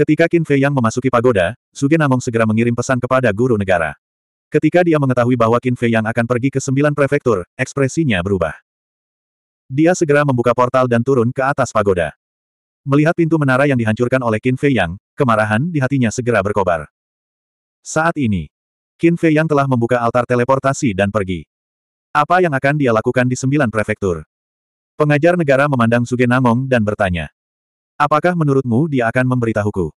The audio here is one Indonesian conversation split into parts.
Ketika Qin Fei Yang memasuki pagoda, Suge Namong segera mengirim pesan kepada guru negara. Ketika dia mengetahui bahwa Qin Fei Yang akan pergi ke sembilan prefektur, ekspresinya berubah. Dia segera membuka portal dan turun ke atas pagoda. Melihat pintu menara yang dihancurkan oleh Qin Fei Yang, kemarahan di hatinya segera berkobar. Saat ini, Qin Fei Yang telah membuka altar teleportasi dan pergi. Apa yang akan dia lakukan di sembilan prefektur? Pengajar negara memandang Suge Namong dan bertanya. Apakah menurutmu dia akan memberitahuku?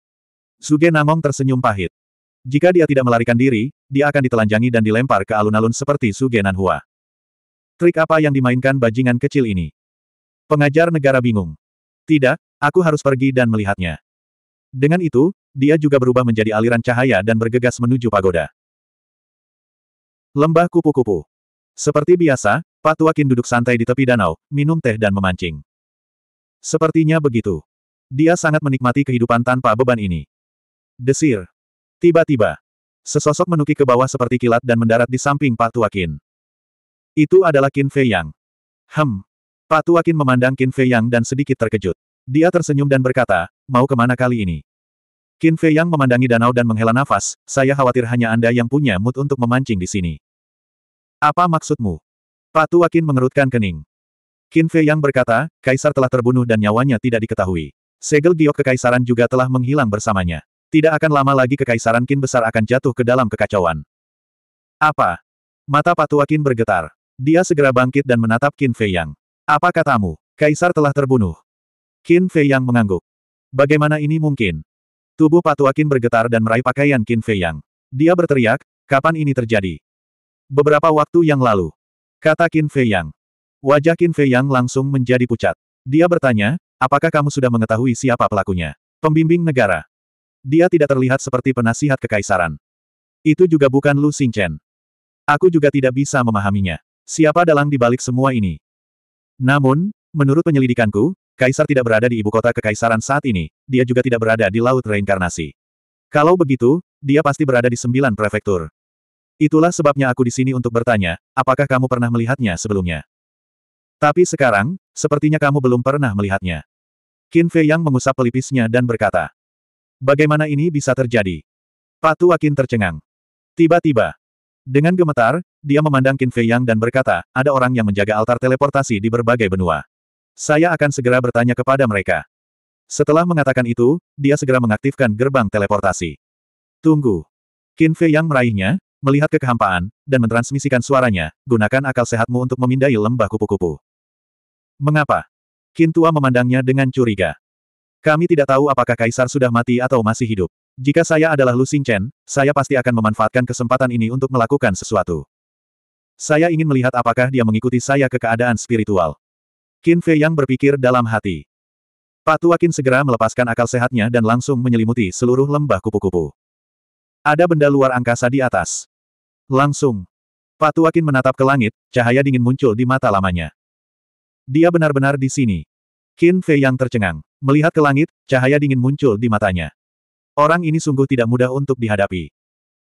Suge Namong tersenyum pahit. Jika dia tidak melarikan diri, dia akan ditelanjangi dan dilempar ke alun-alun seperti Suge Nanhua. Trik apa yang dimainkan bajingan kecil ini? Pengajar negara bingung. Tidak, aku harus pergi dan melihatnya. Dengan itu, dia juga berubah menjadi aliran cahaya dan bergegas menuju pagoda. Lembah kupu-kupu. Seperti biasa, Pak Tuakin duduk santai di tepi danau, minum teh dan memancing. Sepertinya begitu. Dia sangat menikmati kehidupan tanpa beban ini. Desir. Tiba-tiba. Sesosok menuki ke bawah seperti kilat dan mendarat di samping Pak Tuakin. Itu adalah Kin Fei Yang. Hem. Pak Tuakin memandang Kin Fei Yang dan sedikit terkejut. Dia tersenyum dan berkata, mau kemana kali ini? Qin Fei Yang memandangi danau dan menghela nafas, saya khawatir hanya Anda yang punya mood untuk memancing di sini. Apa maksudmu? Pak Tuakin mengerutkan kening. Qin Fei Yang berkata, Kaisar telah terbunuh dan nyawanya tidak diketahui. Segel giok kekaisaran juga telah menghilang bersamanya. Tidak akan lama lagi kekaisaran Qin besar akan jatuh ke dalam kekacauan. Apa? Mata Patua Qin bergetar. Dia segera bangkit dan menatap Qin Feiyang. Apa katamu? Kaisar telah terbunuh. Qin Feiyang mengangguk. Bagaimana ini mungkin? Tubuh Patua Qin bergetar dan meraih pakaian Qin Feiyang. Dia berteriak, kapan ini terjadi? Beberapa waktu yang lalu. Kata Qin Feiyang. Wajah Qin Feiyang langsung menjadi pucat. Dia bertanya, Apakah kamu sudah mengetahui siapa pelakunya? Pembimbing negara. Dia tidak terlihat seperti penasihat kekaisaran. Itu juga bukan Lu Xingchen. Aku juga tidak bisa memahaminya. Siapa dalang di balik semua ini? Namun, menurut penyelidikanku, Kaisar tidak berada di ibu kota kekaisaran saat ini, dia juga tidak berada di Laut Reinkarnasi. Kalau begitu, dia pasti berada di sembilan prefektur. Itulah sebabnya aku di sini untuk bertanya, apakah kamu pernah melihatnya sebelumnya? Tapi sekarang, sepertinya kamu belum pernah melihatnya. Qin Fei Yang mengusap pelipisnya dan berkata. Bagaimana ini bisa terjadi? Patu Akin tercengang. Tiba-tiba. Dengan gemetar, dia memandang Qin Fei Yang dan berkata, ada orang yang menjaga altar teleportasi di berbagai benua. Saya akan segera bertanya kepada mereka. Setelah mengatakan itu, dia segera mengaktifkan gerbang teleportasi. Tunggu. Qin Fei Yang meraihnya, melihat ke dan mentransmisikan suaranya, gunakan akal sehatmu untuk memindai lembah kupu-kupu. Mengapa? Kintua memandangnya dengan curiga. Kami tidak tahu apakah Kaisar sudah mati atau masih hidup. Jika saya adalah Lu Xingchen, saya pasti akan memanfaatkan kesempatan ini untuk melakukan sesuatu. Saya ingin melihat apakah dia mengikuti saya ke keadaan spiritual. Qin Fei yang berpikir dalam hati. Tua Qin segera melepaskan akal sehatnya dan langsung menyelimuti seluruh lembah kupu-kupu. Ada benda luar angkasa di atas. Langsung. Tua Qin menatap ke langit, cahaya dingin muncul di mata lamanya. Dia benar-benar di sini. Qin Fei yang tercengang. Melihat ke langit, cahaya dingin muncul di matanya. Orang ini sungguh tidak mudah untuk dihadapi.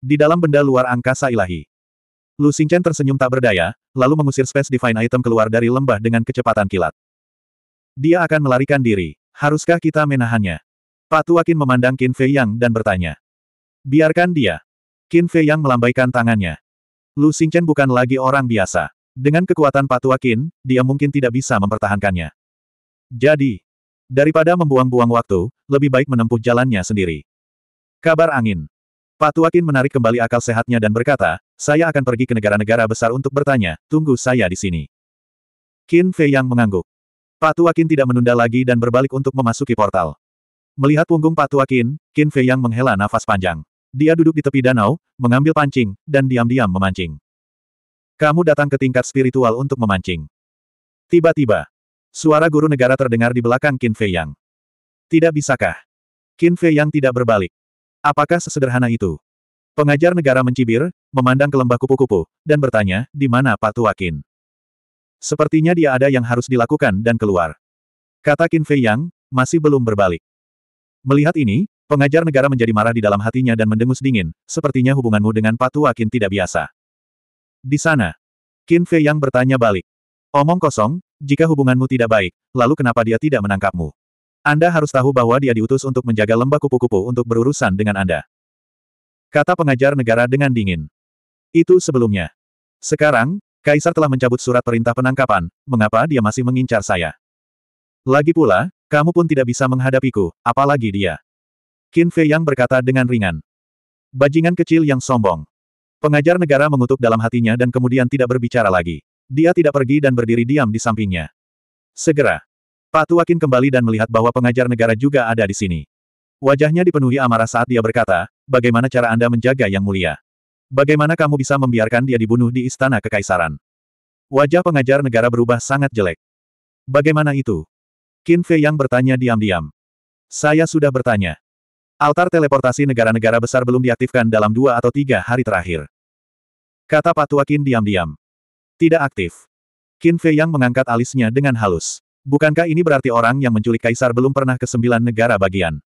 Di dalam benda luar angkasa ilahi. Lu Xingchen tersenyum tak berdaya, lalu mengusir Space Divine Item keluar dari lembah dengan kecepatan kilat. Dia akan melarikan diri. Haruskah kita menahannya? Patu Akin memandang Qin Fei Yang dan bertanya. Biarkan dia. Qin Fei Yang melambaikan tangannya. Lu Xingchen bukan lagi orang biasa. Dengan kekuatan Patuakin, dia mungkin tidak bisa mempertahankannya. Jadi, daripada membuang-buang waktu, lebih baik menempuh jalannya sendiri. Kabar angin. Patuakin menarik kembali akal sehatnya dan berkata, saya akan pergi ke negara-negara besar untuk bertanya, tunggu saya di sini. Qin Fei Yang mengangguk. Patuakin tidak menunda lagi dan berbalik untuk memasuki portal. Melihat punggung Patuakin, Qin Fei Yang menghela nafas panjang. Dia duduk di tepi danau, mengambil pancing, dan diam-diam memancing. Kamu datang ke tingkat spiritual untuk memancing. Tiba-tiba, suara guru negara terdengar di belakang Qin Fei Yang. Tidak bisakah? Qin Fei Yang tidak berbalik. Apakah sesederhana itu? Pengajar negara mencibir, memandang ke lembah kupu-kupu, dan bertanya, di mana Pak Tua Qin? Sepertinya dia ada yang harus dilakukan dan keluar. Kata Qin Fei Yang, masih belum berbalik. Melihat ini, pengajar negara menjadi marah di dalam hatinya dan mendengus dingin, sepertinya hubunganmu dengan Pak Tua Qin tidak biasa. Di sana. Qin Fei yang bertanya balik. Omong kosong, jika hubunganmu tidak baik, lalu kenapa dia tidak menangkapmu? Anda harus tahu bahwa dia diutus untuk menjaga lembah kupu-kupu untuk berurusan dengan Anda. Kata pengajar negara dengan dingin. Itu sebelumnya. Sekarang, Kaisar telah mencabut surat perintah penangkapan, mengapa dia masih mengincar saya? Lagi pula, kamu pun tidak bisa menghadapiku, apalagi dia. Qin Fei yang berkata dengan ringan. Bajingan kecil yang sombong. Pengajar negara mengutuk dalam hatinya dan kemudian tidak berbicara lagi. Dia tidak pergi dan berdiri diam di sampingnya. Segera. Pak Tuakin kembali dan melihat bahwa pengajar negara juga ada di sini. Wajahnya dipenuhi amarah saat dia berkata, bagaimana cara Anda menjaga yang mulia? Bagaimana kamu bisa membiarkan dia dibunuh di istana kekaisaran? Wajah pengajar negara berubah sangat jelek. Bagaimana itu? Qin Fei yang bertanya diam-diam. Saya sudah bertanya. Altar teleportasi negara-negara besar belum diaktifkan dalam dua atau tiga hari terakhir. Kata Patua Kin diam-diam. Tidak aktif. Qin Fei yang mengangkat alisnya dengan halus. Bukankah ini berarti orang yang menculik Kaisar belum pernah ke sembilan negara bagian?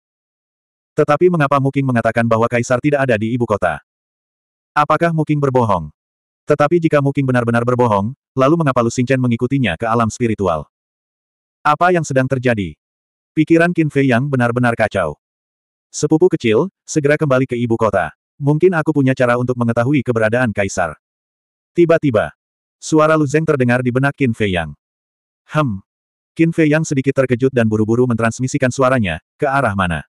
Tetapi mengapa Muking mengatakan bahwa Kaisar tidak ada di ibu kota? Apakah Muking berbohong? Tetapi jika Muking benar-benar berbohong, lalu mengapa Lu Xingchen mengikutinya ke alam spiritual? Apa yang sedang terjadi? Pikiran Qin Fei yang benar-benar kacau. Sepupu kecil, segera kembali ke ibu kota. Mungkin aku punya cara untuk mengetahui keberadaan Kaisar. Tiba-tiba, suara Lu Zeng terdengar di benak Qin Fei Yang. Hem. Qin Fei Yang sedikit terkejut dan buru-buru mentransmisikan suaranya, ke arah mana.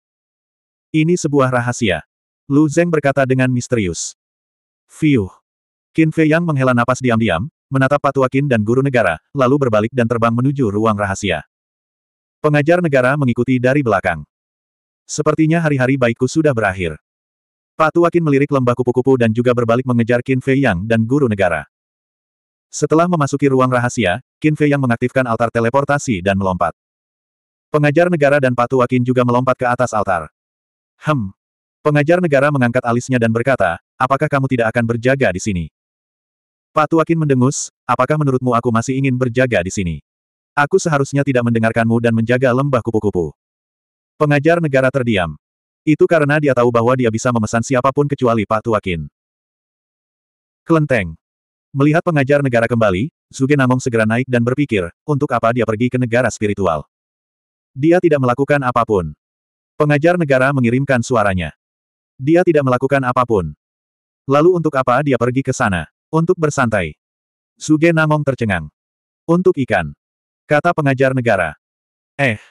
Ini sebuah rahasia. Lu Zeng berkata dengan misterius. Fiuh. Qin Fei Yang menghela napas diam-diam, menatap Patua Qin dan guru negara, lalu berbalik dan terbang menuju ruang rahasia. Pengajar negara mengikuti dari belakang. Sepertinya hari-hari baikku sudah berakhir. Pak Kin melirik lembah kupu-kupu dan juga berbalik mengejar Qin Fei Yang dan guru negara. Setelah memasuki ruang rahasia, Qin Fei Yang mengaktifkan altar teleportasi dan melompat. Pengajar negara dan Pak Kin juga melompat ke atas altar. Hem. Pengajar negara mengangkat alisnya dan berkata, apakah kamu tidak akan berjaga di sini? Pak Kin mendengus, apakah menurutmu aku masih ingin berjaga di sini? Aku seharusnya tidak mendengarkanmu dan menjaga lembah kupu-kupu. Pengajar negara terdiam. Itu karena dia tahu bahwa dia bisa memesan siapapun kecuali Pak Tuakin. Kelenteng. Melihat pengajar negara kembali, Zuge Namong segera naik dan berpikir, untuk apa dia pergi ke negara spiritual. Dia tidak melakukan apapun. Pengajar negara mengirimkan suaranya. Dia tidak melakukan apapun. Lalu untuk apa dia pergi ke sana? Untuk bersantai. Zuge Namong tercengang. Untuk ikan. Kata pengajar negara. Eh.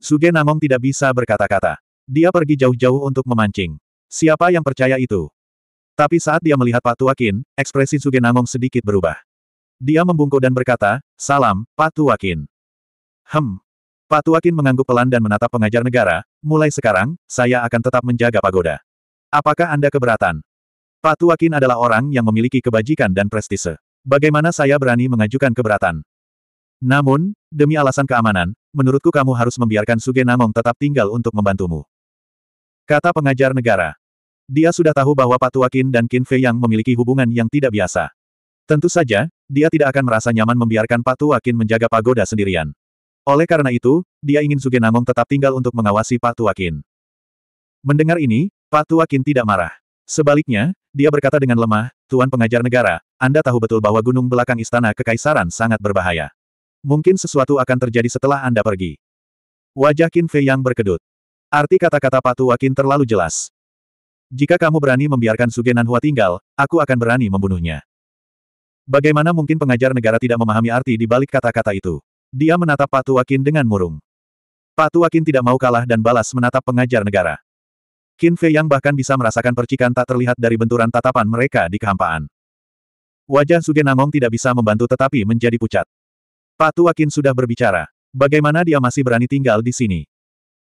Suge Namong tidak bisa berkata-kata. Dia pergi jauh-jauh untuk memancing. Siapa yang percaya itu? Tapi saat dia melihat Pak Tuakin, ekspresi Sugenamong sedikit berubah. Dia membungkuk dan berkata, Salam, Pak Tuakin. Hem. Pak Tuakin mengangguk pelan dan menatap pengajar negara, mulai sekarang, saya akan tetap menjaga pagoda. Apakah Anda keberatan? Pak Tuakin adalah orang yang memiliki kebajikan dan prestise. Bagaimana saya berani mengajukan keberatan? Namun, demi alasan keamanan, menurutku kamu harus membiarkan Suge Sugenamong tetap tinggal untuk membantumu. Kata pengajar negara. Dia sudah tahu bahwa Patuakin Qin dan Qin Fei yang memiliki hubungan yang tidak biasa. Tentu saja, dia tidak akan merasa nyaman membiarkan Patuakin Qin menjaga pagoda sendirian. Oleh karena itu, dia ingin Nangong tetap tinggal untuk mengawasi Patuakin. Qin. Mendengar ini, Patuakin Qin tidak marah. Sebaliknya, dia berkata dengan lemah, Tuan Pengajar Negara, Anda tahu betul bahwa gunung belakang istana kekaisaran sangat berbahaya. Mungkin sesuatu akan terjadi setelah Anda pergi. Wajah Qin Fei yang berkedut. Arti kata-kata Patu Wakin terlalu jelas. Jika kamu berani membiarkan Sugenan Nanhua tinggal, aku akan berani membunuhnya. Bagaimana mungkin pengajar negara tidak memahami arti di balik kata-kata itu? Dia menatap Patu Wakin dengan murung. Patu Wakin tidak mau kalah dan balas menatap pengajar negara. Qin Fei yang bahkan bisa merasakan percikan tak terlihat dari benturan tatapan mereka di kehampaan. Wajah Suge Nangong tidak bisa membantu tetapi menjadi pucat. Patu Akin sudah berbicara. Bagaimana dia masih berani tinggal di sini?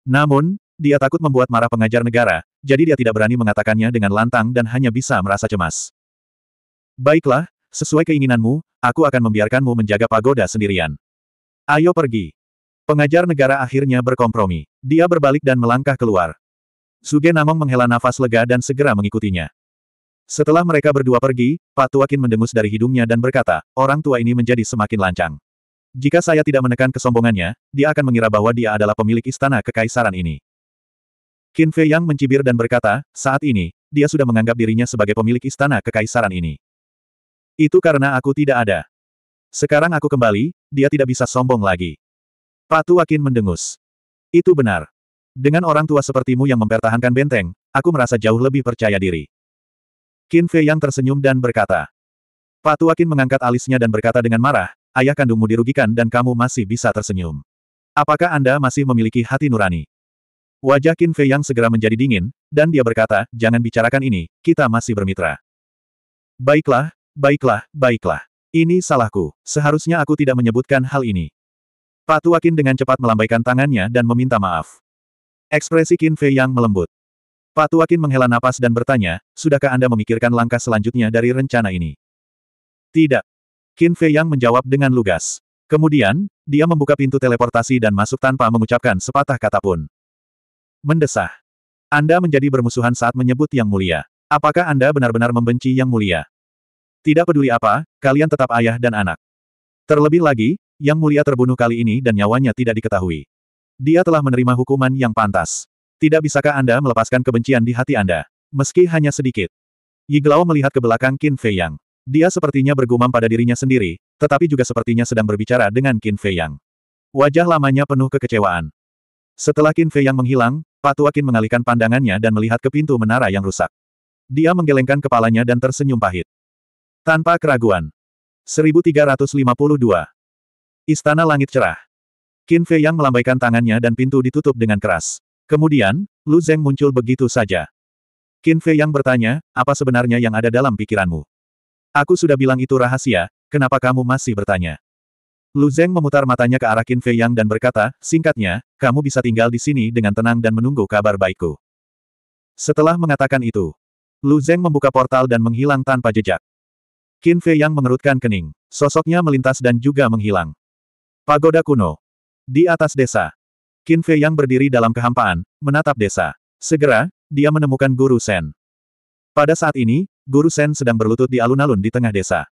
Namun, dia takut membuat marah pengajar negara, jadi dia tidak berani mengatakannya dengan lantang dan hanya bisa merasa cemas. Baiklah, sesuai keinginanmu, aku akan membiarkanmu menjaga pagoda sendirian. Ayo pergi. Pengajar negara akhirnya berkompromi. Dia berbalik dan melangkah keluar. Suge Namong menghela nafas lega dan segera mengikutinya. Setelah mereka berdua pergi, Pak Tuakin mendengus dari hidungnya dan berkata, orang tua ini menjadi semakin lancang. Jika saya tidak menekan kesombongannya, dia akan mengira bahwa dia adalah pemilik istana kekaisaran ini. Qin Fei Yang mencibir dan berkata, saat ini, dia sudah menganggap dirinya sebagai pemilik istana kekaisaran ini. Itu karena aku tidak ada. Sekarang aku kembali, dia tidak bisa sombong lagi. Patu Akin mendengus. Itu benar. Dengan orang tua sepertimu yang mempertahankan benteng, aku merasa jauh lebih percaya diri. Qin Fei Yang tersenyum dan berkata. Patu Akin mengangkat alisnya dan berkata dengan marah, ayah kandungmu dirugikan dan kamu masih bisa tersenyum. Apakah Anda masih memiliki hati nurani? Wajah Qin Fei yang segera menjadi dingin, dan dia berkata, jangan bicarakan ini, kita masih bermitra. Baiklah, baiklah, baiklah. Ini salahku, seharusnya aku tidak menyebutkan hal ini. Patuakin dengan cepat melambaikan tangannya dan meminta maaf. Ekspresi Qin Fei yang melembut. Patuakin menghela napas dan bertanya, sudahkah Anda memikirkan langkah selanjutnya dari rencana ini? Tidak. Qin Fei Yang menjawab dengan lugas. Kemudian, dia membuka pintu teleportasi dan masuk tanpa mengucapkan sepatah kata pun. Mendesah. Anda menjadi bermusuhan saat menyebut Yang Mulia. Apakah Anda benar-benar membenci Yang Mulia? Tidak peduli apa, kalian tetap ayah dan anak. Terlebih lagi, Yang Mulia terbunuh kali ini dan nyawanya tidak diketahui. Dia telah menerima hukuman yang pantas. Tidak bisakah Anda melepaskan kebencian di hati Anda? Meski hanya sedikit. Yiglao melihat ke belakang Qin Fei Yang. Dia sepertinya bergumam pada dirinya sendiri, tetapi juga sepertinya sedang berbicara dengan Qin Fei Yang. Wajah lamanya penuh kekecewaan. Setelah Qin Fei Yang menghilang, Patuakin Qin mengalihkan pandangannya dan melihat ke pintu menara yang rusak. Dia menggelengkan kepalanya dan tersenyum pahit. Tanpa keraguan. 1352. Istana Langit Cerah. Qin Fei Yang melambaikan tangannya dan pintu ditutup dengan keras. Kemudian, Lu Zeng muncul begitu saja. Qin Fei Yang bertanya, apa sebenarnya yang ada dalam pikiranmu? Aku sudah bilang itu rahasia, kenapa kamu masih bertanya? Lu Zeng memutar matanya ke arah Qin Fei Yang dan berkata, singkatnya, kamu bisa tinggal di sini dengan tenang dan menunggu kabar baikku. Setelah mengatakan itu, Lu Zeng membuka portal dan menghilang tanpa jejak. Qin Fei Yang mengerutkan kening, sosoknya melintas dan juga menghilang. Pagoda kuno. Di atas desa. Qin Fei Yang berdiri dalam kehampaan, menatap desa. Segera, dia menemukan Guru Sen. Pada saat ini, Guru Sen sedang berlutut di alun-alun di tengah desa.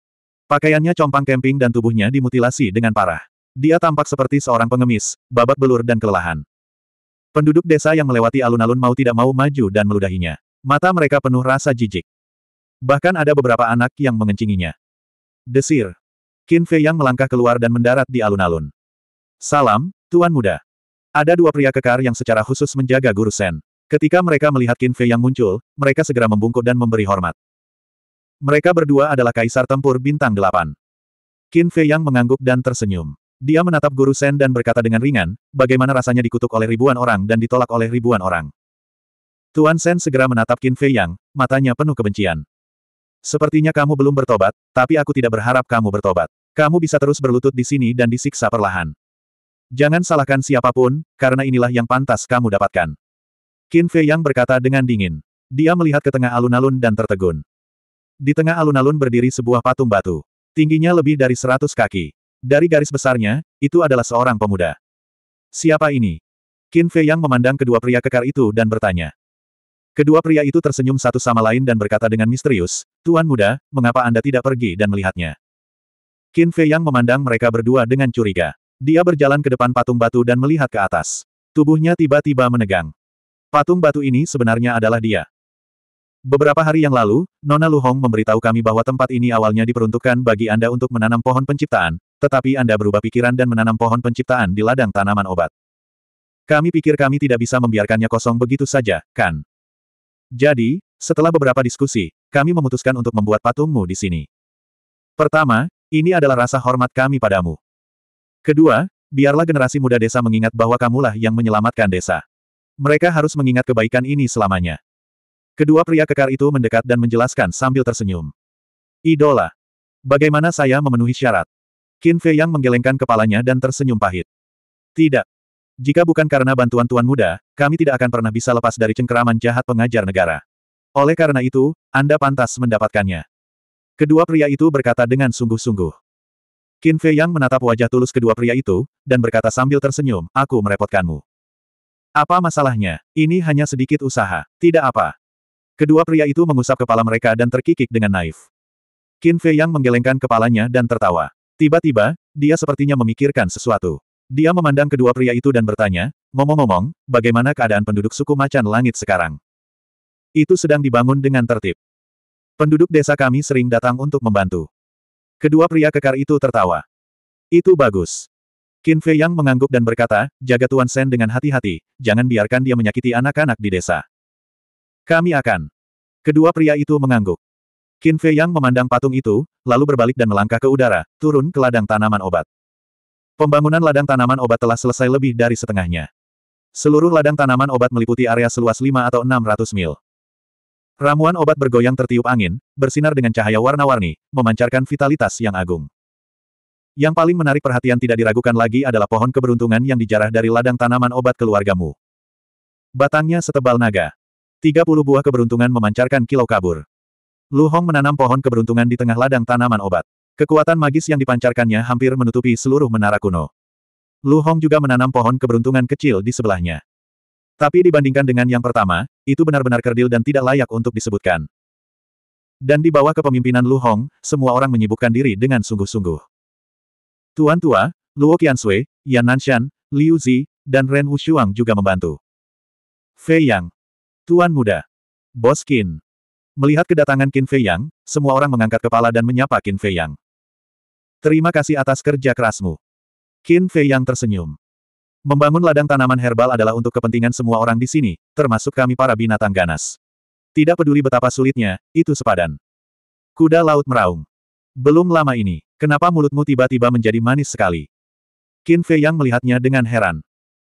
Pakaiannya compang camping dan tubuhnya dimutilasi dengan parah. Dia tampak seperti seorang pengemis, babak belur dan kelelahan. Penduduk desa yang melewati alun-alun mau tidak mau maju dan meludahinya. Mata mereka penuh rasa jijik. Bahkan ada beberapa anak yang mengencinginya. Desir. Qin Fei yang melangkah keluar dan mendarat di alun-alun. Salam, Tuan Muda. Ada dua pria kekar yang secara khusus menjaga Guru Sen. Ketika mereka melihat Qin Fei yang muncul, mereka segera membungkuk dan memberi hormat. Mereka berdua adalah kaisar tempur bintang delapan. Qin Fei Yang mengangguk dan tersenyum. Dia menatap Guru Sen dan berkata dengan ringan, bagaimana rasanya dikutuk oleh ribuan orang dan ditolak oleh ribuan orang. Tuan Sen segera menatap Qin Fei Yang, matanya penuh kebencian. Sepertinya kamu belum bertobat, tapi aku tidak berharap kamu bertobat. Kamu bisa terus berlutut di sini dan disiksa perlahan. Jangan salahkan siapapun, karena inilah yang pantas kamu dapatkan. Qin Fei Yang berkata dengan dingin. Dia melihat ke tengah alun-alun dan tertegun. Di tengah alun-alun berdiri sebuah patung batu. Tingginya lebih dari seratus kaki. Dari garis besarnya, itu adalah seorang pemuda. Siapa ini? Qin Fei Yang memandang kedua pria kekar itu dan bertanya. Kedua pria itu tersenyum satu sama lain dan berkata dengan misterius, Tuan muda, mengapa Anda tidak pergi dan melihatnya? Qin Fei Yang memandang mereka berdua dengan curiga. Dia berjalan ke depan patung batu dan melihat ke atas. Tubuhnya tiba-tiba menegang. Patung batu ini sebenarnya adalah dia. Beberapa hari yang lalu, Nona Lu Hong memberitahu kami bahwa tempat ini awalnya diperuntukkan bagi Anda untuk menanam pohon penciptaan, tetapi Anda berubah pikiran dan menanam pohon penciptaan di ladang tanaman obat. Kami pikir kami tidak bisa membiarkannya kosong begitu saja, kan? Jadi, setelah beberapa diskusi, kami memutuskan untuk membuat patungmu di sini. Pertama, ini adalah rasa hormat kami padamu. Kedua, biarlah generasi muda desa mengingat bahwa kamulah yang menyelamatkan desa. Mereka harus mengingat kebaikan ini selamanya. Kedua pria kekar itu mendekat dan menjelaskan sambil tersenyum. Idola. Bagaimana saya memenuhi syarat? Qin Fei Yang menggelengkan kepalanya dan tersenyum pahit. Tidak. Jika bukan karena bantuan Tuan Muda, kami tidak akan pernah bisa lepas dari cengkeraman jahat pengajar negara. Oleh karena itu, Anda pantas mendapatkannya. Kedua pria itu berkata dengan sungguh-sungguh. Qin Fei Yang menatap wajah tulus kedua pria itu, dan berkata sambil tersenyum, aku merepotkanmu. Apa masalahnya? Ini hanya sedikit usaha. Tidak apa. Kedua pria itu mengusap kepala mereka dan terkikik dengan naif. Qin Fei Yang menggelengkan kepalanya dan tertawa. Tiba-tiba, dia sepertinya memikirkan sesuatu. Dia memandang kedua pria itu dan bertanya, ngomong-ngomong, bagaimana keadaan penduduk suku macan langit sekarang? Itu sedang dibangun dengan tertib. Penduduk desa kami sering datang untuk membantu. Kedua pria kekar itu tertawa. Itu bagus. Qin Fei Yang mengangguk dan berkata, jaga Tuan Sen dengan hati-hati, jangan biarkan dia menyakiti anak-anak di desa. Kami akan. Kedua pria itu mengangguk. Qin Fei Yang memandang patung itu, lalu berbalik dan melangkah ke udara, turun ke ladang tanaman obat. Pembangunan ladang tanaman obat telah selesai lebih dari setengahnya. Seluruh ladang tanaman obat meliputi area seluas 5 atau 600 mil. Ramuan obat bergoyang tertiup angin, bersinar dengan cahaya warna-warni, memancarkan vitalitas yang agung. Yang paling menarik perhatian tidak diragukan lagi adalah pohon keberuntungan yang dijarah dari ladang tanaman obat keluargamu. Batangnya setebal naga. 30 buah keberuntungan memancarkan kilau kabur. Lu Hong menanam pohon keberuntungan di tengah ladang tanaman obat. Kekuatan magis yang dipancarkannya hampir menutupi seluruh menara kuno. Lu Hong juga menanam pohon keberuntungan kecil di sebelahnya. Tapi dibandingkan dengan yang pertama, itu benar-benar kerdil dan tidak layak untuk disebutkan. Dan di bawah kepemimpinan Lu Hong, semua orang menyibukkan diri dengan sungguh-sungguh. Tuan Tua, Luo Sui, Yan Nanshan, Liu Zi, dan Ren Wushuang juga membantu. Fei Yang, Tuan Muda. Bos Qin. Melihat kedatangan Qin Fei Yang, semua orang mengangkat kepala dan menyapa Qin Fei Yang. Terima kasih atas kerja kerasmu. Qin Fei Yang tersenyum. Membangun ladang tanaman herbal adalah untuk kepentingan semua orang di sini, termasuk kami para binatang ganas. Tidak peduli betapa sulitnya, itu sepadan. Kuda laut meraung. Belum lama ini, kenapa mulutmu tiba-tiba menjadi manis sekali? Qin Fei Yang melihatnya dengan heran.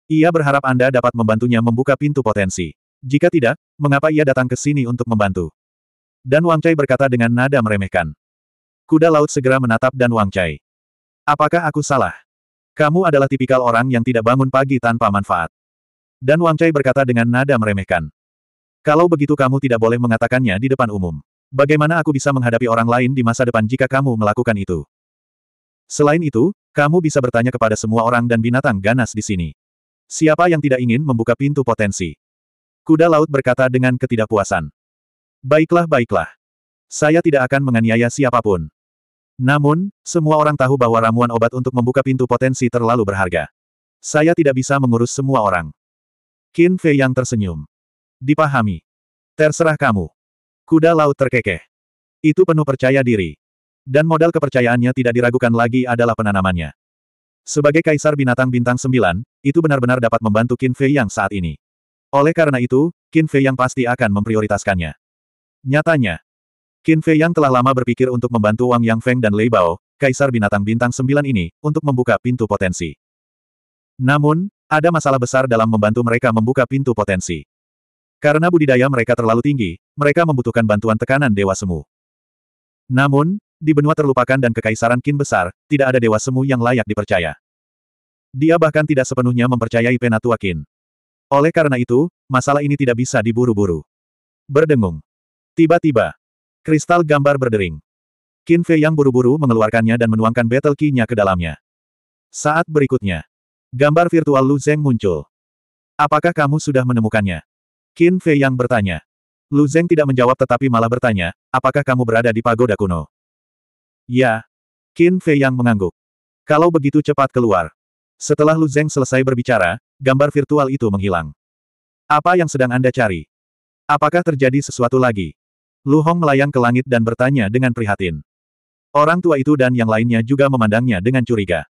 Ia berharap Anda dapat membantunya membuka pintu potensi. Jika tidak, mengapa ia datang ke sini untuk membantu? Dan Wang Chai berkata dengan nada meremehkan. Kuda laut segera menatap Dan Wang Chai. Apakah aku salah? Kamu adalah tipikal orang yang tidak bangun pagi tanpa manfaat. Dan Wang Chai berkata dengan nada meremehkan. Kalau begitu kamu tidak boleh mengatakannya di depan umum. Bagaimana aku bisa menghadapi orang lain di masa depan jika kamu melakukan itu? Selain itu, kamu bisa bertanya kepada semua orang dan binatang ganas di sini. Siapa yang tidak ingin membuka pintu potensi? Kuda laut berkata dengan ketidakpuasan. Baiklah baiklah. Saya tidak akan menganiaya siapapun. Namun, semua orang tahu bahwa ramuan obat untuk membuka pintu potensi terlalu berharga. Saya tidak bisa mengurus semua orang. Qin Fei yang tersenyum. Dipahami. Terserah kamu. Kuda laut terkekeh. Itu penuh percaya diri. Dan modal kepercayaannya tidak diragukan lagi adalah penanamannya. Sebagai kaisar binatang bintang sembilan, itu benar-benar dapat membantu Qin Fei yang saat ini. Oleh karena itu, Qin Fei yang pasti akan memprioritaskannya. Nyatanya, Qin Fei yang telah lama berpikir untuk membantu Wang Yang Feng dan Lei Bao, Kaisar Binatang Bintang Sembilan ini, untuk membuka pintu potensi. Namun, ada masalah besar dalam membantu mereka membuka pintu potensi. Karena budidaya mereka terlalu tinggi, mereka membutuhkan bantuan tekanan Dewa Semu. Namun, di benua terlupakan dan kekaisaran Qin besar, tidak ada Dewa Semu yang layak dipercaya. Dia bahkan tidak sepenuhnya mempercayai Penatua Qin. Oleh karena itu, masalah ini tidak bisa diburu-buru. Berdengung. Tiba-tiba, kristal gambar berdering. Qin Fei yang buru-buru mengeluarkannya dan menuangkan battle key-nya ke dalamnya. Saat berikutnya, gambar virtual Lu Zeng muncul. Apakah kamu sudah menemukannya? Qin Fei yang bertanya. Lu Zeng tidak menjawab tetapi malah bertanya, apakah kamu berada di pagoda kuno? Ya. Qin Fei yang mengangguk. Kalau begitu cepat keluar. Setelah Lu Zeng selesai berbicara, Gambar virtual itu menghilang. Apa yang sedang Anda cari? Apakah terjadi sesuatu lagi? Lu Hong melayang ke langit dan bertanya dengan prihatin. Orang tua itu dan yang lainnya juga memandangnya dengan curiga.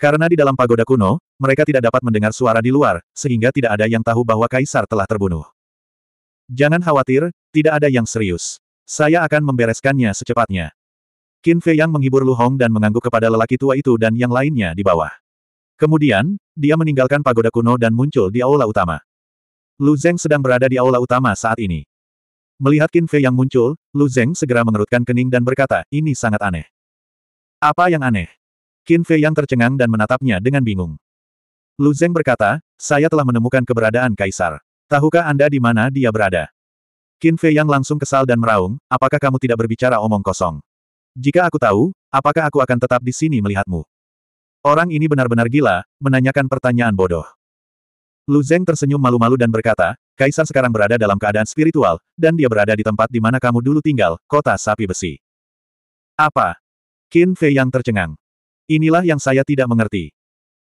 Karena di dalam pagoda kuno, mereka tidak dapat mendengar suara di luar, sehingga tidak ada yang tahu bahwa kaisar telah terbunuh. Jangan khawatir, tidak ada yang serius. Saya akan membereskannya secepatnya. Qin Fei Yang menghibur Lu Hong dan mengangguk kepada lelaki tua itu dan yang lainnya di bawah. Kemudian, dia meninggalkan pagoda kuno dan muncul di aula utama. Lu Zeng sedang berada di aula utama saat ini. Melihat Qin Fei yang muncul, Lu Zeng segera mengerutkan kening dan berkata, ini sangat aneh. Apa yang aneh? Qin Fei yang tercengang dan menatapnya dengan bingung. Lu Zeng berkata, saya telah menemukan keberadaan Kaisar. Tahukah Anda di mana dia berada? Qin Fei yang langsung kesal dan meraung, apakah kamu tidak berbicara omong kosong? Jika aku tahu, apakah aku akan tetap di sini melihatmu? Orang ini benar-benar gila, menanyakan pertanyaan bodoh. Lu Zeng tersenyum malu-malu dan berkata, Kaisar sekarang berada dalam keadaan spiritual, dan dia berada di tempat di mana kamu dulu tinggal, kota sapi besi. Apa? Qin Fei yang tercengang. Inilah yang saya tidak mengerti.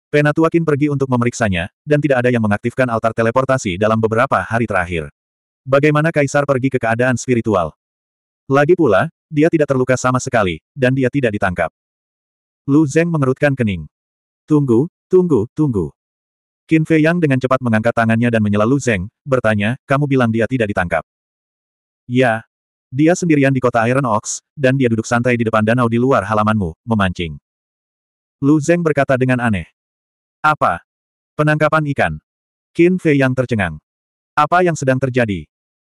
Penatua Qin pergi untuk memeriksanya, dan tidak ada yang mengaktifkan altar teleportasi dalam beberapa hari terakhir. Bagaimana Kaisar pergi ke keadaan spiritual? Lagi pula, dia tidak terluka sama sekali, dan dia tidak ditangkap. Lu Zeng mengerutkan kening. Tunggu, tunggu, tunggu. Qin Fei Yang dengan cepat mengangkat tangannya dan menyela Lu Zeng, bertanya, kamu bilang dia tidak ditangkap. Ya. Dia sendirian di kota Iron Ox, dan dia duduk santai di depan danau di luar halamanmu, memancing. Lu Zeng berkata dengan aneh. Apa? Penangkapan ikan. Qin Fei Yang tercengang. Apa yang sedang terjadi?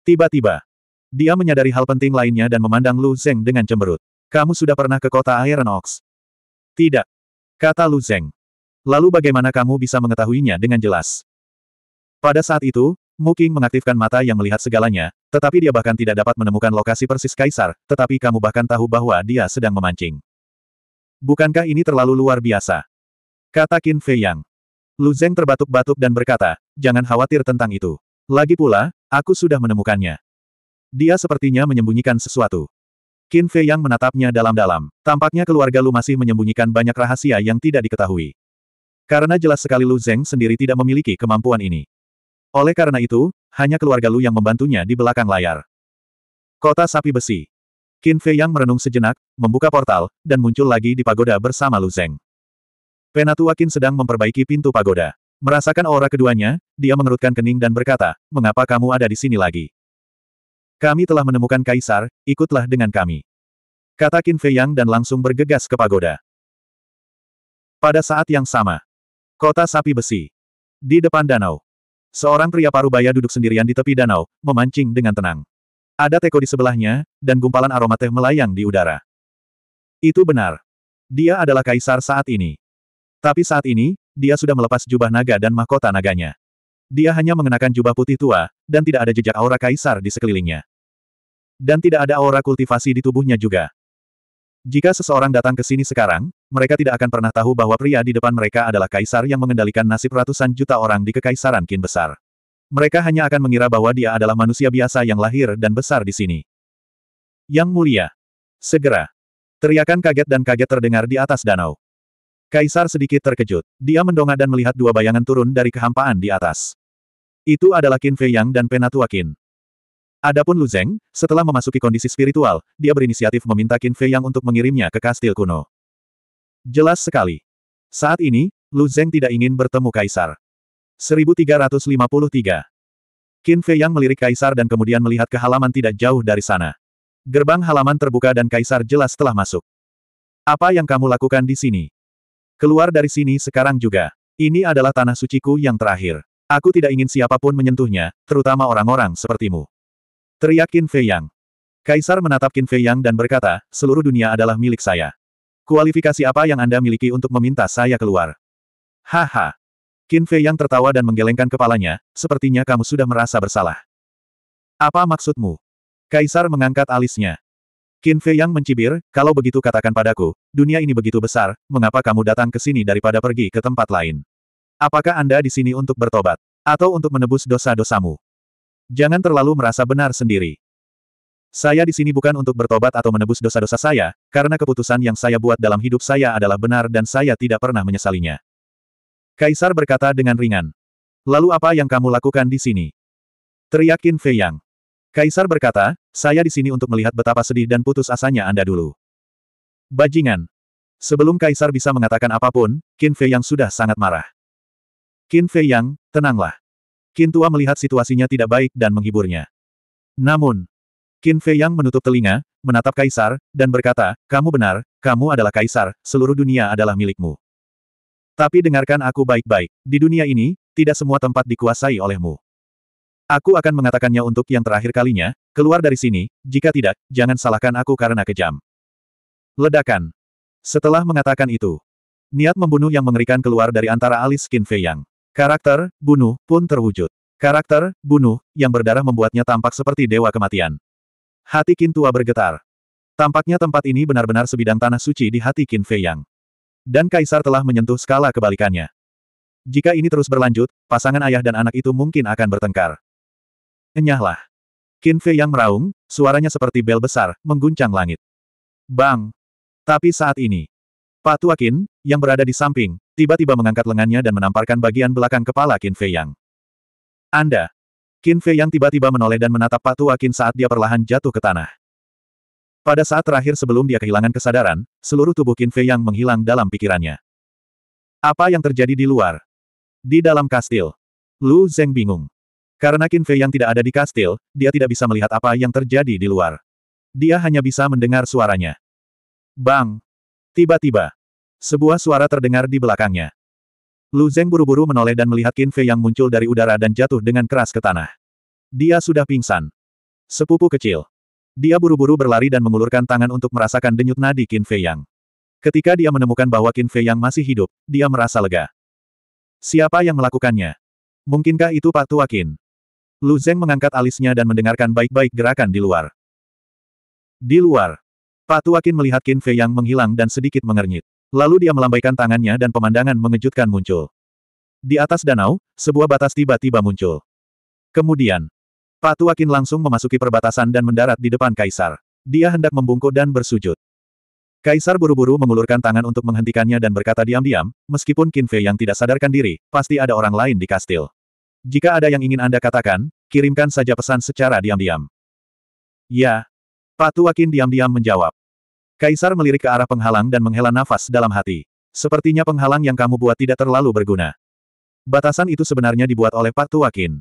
Tiba-tiba. Dia menyadari hal penting lainnya dan memandang Lu Zeng dengan cemberut. Kamu sudah pernah ke kota Iron Ox. Tidak. Kata Lu Zeng. Lalu bagaimana kamu bisa mengetahuinya dengan jelas? Pada saat itu, Mu Qing mengaktifkan mata yang melihat segalanya, tetapi dia bahkan tidak dapat menemukan lokasi persis Kaisar, tetapi kamu bahkan tahu bahwa dia sedang memancing. Bukankah ini terlalu luar biasa? Kata Qin Fei Yang. Lu Zeng terbatuk-batuk dan berkata, jangan khawatir tentang itu. Lagi pula, aku sudah menemukannya. Dia sepertinya menyembunyikan sesuatu. Qin Fei yang menatapnya dalam-dalam, tampaknya keluarga Lu masih menyembunyikan banyak rahasia yang tidak diketahui. Karena jelas sekali Lu Zeng sendiri tidak memiliki kemampuan ini. Oleh karena itu, hanya keluarga Lu yang membantunya di belakang layar. Kota Sapi Besi Qin Fei yang merenung sejenak, membuka portal, dan muncul lagi di pagoda bersama Lu Zeng. Penatua Qin sedang memperbaiki pintu pagoda. Merasakan aura keduanya, dia mengerutkan kening dan berkata, mengapa kamu ada di sini lagi? Kami telah menemukan Kaisar, ikutlah dengan kami. Kata Qin Fei Yang dan langsung bergegas ke pagoda. Pada saat yang sama, kota sapi besi. Di depan danau, seorang pria parubaya duduk sendirian di tepi danau, memancing dengan tenang. Ada teko di sebelahnya, dan gumpalan aroma teh melayang di udara. Itu benar. Dia adalah kaisar saat ini. Tapi saat ini, dia sudah melepas jubah naga dan mahkota naganya. Dia hanya mengenakan jubah putih tua, dan tidak ada jejak aura kaisar di sekelilingnya. Dan tidak ada aura kultivasi di tubuhnya juga. Jika seseorang datang ke sini sekarang, mereka tidak akan pernah tahu bahwa pria di depan mereka adalah kaisar yang mengendalikan nasib ratusan juta orang di kekaisaran Kin besar. Mereka hanya akan mengira bahwa dia adalah manusia biasa yang lahir dan besar di sini. Yang mulia. Segera. Teriakan kaget dan kaget terdengar di atas danau. Kaisar sedikit terkejut. Dia mendongak dan melihat dua bayangan turun dari kehampaan di atas. Itu adalah Qin Fei Yang dan Penatua Qin. Adapun Lu Zeng, setelah memasuki kondisi spiritual, dia berinisiatif meminta Qin Fei Yang untuk mengirimnya ke kastil kuno. Jelas sekali. Saat ini, Lu Zeng tidak ingin bertemu Kaisar. 1353. Qin Fei Yang melirik Kaisar dan kemudian melihat ke halaman tidak jauh dari sana. Gerbang halaman terbuka dan Kaisar jelas telah masuk. Apa yang kamu lakukan di sini? Keluar dari sini sekarang juga. Ini adalah tanah suciku yang terakhir. Aku tidak ingin siapapun menyentuhnya, terutama orang-orang sepertimu. Teriak Qin Fei Yang. Kaisar menatap Qin Fei Yang dan berkata, seluruh dunia adalah milik saya. Kualifikasi apa yang Anda miliki untuk meminta saya keluar? Haha. Qin Fei Yang tertawa dan menggelengkan kepalanya, sepertinya kamu sudah merasa bersalah. Apa maksudmu? Kaisar mengangkat alisnya. Qin Fei Yang mencibir, kalau begitu katakan padaku, dunia ini begitu besar, mengapa kamu datang ke sini daripada pergi ke tempat lain? Apakah Anda di sini untuk bertobat? Atau untuk menebus dosa-dosamu? Jangan terlalu merasa benar sendiri. Saya di sini bukan untuk bertobat atau menebus dosa-dosa saya, karena keputusan yang saya buat dalam hidup saya adalah benar dan saya tidak pernah menyesalinya. Kaisar berkata dengan ringan. Lalu apa yang kamu lakukan di sini? Teriakin Fei Yang. Kaisar berkata, saya di sini untuk melihat betapa sedih dan putus asanya Anda dulu. Bajingan. Sebelum Kaisar bisa mengatakan apapun, Qin Fei Yang sudah sangat marah. Qin Fei Yang, tenanglah. Qin Tua melihat situasinya tidak baik dan menghiburnya. Namun, Qin Fei Yang menutup telinga, menatap Kaisar, dan berkata, Kamu benar, kamu adalah Kaisar, seluruh dunia adalah milikmu. Tapi dengarkan aku baik-baik, di dunia ini, tidak semua tempat dikuasai olehmu. Aku akan mengatakannya untuk yang terakhir kalinya, keluar dari sini, jika tidak, jangan salahkan aku karena kejam. Ledakan. Setelah mengatakan itu, niat membunuh yang mengerikan keluar dari antara alis Qin Fei Yang. Karakter, bunuh, pun terwujud. Karakter, bunuh, yang berdarah membuatnya tampak seperti dewa kematian. Hati Qin tua bergetar. Tampaknya tempat ini benar-benar sebidang tanah suci di hati Kin Fei Yang. Dan Kaisar telah menyentuh skala kebalikannya. Jika ini terus berlanjut, pasangan ayah dan anak itu mungkin akan bertengkar. Enyahlah. Kin Fei Yang meraung, suaranya seperti bel besar, mengguncang langit. Bang! Tapi saat ini, Pak Tuakin, yang berada di samping, tiba-tiba mengangkat lengannya dan menamparkan bagian belakang kepala Qin Fei Yang. Anda! Qin Fei Yang tiba-tiba menoleh dan menatap Pak Tuakin saat dia perlahan jatuh ke tanah. Pada saat terakhir sebelum dia kehilangan kesadaran, seluruh tubuh Qin Fei Yang menghilang dalam pikirannya. Apa yang terjadi di luar? Di dalam kastil. Lu Zeng bingung. Karena Qin Fei Yang tidak ada di kastil, dia tidak bisa melihat apa yang terjadi di luar. Dia hanya bisa mendengar suaranya. Bang! Tiba-tiba, sebuah suara terdengar di belakangnya. Lu Zeng buru-buru menoleh dan melihat Qin Fei yang muncul dari udara dan jatuh dengan keras ke tanah. Dia sudah pingsan. Sepupu kecil. Dia buru-buru berlari dan mengulurkan tangan untuk merasakan denyut nadi Qin Fei Yang. Ketika dia menemukan bahwa Qin Fei Yang masih hidup, dia merasa lega. Siapa yang melakukannya? Mungkinkah itu Pak Tua Qin? Lu Zeng mengangkat alisnya dan mendengarkan baik-baik gerakan di luar. Di luar, Pak Kin melihat Kin Fei yang menghilang dan sedikit mengernyit. Lalu dia melambaikan tangannya dan pemandangan mengejutkan muncul. Di atas danau, sebuah batas tiba-tiba muncul. Kemudian, Pak Kin langsung memasuki perbatasan dan mendarat di depan Kaisar. Dia hendak membungkuk dan bersujud. Kaisar buru-buru mengulurkan tangan untuk menghentikannya dan berkata diam-diam, meskipun Qin Fei yang tidak sadarkan diri, pasti ada orang lain di kastil. Jika ada yang ingin Anda katakan, kirimkan saja pesan secara diam-diam. Ya, Patu Akin diam-diam menjawab. Kaisar melirik ke arah penghalang dan menghela nafas dalam hati. Sepertinya penghalang yang kamu buat tidak terlalu berguna. Batasan itu sebenarnya dibuat oleh Patu Akin.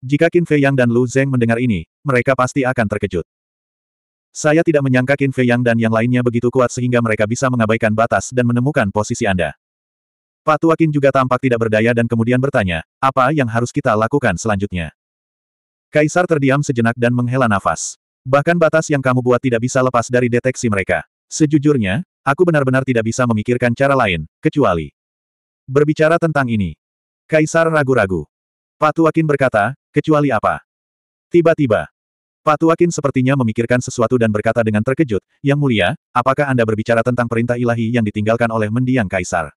Jika Qin Fei Yang dan Lu Zeng mendengar ini, mereka pasti akan terkejut. Saya tidak menyangka Qin Fei Yang dan yang lainnya begitu kuat sehingga mereka bisa mengabaikan batas dan menemukan posisi Anda. Patu Akin juga tampak tidak berdaya dan kemudian bertanya, apa yang harus kita lakukan selanjutnya? Kaisar terdiam sejenak dan menghela nafas. Bahkan batas yang kamu buat tidak bisa lepas dari deteksi mereka. Sejujurnya, aku benar-benar tidak bisa memikirkan cara lain, kecuali berbicara tentang ini. Kaisar ragu-ragu. Patuakin berkata, kecuali apa? Tiba-tiba, Patuakin sepertinya memikirkan sesuatu dan berkata dengan terkejut, Yang mulia, apakah Anda berbicara tentang perintah ilahi yang ditinggalkan oleh mendiang Kaisar?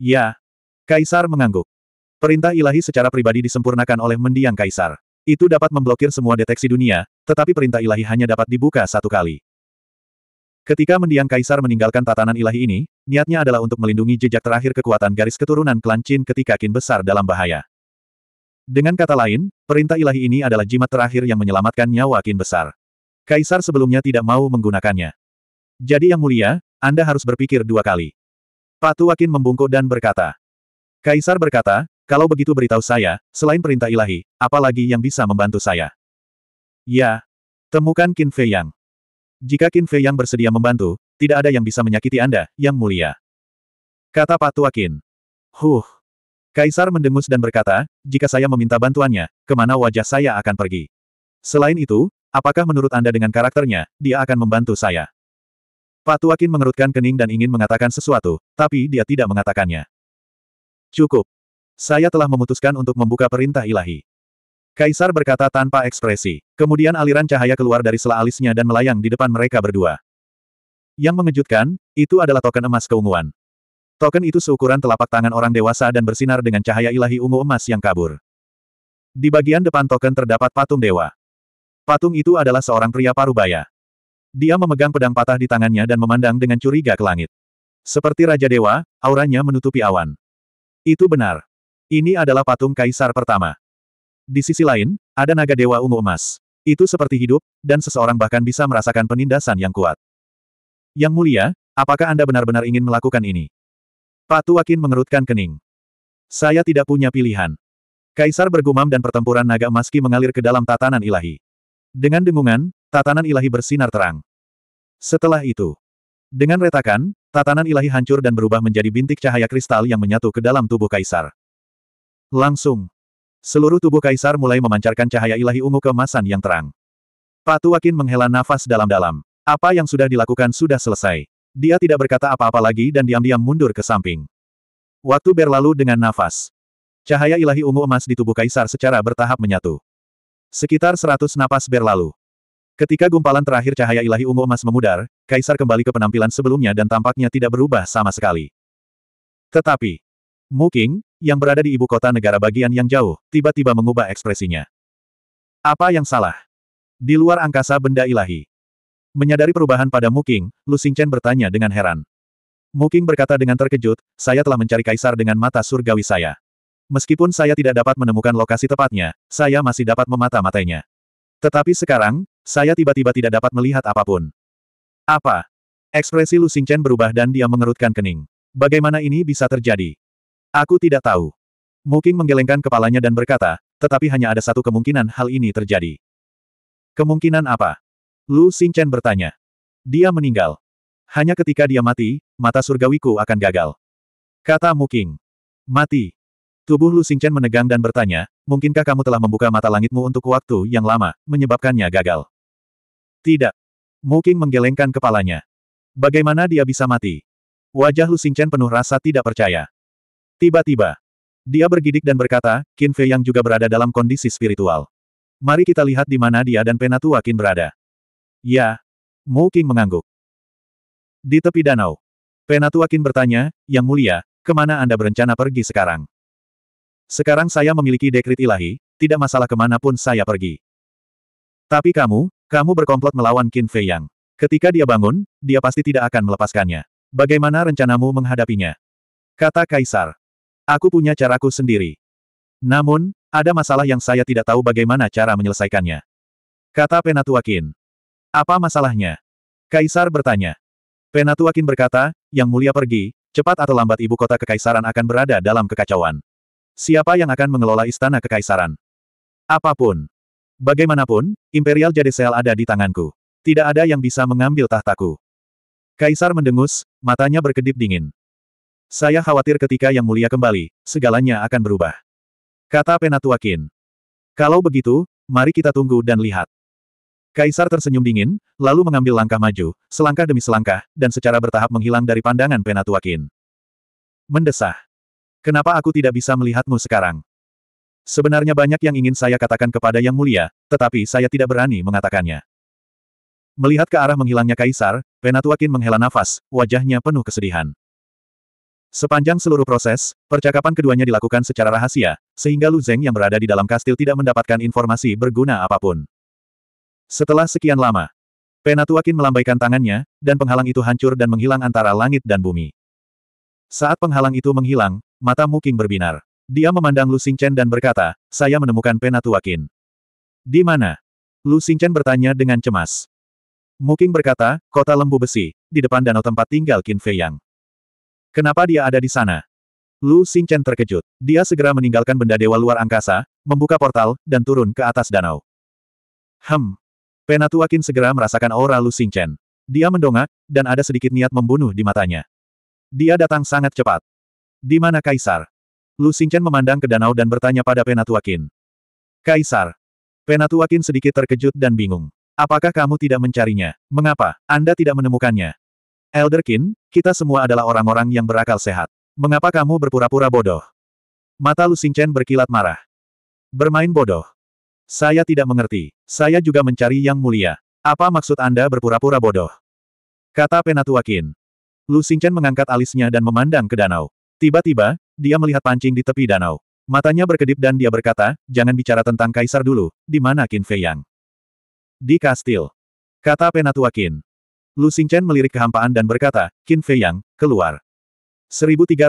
Ya. Kaisar mengangguk. Perintah ilahi secara pribadi disempurnakan oleh mendiang Kaisar. Itu dapat memblokir semua deteksi dunia, tetapi perintah ilahi hanya dapat dibuka satu kali. Ketika mendiang kaisar meninggalkan tatanan ilahi ini, niatnya adalah untuk melindungi jejak terakhir kekuatan garis keturunan klan Qin ketika Qin besar dalam bahaya. Dengan kata lain, perintah ilahi ini adalah jimat terakhir yang menyelamatkan nyawa Qin besar. Kaisar sebelumnya tidak mau menggunakannya. Jadi yang mulia, Anda harus berpikir dua kali. Patu Wakin membungkuk dan berkata. Kaisar berkata, kalau begitu beritahu saya, selain perintah ilahi, apa lagi yang bisa membantu saya? Ya. Temukan Qin Fei Yang. Jika Qin Fei Yang bersedia membantu, tidak ada yang bisa menyakiti Anda, Yang Mulia. Kata Patua Qin. Huh. Kaisar mendengus dan berkata, jika saya meminta bantuannya, kemana wajah saya akan pergi? Selain itu, apakah menurut Anda dengan karakternya, dia akan membantu saya? Patua Qin mengerutkan kening dan ingin mengatakan sesuatu, tapi dia tidak mengatakannya. Cukup. Saya telah memutuskan untuk membuka perintah ilahi. Kaisar berkata tanpa ekspresi. Kemudian aliran cahaya keluar dari sela alisnya dan melayang di depan mereka berdua. Yang mengejutkan, itu adalah token emas keunguan. Token itu seukuran telapak tangan orang dewasa dan bersinar dengan cahaya ilahi ungu emas yang kabur. Di bagian depan token terdapat patung dewa. Patung itu adalah seorang pria parubaya. Dia memegang pedang patah di tangannya dan memandang dengan curiga ke langit. Seperti Raja Dewa, auranya menutupi awan. Itu benar. Ini adalah patung kaisar pertama. Di sisi lain, ada naga dewa ungu emas. Itu seperti hidup, dan seseorang bahkan bisa merasakan penindasan yang kuat. Yang mulia, apakah Anda benar-benar ingin melakukan ini? Pak Tuakin mengerutkan kening. Saya tidak punya pilihan. Kaisar bergumam dan pertempuran naga emas Ki mengalir ke dalam tatanan ilahi. Dengan dengungan, tatanan ilahi bersinar terang. Setelah itu, dengan retakan, tatanan ilahi hancur dan berubah menjadi bintik cahaya kristal yang menyatu ke dalam tubuh kaisar. Langsung. Seluruh tubuh kaisar mulai memancarkan cahaya ilahi ungu kemasan yang terang. Patu Akin menghela nafas dalam-dalam. Apa yang sudah dilakukan sudah selesai. Dia tidak berkata apa-apa lagi dan diam-diam mundur ke samping. Waktu berlalu dengan nafas. Cahaya ilahi ungu emas di tubuh kaisar secara bertahap menyatu. Sekitar seratus napas berlalu. Ketika gumpalan terakhir cahaya ilahi ungu emas memudar, Kaisar kembali ke penampilan sebelumnya dan tampaknya tidak berubah sama sekali. Tetapi, Muking, yang berada di ibu kota negara bagian yang jauh, tiba-tiba mengubah ekspresinya. Apa yang salah? Di luar angkasa benda ilahi. Menyadari perubahan pada Muking, Lu Xingchen bertanya dengan heran. Muking berkata dengan terkejut, saya telah mencari kaisar dengan mata surgawi saya. Meskipun saya tidak dapat menemukan lokasi tepatnya, saya masih dapat memata-matainya. Tetapi sekarang, saya tiba-tiba tidak dapat melihat apapun. Apa? Ekspresi Lu Xingchen berubah dan dia mengerutkan kening. Bagaimana ini bisa terjadi? Aku tidak tahu. Muking menggelengkan kepalanya dan berkata, tetapi hanya ada satu kemungkinan hal ini terjadi. Kemungkinan apa? Lu Xingchen bertanya. Dia meninggal. Hanya ketika dia mati, mata surgawiku akan gagal. Kata Muking. Mati. Tubuh Lu Xingchen menegang dan bertanya, mungkinkah kamu telah membuka mata langitmu untuk waktu yang lama, menyebabkannya gagal? Tidak. Muking menggelengkan kepalanya. Bagaimana dia bisa mati? Wajah Lu Xingchen penuh rasa tidak percaya. Tiba-tiba, dia bergidik dan berkata, Qin Fei yang juga berada dalam kondisi spiritual. Mari kita lihat di mana dia dan Penatua Qin berada. Ya. Mu King mengangguk. Di tepi danau. Penatua Qin bertanya, Yang Mulia, kemana Anda berencana pergi sekarang? Sekarang saya memiliki dekrit ilahi, tidak masalah kemana pun saya pergi. Tapi kamu, kamu berkomplot melawan Qin Fei Yang. Ketika dia bangun, dia pasti tidak akan melepaskannya. Bagaimana rencanamu menghadapinya? Kata Kaisar. Aku punya caraku sendiri. Namun, ada masalah yang saya tidak tahu bagaimana cara menyelesaikannya. Kata Penatuakin. Apa masalahnya? Kaisar bertanya. Penatuakin berkata, Yang Mulia pergi, cepat atau lambat ibu kota kekaisaran akan berada dalam kekacauan. Siapa yang akan mengelola istana kekaisaran? Apapun. Bagaimanapun, Imperial Jadesel ada di tanganku. Tidak ada yang bisa mengambil tahtaku. Kaisar mendengus, matanya berkedip dingin. Saya khawatir ketika Yang Mulia kembali, segalanya akan berubah. Kata Penatua Qin. Kalau begitu, mari kita tunggu dan lihat. Kaisar tersenyum dingin, lalu mengambil langkah maju, selangkah demi selangkah, dan secara bertahap menghilang dari pandangan Penatua Mendesah. Kenapa aku tidak bisa melihatmu sekarang? Sebenarnya banyak yang ingin saya katakan kepada Yang Mulia, tetapi saya tidak berani mengatakannya. Melihat ke arah menghilangnya Kaisar, Penatua menghela nafas, wajahnya penuh kesedihan. Sepanjang seluruh proses, percakapan keduanya dilakukan secara rahasia, sehingga Lu Zeng yang berada di dalam kastil tidak mendapatkan informasi berguna apapun. Setelah sekian lama, Penatua Qin melambaikan tangannya, dan penghalang itu hancur dan menghilang antara langit dan bumi. Saat penghalang itu menghilang, mata Muking berbinar. Dia memandang Lu Xingchen dan berkata, saya menemukan Penatua Qin. Di mana? Lu Xingchen bertanya dengan cemas. Muking berkata, kota lembu besi, di depan danau tempat tinggal Qin Fei Yang. Kenapa dia ada di sana? Lu Xingchen terkejut. Dia segera meninggalkan benda dewa luar angkasa, membuka portal, dan turun ke atas danau. Hem. Penatuakin segera merasakan aura Lu Xingchen. Dia mendongak, dan ada sedikit niat membunuh di matanya. Dia datang sangat cepat. Di mana Kaisar? Lu Xingchen memandang ke danau dan bertanya pada Penatuakin. Kaisar. Penatuakin sedikit terkejut dan bingung. Apakah kamu tidak mencarinya? Mengapa? Anda tidak menemukannya? Elder Elderkin, kita semua adalah orang-orang yang berakal sehat. Mengapa kamu berpura-pura bodoh? Mata Lu Xingchen berkilat marah. Bermain bodoh. Saya tidak mengerti. Saya juga mencari yang mulia. Apa maksud Anda berpura-pura bodoh? Kata Penatua Qin. Lu Xingchen mengangkat alisnya dan memandang ke danau. Tiba-tiba, dia melihat pancing di tepi danau. Matanya berkedip dan dia berkata, jangan bicara tentang kaisar dulu, di mana Qin Fei Yang? Di kastil. Kata Penatua Qin. Lu Xingchen melirik kehampaan dan berkata, Qin Fei Yang, keluar. 1354.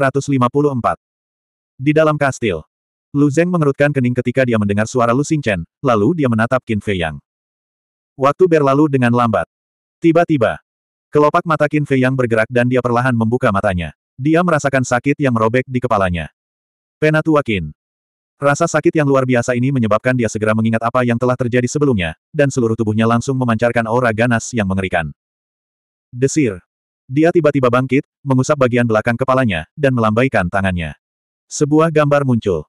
Di dalam kastil. Lu Zeng mengerutkan kening ketika dia mendengar suara Lu Xingchen, lalu dia menatap Qin Fei Yang. Waktu berlalu dengan lambat. Tiba-tiba, kelopak mata Qin Fei Yang bergerak dan dia perlahan membuka matanya. Dia merasakan sakit yang merobek di kepalanya. Penatua Qin. Rasa sakit yang luar biasa ini menyebabkan dia segera mengingat apa yang telah terjadi sebelumnya, dan seluruh tubuhnya langsung memancarkan aura ganas yang mengerikan. Desir. Dia tiba-tiba bangkit, mengusap bagian belakang kepalanya, dan melambaikan tangannya. Sebuah gambar muncul.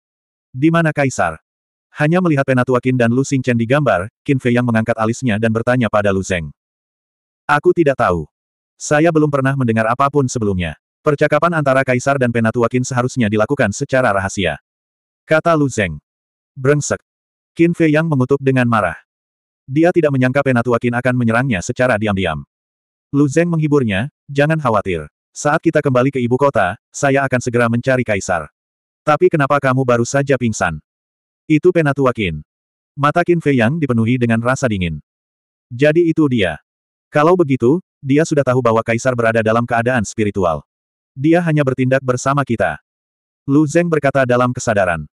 Di mana Kaisar? Hanya melihat Penatua Qin dan Lu Xingchen di gambar, Qin Fei yang mengangkat alisnya dan bertanya pada Lu Zeng. Aku tidak tahu. Saya belum pernah mendengar apapun sebelumnya. Percakapan antara Kaisar dan Penatua Qin seharusnya dilakukan secara rahasia. Kata Lu Zeng. Brengsek. Qin Fei yang mengutuk dengan marah. Dia tidak menyangka Penatua Qin akan menyerangnya secara diam-diam. Lu Zeng menghiburnya, jangan khawatir. Saat kita kembali ke ibu kota, saya akan segera mencari kaisar. Tapi kenapa kamu baru saja pingsan? Itu penatua Qin. Mata Qin Fei Yang dipenuhi dengan rasa dingin. Jadi itu dia. Kalau begitu, dia sudah tahu bahwa kaisar berada dalam keadaan spiritual. Dia hanya bertindak bersama kita. Lu Zeng berkata dalam kesadaran.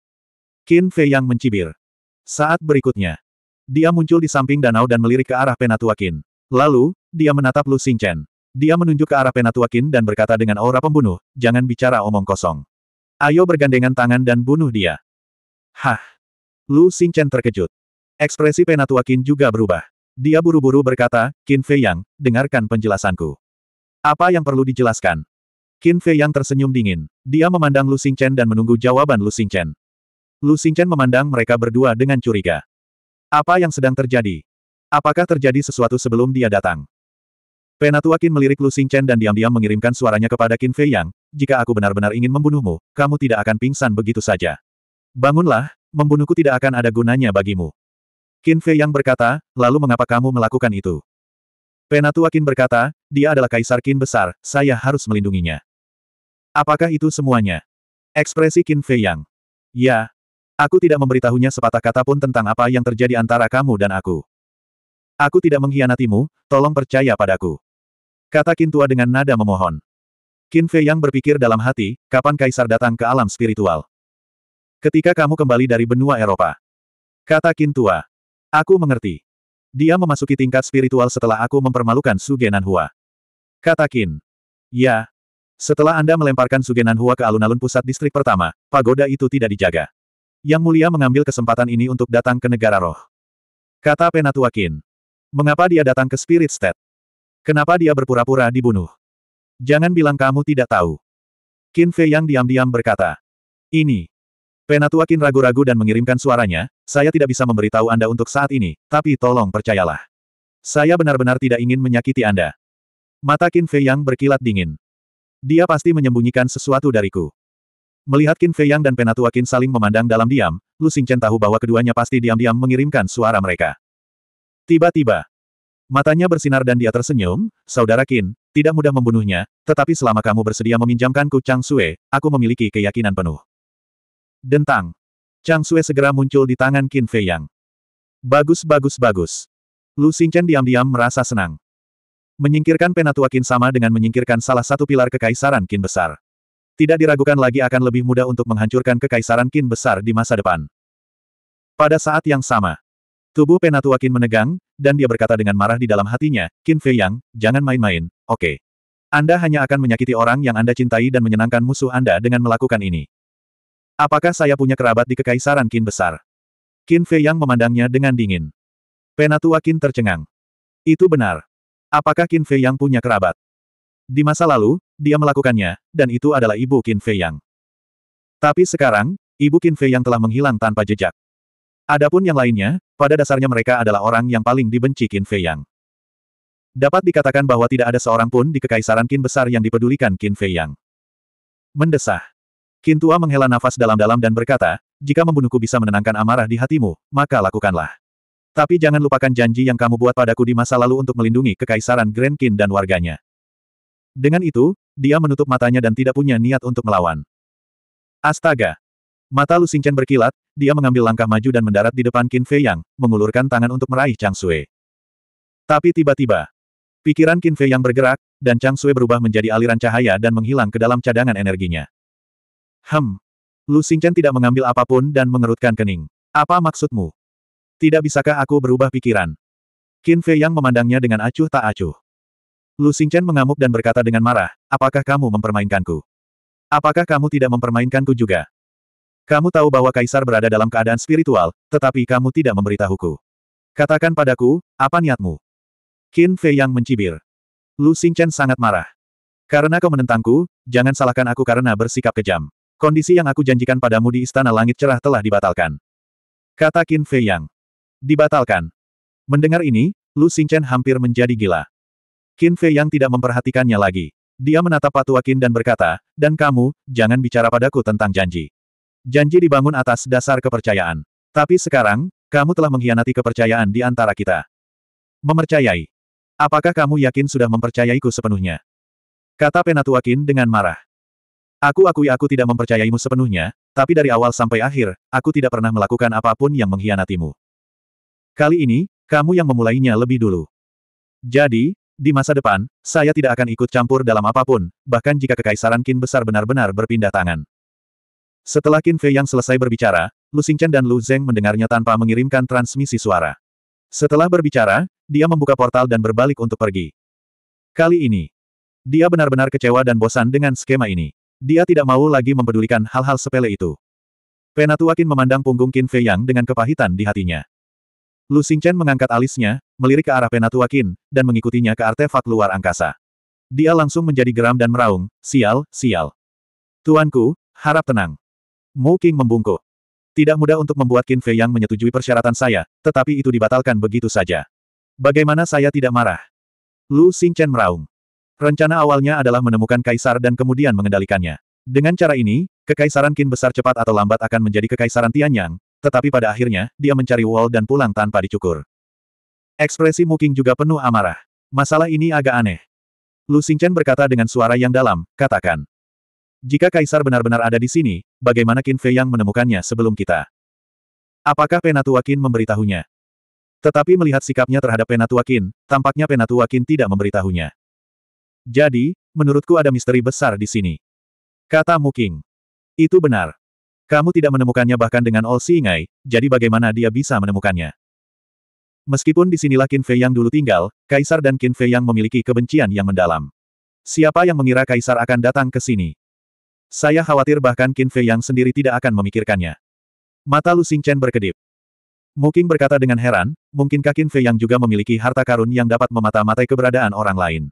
Qin Fei Yang mencibir. Saat berikutnya, dia muncul di samping danau dan melirik ke arah penatua Qin. Lalu, dia menatap Lu Xingchen. Dia menunjuk ke arah Penatua Qin dan berkata dengan aura pembunuh, jangan bicara omong kosong. Ayo bergandengan tangan dan bunuh dia. Hah! Lu Xingchen terkejut. Ekspresi Penatua Qin juga berubah. Dia buru-buru berkata, Qin Fei Yang, dengarkan penjelasanku. Apa yang perlu dijelaskan? Qin Fei Yang tersenyum dingin. Dia memandang Lu Xingchen dan menunggu jawaban Lu Xingchen. Lu Xingchen memandang mereka berdua dengan curiga. Apa yang sedang terjadi? Apakah terjadi sesuatu sebelum dia datang? Penatua Qin melirik Lu Xingchen dan diam-diam mengirimkan suaranya kepada Qin Fei Yang, jika aku benar-benar ingin membunuhmu, kamu tidak akan pingsan begitu saja. Bangunlah, membunuhku tidak akan ada gunanya bagimu. Qin Fei Yang berkata, lalu mengapa kamu melakukan itu? Penatua Qin berkata, dia adalah kaisar Qin besar, saya harus melindunginya. Apakah itu semuanya? Ekspresi Qin Fei Yang. Ya. Aku tidak memberitahunya sepatah kata pun tentang apa yang terjadi antara kamu dan aku. Aku tidak mengkhianatimu, tolong percaya padaku. Kata Kintua dengan nada memohon. Qin Fei yang berpikir dalam hati, kapan Kaisar datang ke alam spiritual? Ketika kamu kembali dari benua Eropa. Kata Kintua. Aku mengerti. Dia memasuki tingkat spiritual setelah aku mempermalukan Sugenan Hua. Kata Qin. Ya. Setelah Anda melemparkan Sugenan Hua ke alun-alun pusat distrik pertama, pagoda itu tidak dijaga. Yang Mulia mengambil kesempatan ini untuk datang ke negara roh. Kata Penatua Qin. Mengapa dia datang ke Spirit State? Kenapa dia berpura-pura dibunuh? Jangan bilang kamu tidak tahu. Qin Fei yang diam-diam berkata. Ini. Penatua Qin ragu-ragu dan mengirimkan suaranya, saya tidak bisa memberitahu Anda untuk saat ini, tapi tolong percayalah. Saya benar-benar tidak ingin menyakiti Anda. Mata Qin Fei yang berkilat dingin. Dia pasti menyembunyikan sesuatu dariku. Melihat Qin Fei yang dan Penatua Qin saling memandang dalam diam, Lu Xingchen tahu bahwa keduanya pasti diam-diam mengirimkan suara mereka. Tiba-tiba, matanya bersinar dan dia tersenyum, Saudara Qin, tidak mudah membunuhnya, tetapi selama kamu bersedia meminjamkanku Chang Sue, aku memiliki keyakinan penuh. Dentang. Chang Sue segera muncul di tangan Qin Fei Yang. Bagus bagus bagus. Lu Xingchen diam-diam merasa senang. Menyingkirkan penatua Qin sama dengan menyingkirkan salah satu pilar kekaisaran Qin besar. Tidak diragukan lagi akan lebih mudah untuk menghancurkan kekaisaran Qin besar di masa depan. Pada saat yang sama, Tubuh Penatuakin menegang, dan dia berkata dengan marah di dalam hatinya, Qin Fei Yang, jangan main-main, oke. Okay. Anda hanya akan menyakiti orang yang Anda cintai dan menyenangkan musuh Anda dengan melakukan ini. Apakah saya punya kerabat di Kekaisaran Qin Besar? Qin Fei Yang memandangnya dengan dingin. Penatua Qin tercengang. Itu benar. Apakah Qin Fei Yang punya kerabat? Di masa lalu, dia melakukannya, dan itu adalah ibu Qin Fei Yang. Tapi sekarang, ibu Qin Fei Yang telah menghilang tanpa jejak. Adapun yang lainnya, pada dasarnya mereka adalah orang yang paling dibenci Qin Fei Yang. Dapat dikatakan bahwa tidak ada seorang pun di kekaisaran Qin besar yang dipedulikan Qin Fei Yang. Mendesah. Qin Tua menghela nafas dalam-dalam dan berkata, jika membunuhku bisa menenangkan amarah di hatimu, maka lakukanlah. Tapi jangan lupakan janji yang kamu buat padaku di masa lalu untuk melindungi kekaisaran Grand Qin dan warganya. Dengan itu, dia menutup matanya dan tidak punya niat untuk melawan. Astaga! Mata Lu Xingchen berkilat, dia mengambil langkah maju dan mendarat di depan Qin Fei Yang, mengulurkan tangan untuk meraih Chang Sui. Tapi tiba-tiba, pikiran Qin Fei Yang bergerak, dan Chang Sui berubah menjadi aliran cahaya dan menghilang ke dalam cadangan energinya. Hem. Lu Xingchen tidak mengambil apapun dan mengerutkan kening. Apa maksudmu? Tidak bisakah aku berubah pikiran? Qin Fei Yang memandangnya dengan acuh tak acuh. Lu Xingchen mengamuk dan berkata dengan marah, apakah kamu mempermainkanku? Apakah kamu tidak mempermainkanku juga? Kamu tahu bahwa Kaisar berada dalam keadaan spiritual, tetapi kamu tidak memberitahuku. Katakan padaku, apa niatmu? Qin Fei yang mencibir. Lu Xingchen sangat marah. Karena kau menentangku, jangan salahkan aku karena bersikap kejam. Kondisi yang aku janjikan padamu di Istana Langit Cerah telah dibatalkan. Kata Qin Fei Yang. Dibatalkan. Mendengar ini, Lu Xingchen hampir menjadi gila. Qin Fei Yang tidak memperhatikannya lagi. Dia menatap Patua Qin dan berkata, dan kamu, jangan bicara padaku tentang janji. Janji dibangun atas dasar kepercayaan. Tapi sekarang, kamu telah mengkhianati kepercayaan di antara kita. Memercayai. Apakah kamu yakin sudah mempercayaiku sepenuhnya? Kata Penatuakin dengan marah. Aku akui aku tidak mempercayaimu sepenuhnya, tapi dari awal sampai akhir, aku tidak pernah melakukan apapun yang mengkhianatimu. Kali ini, kamu yang memulainya lebih dulu. Jadi, di masa depan, saya tidak akan ikut campur dalam apapun, bahkan jika kekaisaran Kin besar benar-benar berpindah tangan. Setelah Qin Fei yang selesai berbicara, Lu Xingchen dan Lu Zeng mendengarnya tanpa mengirimkan transmisi suara. Setelah berbicara, dia membuka portal dan berbalik untuk pergi. Kali ini, dia benar-benar kecewa dan bosan dengan skema ini. Dia tidak mau lagi mempedulikan hal-hal sepele itu. Penatua Qin memandang punggung Qin Fei Yang dengan kepahitan di hatinya. Lu Xingchen mengangkat alisnya, melirik ke arah Penatua Qin, dan mengikutinya ke artefak luar angkasa. Dia langsung menjadi geram dan meraung, sial, sial. Tuanku, harap tenang. Mu King membungkuk. Tidak mudah untuk membuat Qin Fei yang menyetujui persyaratan saya, tetapi itu dibatalkan begitu saja. Bagaimana saya tidak marah? Lu Xingchen meraung. Rencana awalnya adalah menemukan kaisar dan kemudian mengendalikannya. Dengan cara ini, kekaisaran Qin besar cepat atau lambat akan menjadi kekaisaran Tianyang, tetapi pada akhirnya, dia mencari Wall dan pulang tanpa dicukur. Ekspresi Mu King juga penuh amarah. Masalah ini agak aneh. Lu Xingchen berkata dengan suara yang dalam, katakan. Jika Kaisar benar-benar ada di sini, bagaimana Qin Fei yang menemukannya sebelum kita? Apakah Penatua Qin memberitahunya? Tetapi melihat sikapnya terhadap Penatua Qin, tampaknya Penatua Qin tidak memberitahunya. Jadi, menurutku ada misteri besar di sini. Kata Muking. Itu benar. Kamu tidak menemukannya bahkan dengan All Singai, jadi bagaimana dia bisa menemukannya? Meskipun di disinilah Qin Fei yang dulu tinggal, Kaisar dan Qin Fei yang memiliki kebencian yang mendalam. Siapa yang mengira Kaisar akan datang ke sini? Saya khawatir bahkan Qin Fei yang sendiri tidak akan memikirkannya. Mata Lu Xingchen berkedip. Muking berkata dengan heran, mungkinkah Qin Fei yang juga memiliki harta karun yang dapat memata-matai keberadaan orang lain?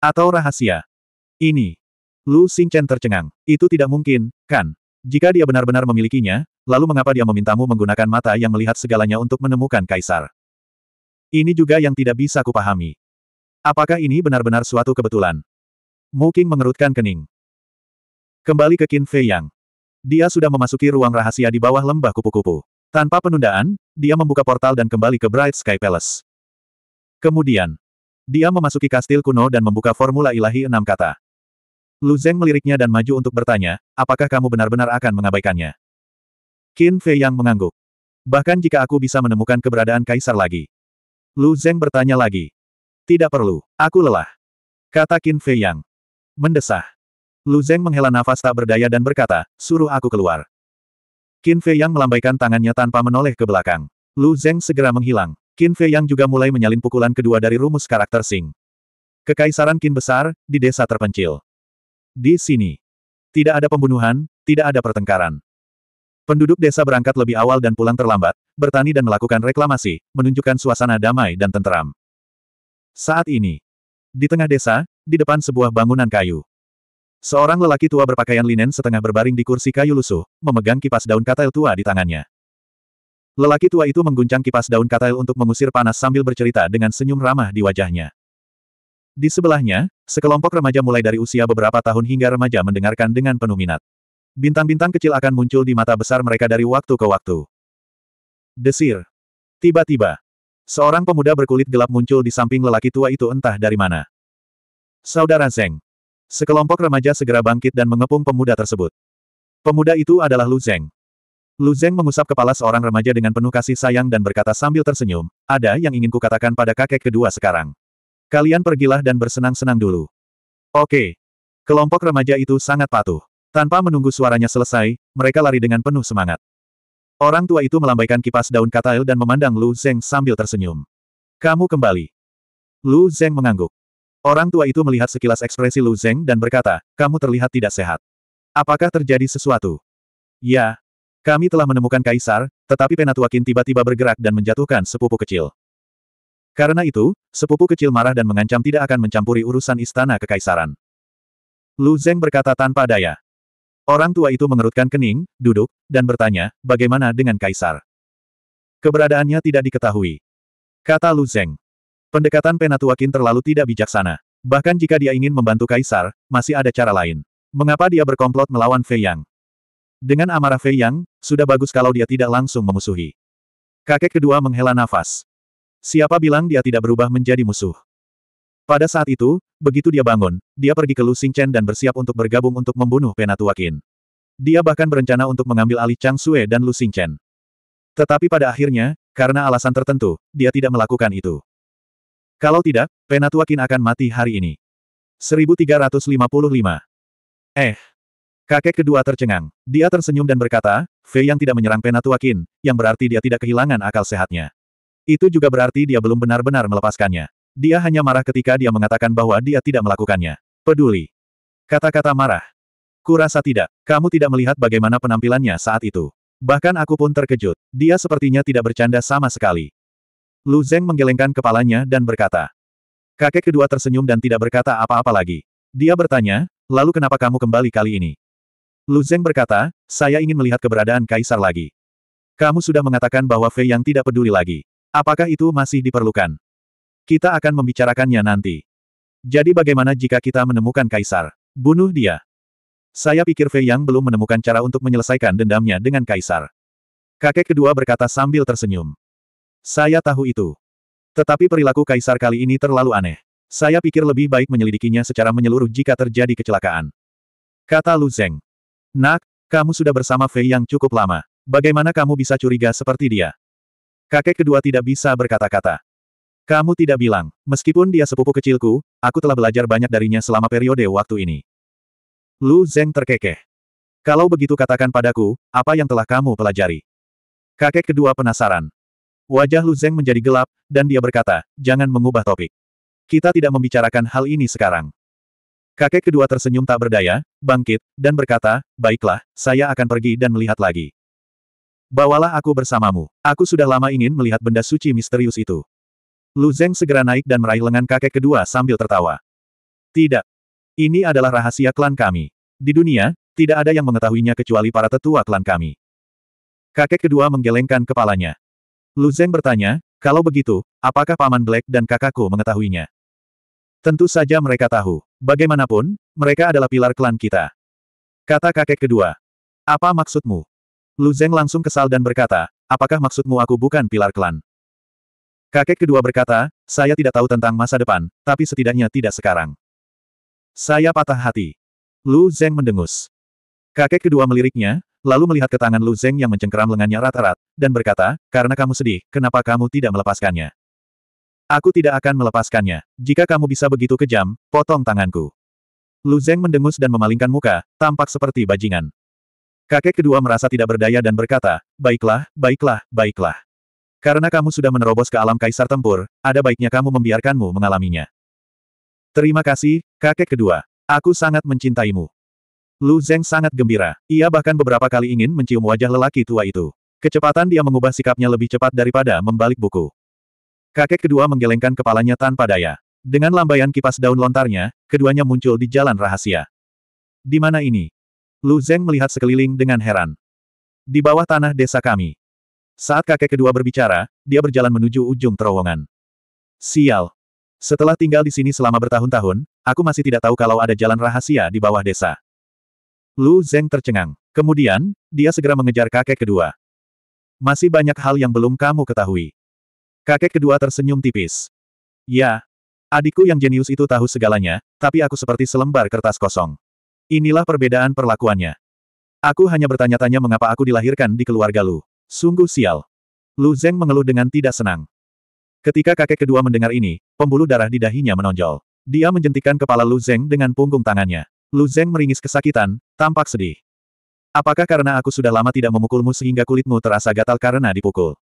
Atau rahasia? Ini. Lu Xingchen tercengang. Itu tidak mungkin, kan? Jika dia benar-benar memilikinya, lalu mengapa dia memintamu menggunakan mata yang melihat segalanya untuk menemukan kaisar? Ini juga yang tidak bisa kupahami. Apakah ini benar-benar suatu kebetulan? Muking mengerutkan kening. Kembali ke Qin Fei Yang. Dia sudah memasuki ruang rahasia di bawah lembah kupu-kupu. Tanpa penundaan, dia membuka portal dan kembali ke Bright Sky Palace. Kemudian, dia memasuki kastil kuno dan membuka formula ilahi enam kata. Lu Zeng meliriknya dan maju untuk bertanya, apakah kamu benar-benar akan mengabaikannya? Qin Fei Yang mengangguk. Bahkan jika aku bisa menemukan keberadaan kaisar lagi. Lu Zeng bertanya lagi. Tidak perlu, aku lelah. Kata Qin Fei Yang. Mendesah. Lu Zeng menghela nafas tak berdaya dan berkata, suruh aku keluar. Qin Fei Yang melambaikan tangannya tanpa menoleh ke belakang. Lu Zeng segera menghilang. Qin Fei Yang juga mulai menyalin pukulan kedua dari rumus karakter Sing. Kekaisaran Qin besar, di desa terpencil. Di sini. Tidak ada pembunuhan, tidak ada pertengkaran. Penduduk desa berangkat lebih awal dan pulang terlambat, bertani dan melakukan reklamasi, menunjukkan suasana damai dan tenteram. Saat ini. Di tengah desa, di depan sebuah bangunan kayu. Seorang lelaki tua berpakaian linen setengah berbaring di kursi kayu lusuh, memegang kipas daun katail tua di tangannya. Lelaki tua itu mengguncang kipas daun katail untuk mengusir panas sambil bercerita dengan senyum ramah di wajahnya. Di sebelahnya, sekelompok remaja mulai dari usia beberapa tahun hingga remaja mendengarkan dengan penuh minat. Bintang-bintang kecil akan muncul di mata besar mereka dari waktu ke waktu. Desir. Tiba-tiba, seorang pemuda berkulit gelap muncul di samping lelaki tua itu entah dari mana. Saudara Zeng. Sekelompok remaja segera bangkit dan mengepung pemuda tersebut. Pemuda itu adalah Lu Zeng. Lu Zeng mengusap kepala seorang remaja dengan penuh kasih sayang dan berkata sambil tersenyum, ada yang ingin kukatakan pada kakek kedua sekarang. Kalian pergilah dan bersenang-senang dulu. Oke. Kelompok remaja itu sangat patuh. Tanpa menunggu suaranya selesai, mereka lari dengan penuh semangat. Orang tua itu melambaikan kipas daun katail dan memandang Lu Zeng sambil tersenyum. Kamu kembali. Lu Zeng mengangguk. Orang tua itu melihat sekilas ekspresi Lu Zeng dan berkata, kamu terlihat tidak sehat. Apakah terjadi sesuatu? Ya. Kami telah menemukan Kaisar, tetapi Penatua Qin tiba-tiba bergerak dan menjatuhkan sepupu kecil. Karena itu, sepupu kecil marah dan mengancam tidak akan mencampuri urusan istana kekaisaran. Lu Zeng berkata tanpa daya. Orang tua itu mengerutkan kening, duduk, dan bertanya, bagaimana dengan Kaisar? Keberadaannya tidak diketahui. Kata Lu Zeng. Pendekatan Penatuakin terlalu tidak bijaksana. Bahkan jika dia ingin membantu Kaisar, masih ada cara lain. Mengapa dia berkomplot melawan Fei Yang? Dengan amarah Fei Yang, sudah bagus kalau dia tidak langsung memusuhi. Kakek kedua menghela nafas. Siapa bilang dia tidak berubah menjadi musuh? Pada saat itu, begitu dia bangun, dia pergi ke Lu Xingchen dan bersiap untuk bergabung untuk membunuh Penatuakin. Dia bahkan berencana untuk mengambil alih Chang Sue dan Lu Xingchen. Tetapi pada akhirnya, karena alasan tertentu, dia tidak melakukan itu. Kalau tidak, Penatuakin akan mati hari ini. 1355. Eh. Kakek kedua tercengang. Dia tersenyum dan berkata, Fei yang tidak menyerang Penatuakin, yang berarti dia tidak kehilangan akal sehatnya. Itu juga berarti dia belum benar-benar melepaskannya. Dia hanya marah ketika dia mengatakan bahwa dia tidak melakukannya. Peduli. Kata-kata marah. Kurasa tidak. Kamu tidak melihat bagaimana penampilannya saat itu. Bahkan aku pun terkejut. Dia sepertinya tidak bercanda sama sekali. Lu Zeng menggelengkan kepalanya dan berkata. Kakek kedua tersenyum dan tidak berkata apa-apa lagi. Dia bertanya, lalu kenapa kamu kembali kali ini? Lu Zeng berkata, saya ingin melihat keberadaan Kaisar lagi. Kamu sudah mengatakan bahwa Fei yang tidak peduli lagi. Apakah itu masih diperlukan? Kita akan membicarakannya nanti. Jadi bagaimana jika kita menemukan Kaisar? Bunuh dia. Saya pikir Fei Yang belum menemukan cara untuk menyelesaikan dendamnya dengan Kaisar. Kakek kedua berkata sambil tersenyum. Saya tahu itu. Tetapi perilaku kaisar kali ini terlalu aneh. Saya pikir lebih baik menyelidikinya secara menyeluruh jika terjadi kecelakaan. Kata Lu Zeng. Nak, kamu sudah bersama Fei yang cukup lama. Bagaimana kamu bisa curiga seperti dia? Kakek kedua tidak bisa berkata-kata. Kamu tidak bilang, meskipun dia sepupu kecilku, aku telah belajar banyak darinya selama periode waktu ini. Lu Zeng terkekeh. Kalau begitu katakan padaku, apa yang telah kamu pelajari? Kakek kedua penasaran. Wajah Lu Zeng menjadi gelap, dan dia berkata, jangan mengubah topik. Kita tidak membicarakan hal ini sekarang. Kakek kedua tersenyum tak berdaya, bangkit, dan berkata, baiklah, saya akan pergi dan melihat lagi. Bawalah aku bersamamu. Aku sudah lama ingin melihat benda suci misterius itu. Lu Zeng segera naik dan meraih lengan kakek kedua sambil tertawa. Tidak. Ini adalah rahasia klan kami. Di dunia, tidak ada yang mengetahuinya kecuali para tetua klan kami. Kakek kedua menggelengkan kepalanya. Lu Zeng bertanya, kalau begitu, apakah Paman Black dan kakakku mengetahuinya? Tentu saja mereka tahu. Bagaimanapun, mereka adalah pilar klan kita. Kata kakek kedua. Apa maksudmu? Lu Zeng langsung kesal dan berkata, apakah maksudmu aku bukan pilar klan? Kakek kedua berkata, saya tidak tahu tentang masa depan, tapi setidaknya tidak sekarang. Saya patah hati. Lu Zeng mendengus. Kakek kedua meliriknya, lalu melihat ke tangan Lu Zeng yang mencengkeram lengannya rata-rat, dan berkata, karena kamu sedih, kenapa kamu tidak melepaskannya? Aku tidak akan melepaskannya. Jika kamu bisa begitu kejam, potong tanganku. Lu Zeng mendengus dan memalingkan muka, tampak seperti bajingan. Kakek kedua merasa tidak berdaya dan berkata, baiklah, baiklah, baiklah. Karena kamu sudah menerobos ke alam kaisar tempur, ada baiknya kamu membiarkanmu mengalaminya. Terima kasih, kakek kedua. Aku sangat mencintaimu. Lu Zeng sangat gembira. Ia bahkan beberapa kali ingin mencium wajah lelaki tua itu. Kecepatan dia mengubah sikapnya lebih cepat daripada membalik buku. Kakek kedua menggelengkan kepalanya tanpa daya. Dengan lambaian kipas daun lontarnya, keduanya muncul di jalan rahasia. Di mana ini? Lu Zeng melihat sekeliling dengan heran. Di bawah tanah desa kami. Saat kakek kedua berbicara, dia berjalan menuju ujung terowongan. Sial. Setelah tinggal di sini selama bertahun-tahun, aku masih tidak tahu kalau ada jalan rahasia di bawah desa. Lu Zeng tercengang. Kemudian, dia segera mengejar kakek kedua. Masih banyak hal yang belum kamu ketahui. Kakek kedua tersenyum tipis. Ya, adikku yang jenius itu tahu segalanya, tapi aku seperti selembar kertas kosong. Inilah perbedaan perlakuannya. Aku hanya bertanya-tanya mengapa aku dilahirkan di keluarga Lu. Sungguh sial. Lu Zeng mengeluh dengan tidak senang. Ketika kakek kedua mendengar ini, pembuluh darah di dahinya menonjol. Dia menjentikan kepala Lu Zeng dengan punggung tangannya. Lu Zeng meringis kesakitan, tampak sedih. Apakah karena aku sudah lama tidak memukulmu sehingga kulitmu terasa gatal karena dipukul?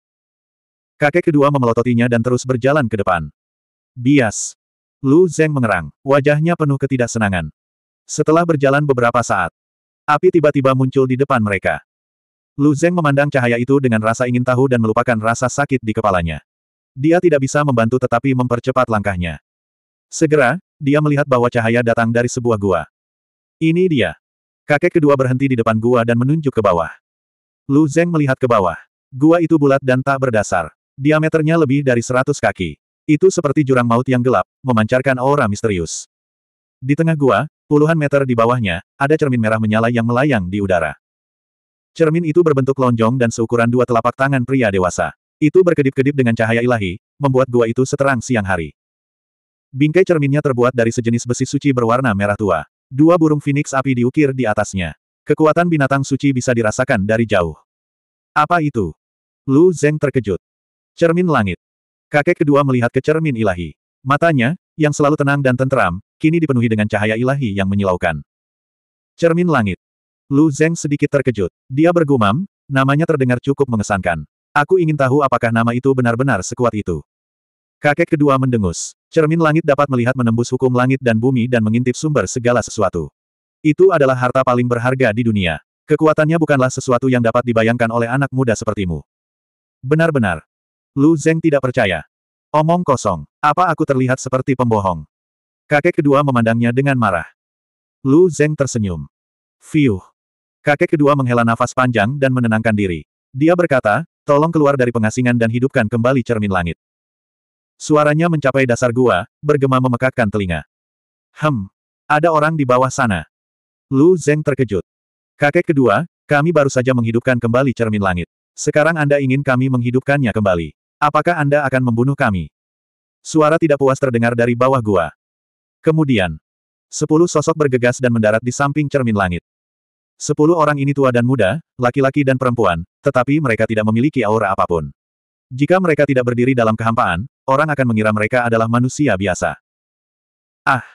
Kakek kedua memelototinya dan terus berjalan ke depan. Bias. Lu Zeng mengerang, wajahnya penuh ketidaksenangan. Setelah berjalan beberapa saat, api tiba-tiba muncul di depan mereka. Lu Zeng memandang cahaya itu dengan rasa ingin tahu dan melupakan rasa sakit di kepalanya. Dia tidak bisa membantu tetapi mempercepat langkahnya. Segera, dia melihat bahwa cahaya datang dari sebuah gua. Ini dia. Kakek kedua berhenti di depan gua dan menunjuk ke bawah. Lu Zeng melihat ke bawah. Gua itu bulat dan tak berdasar. Diameternya lebih dari seratus kaki. Itu seperti jurang maut yang gelap, memancarkan aura misterius. Di tengah gua, puluhan meter di bawahnya, ada cermin merah menyala yang melayang di udara. Cermin itu berbentuk lonjong dan seukuran dua telapak tangan pria dewasa. Itu berkedip-kedip dengan cahaya ilahi, membuat gua itu seterang siang hari. Bingkai cerminnya terbuat dari sejenis besi suci berwarna merah tua. Dua burung phoenix api diukir di atasnya. Kekuatan binatang suci bisa dirasakan dari jauh. Apa itu? Lu Zeng terkejut. Cermin langit. Kakek kedua melihat ke cermin ilahi. Matanya, yang selalu tenang dan tenteram, kini dipenuhi dengan cahaya ilahi yang menyilaukan. Cermin langit. Lu Zeng sedikit terkejut. Dia bergumam, namanya terdengar cukup mengesankan. Aku ingin tahu apakah nama itu benar-benar sekuat itu. Kakek kedua mendengus. Cermin langit dapat melihat menembus hukum langit dan bumi dan mengintip sumber segala sesuatu. Itu adalah harta paling berharga di dunia. Kekuatannya bukanlah sesuatu yang dapat dibayangkan oleh anak muda sepertimu. Benar-benar. Lu Zeng tidak percaya. Omong kosong. Apa aku terlihat seperti pembohong? Kakek kedua memandangnya dengan marah. Lu Zeng tersenyum. Fiuh. Kakek kedua menghela nafas panjang dan menenangkan diri. Dia berkata, tolong keluar dari pengasingan dan hidupkan kembali cermin langit. Suaranya mencapai dasar gua, bergema memekakkan telinga. Hem, ada orang di bawah sana. Lu Zeng terkejut. Kakek kedua, kami baru saja menghidupkan kembali cermin langit. Sekarang Anda ingin kami menghidupkannya kembali. Apakah Anda akan membunuh kami? Suara tidak puas terdengar dari bawah gua. Kemudian, sepuluh sosok bergegas dan mendarat di samping cermin langit. Sepuluh orang ini tua dan muda, laki-laki dan perempuan, tetapi mereka tidak memiliki aura apapun. Jika mereka tidak berdiri dalam kehampaan, orang akan mengira mereka adalah manusia biasa. Ah!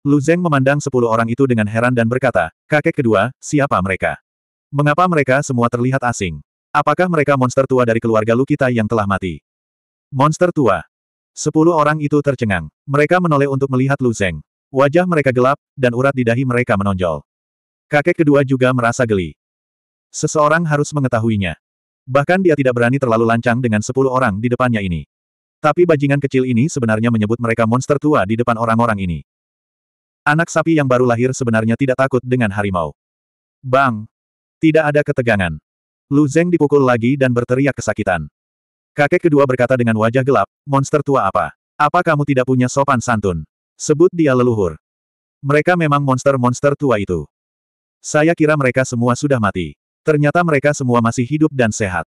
Lu Zeng memandang sepuluh orang itu dengan heran dan berkata, kakek kedua, siapa mereka? Mengapa mereka semua terlihat asing? Apakah mereka monster tua dari keluarga Lu kita yang telah mati? Monster tua. Sepuluh orang itu tercengang. Mereka menoleh untuk melihat Lu Zeng. Wajah mereka gelap, dan urat di dahi mereka menonjol. Kakek kedua juga merasa geli. Seseorang harus mengetahuinya. Bahkan dia tidak berani terlalu lancang dengan sepuluh orang di depannya ini. Tapi bajingan kecil ini sebenarnya menyebut mereka monster tua di depan orang-orang ini. Anak sapi yang baru lahir sebenarnya tidak takut dengan harimau. Bang! Tidak ada ketegangan. Lu Zeng dipukul lagi dan berteriak kesakitan. Kakek kedua berkata dengan wajah gelap, monster tua apa? Apa kamu tidak punya sopan santun? Sebut dia leluhur. Mereka memang monster-monster tua itu. Saya kira mereka semua sudah mati. Ternyata mereka semua masih hidup dan sehat.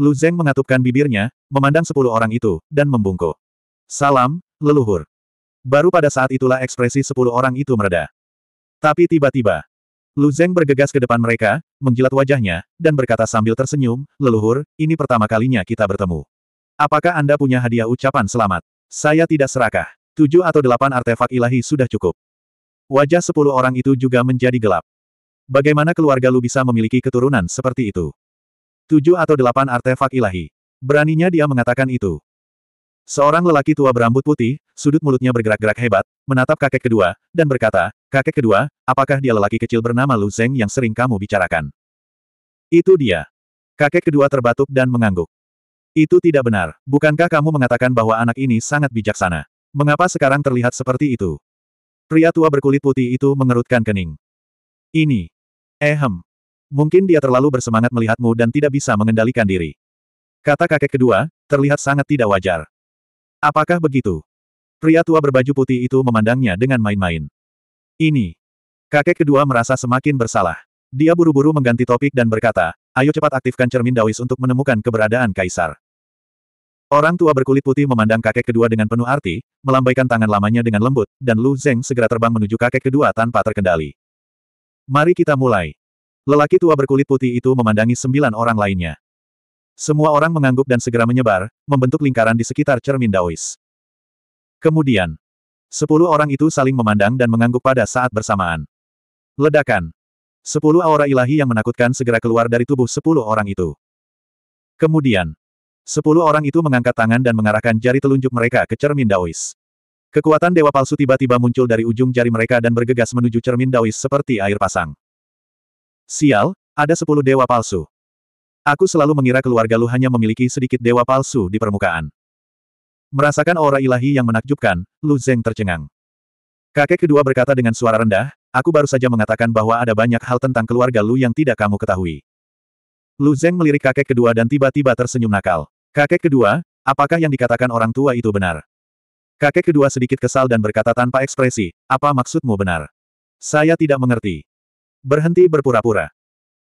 Lu Zeng mengatupkan bibirnya, memandang sepuluh orang itu, dan membungkuk. Salam, leluhur. Baru pada saat itulah ekspresi sepuluh orang itu mereda. Tapi tiba-tiba, Lu Zeng bergegas ke depan mereka, menjilat wajahnya, dan berkata sambil tersenyum, leluhur, ini pertama kalinya kita bertemu. Apakah Anda punya hadiah ucapan selamat? Saya tidak serakah. Tujuh atau delapan artefak ilahi sudah cukup. Wajah sepuluh orang itu juga menjadi gelap. Bagaimana keluarga Lu bisa memiliki keturunan seperti itu? Tujuh atau delapan artefak ilahi. Beraninya dia mengatakan itu. Seorang lelaki tua berambut putih, sudut mulutnya bergerak-gerak hebat, menatap kakek kedua, dan berkata, kakek kedua, apakah dia lelaki kecil bernama Lu Zeng yang sering kamu bicarakan? Itu dia. Kakek kedua terbatuk dan mengangguk. Itu tidak benar. Bukankah kamu mengatakan bahwa anak ini sangat bijaksana? Mengapa sekarang terlihat seperti itu? Pria tua berkulit putih itu mengerutkan kening. Ini, Ehem. Eh, Mungkin dia terlalu bersemangat melihatmu dan tidak bisa mengendalikan diri. Kata kakek kedua, terlihat sangat tidak wajar. Apakah begitu? Pria tua berbaju putih itu memandangnya dengan main-main. Ini. Kakek kedua merasa semakin bersalah. Dia buru-buru mengganti topik dan berkata, ayo cepat aktifkan cermin Dawis untuk menemukan keberadaan Kaisar. Orang tua berkulit putih memandang kakek kedua dengan penuh arti, melambaikan tangan lamanya dengan lembut, dan Lu Zeng segera terbang menuju kakek kedua tanpa terkendali. Mari kita mulai. Lelaki tua berkulit putih itu memandangi sembilan orang lainnya. Semua orang mengangguk dan segera menyebar, membentuk lingkaran di sekitar cermin Daois. Kemudian, sepuluh orang itu saling memandang dan mengangguk pada saat bersamaan. Ledakan. Sepuluh aura ilahi yang menakutkan segera keluar dari tubuh sepuluh orang itu. Kemudian, sepuluh orang itu mengangkat tangan dan mengarahkan jari telunjuk mereka ke cermin Daois. Kekuatan dewa palsu tiba-tiba muncul dari ujung jari mereka dan bergegas menuju cermin Daois seperti air pasang. Sial, ada sepuluh dewa palsu. Aku selalu mengira keluarga lu hanya memiliki sedikit dewa palsu di permukaan. Merasakan aura ilahi yang menakjubkan, Lu Zeng tercengang. Kakek kedua berkata dengan suara rendah, aku baru saja mengatakan bahwa ada banyak hal tentang keluarga Lu yang tidak kamu ketahui. Lu Zeng melirik kakek kedua dan tiba-tiba tersenyum nakal. Kakek kedua, apakah yang dikatakan orang tua itu benar? Kakek kedua sedikit kesal dan berkata tanpa ekspresi, apa maksudmu benar? Saya tidak mengerti. Berhenti berpura-pura.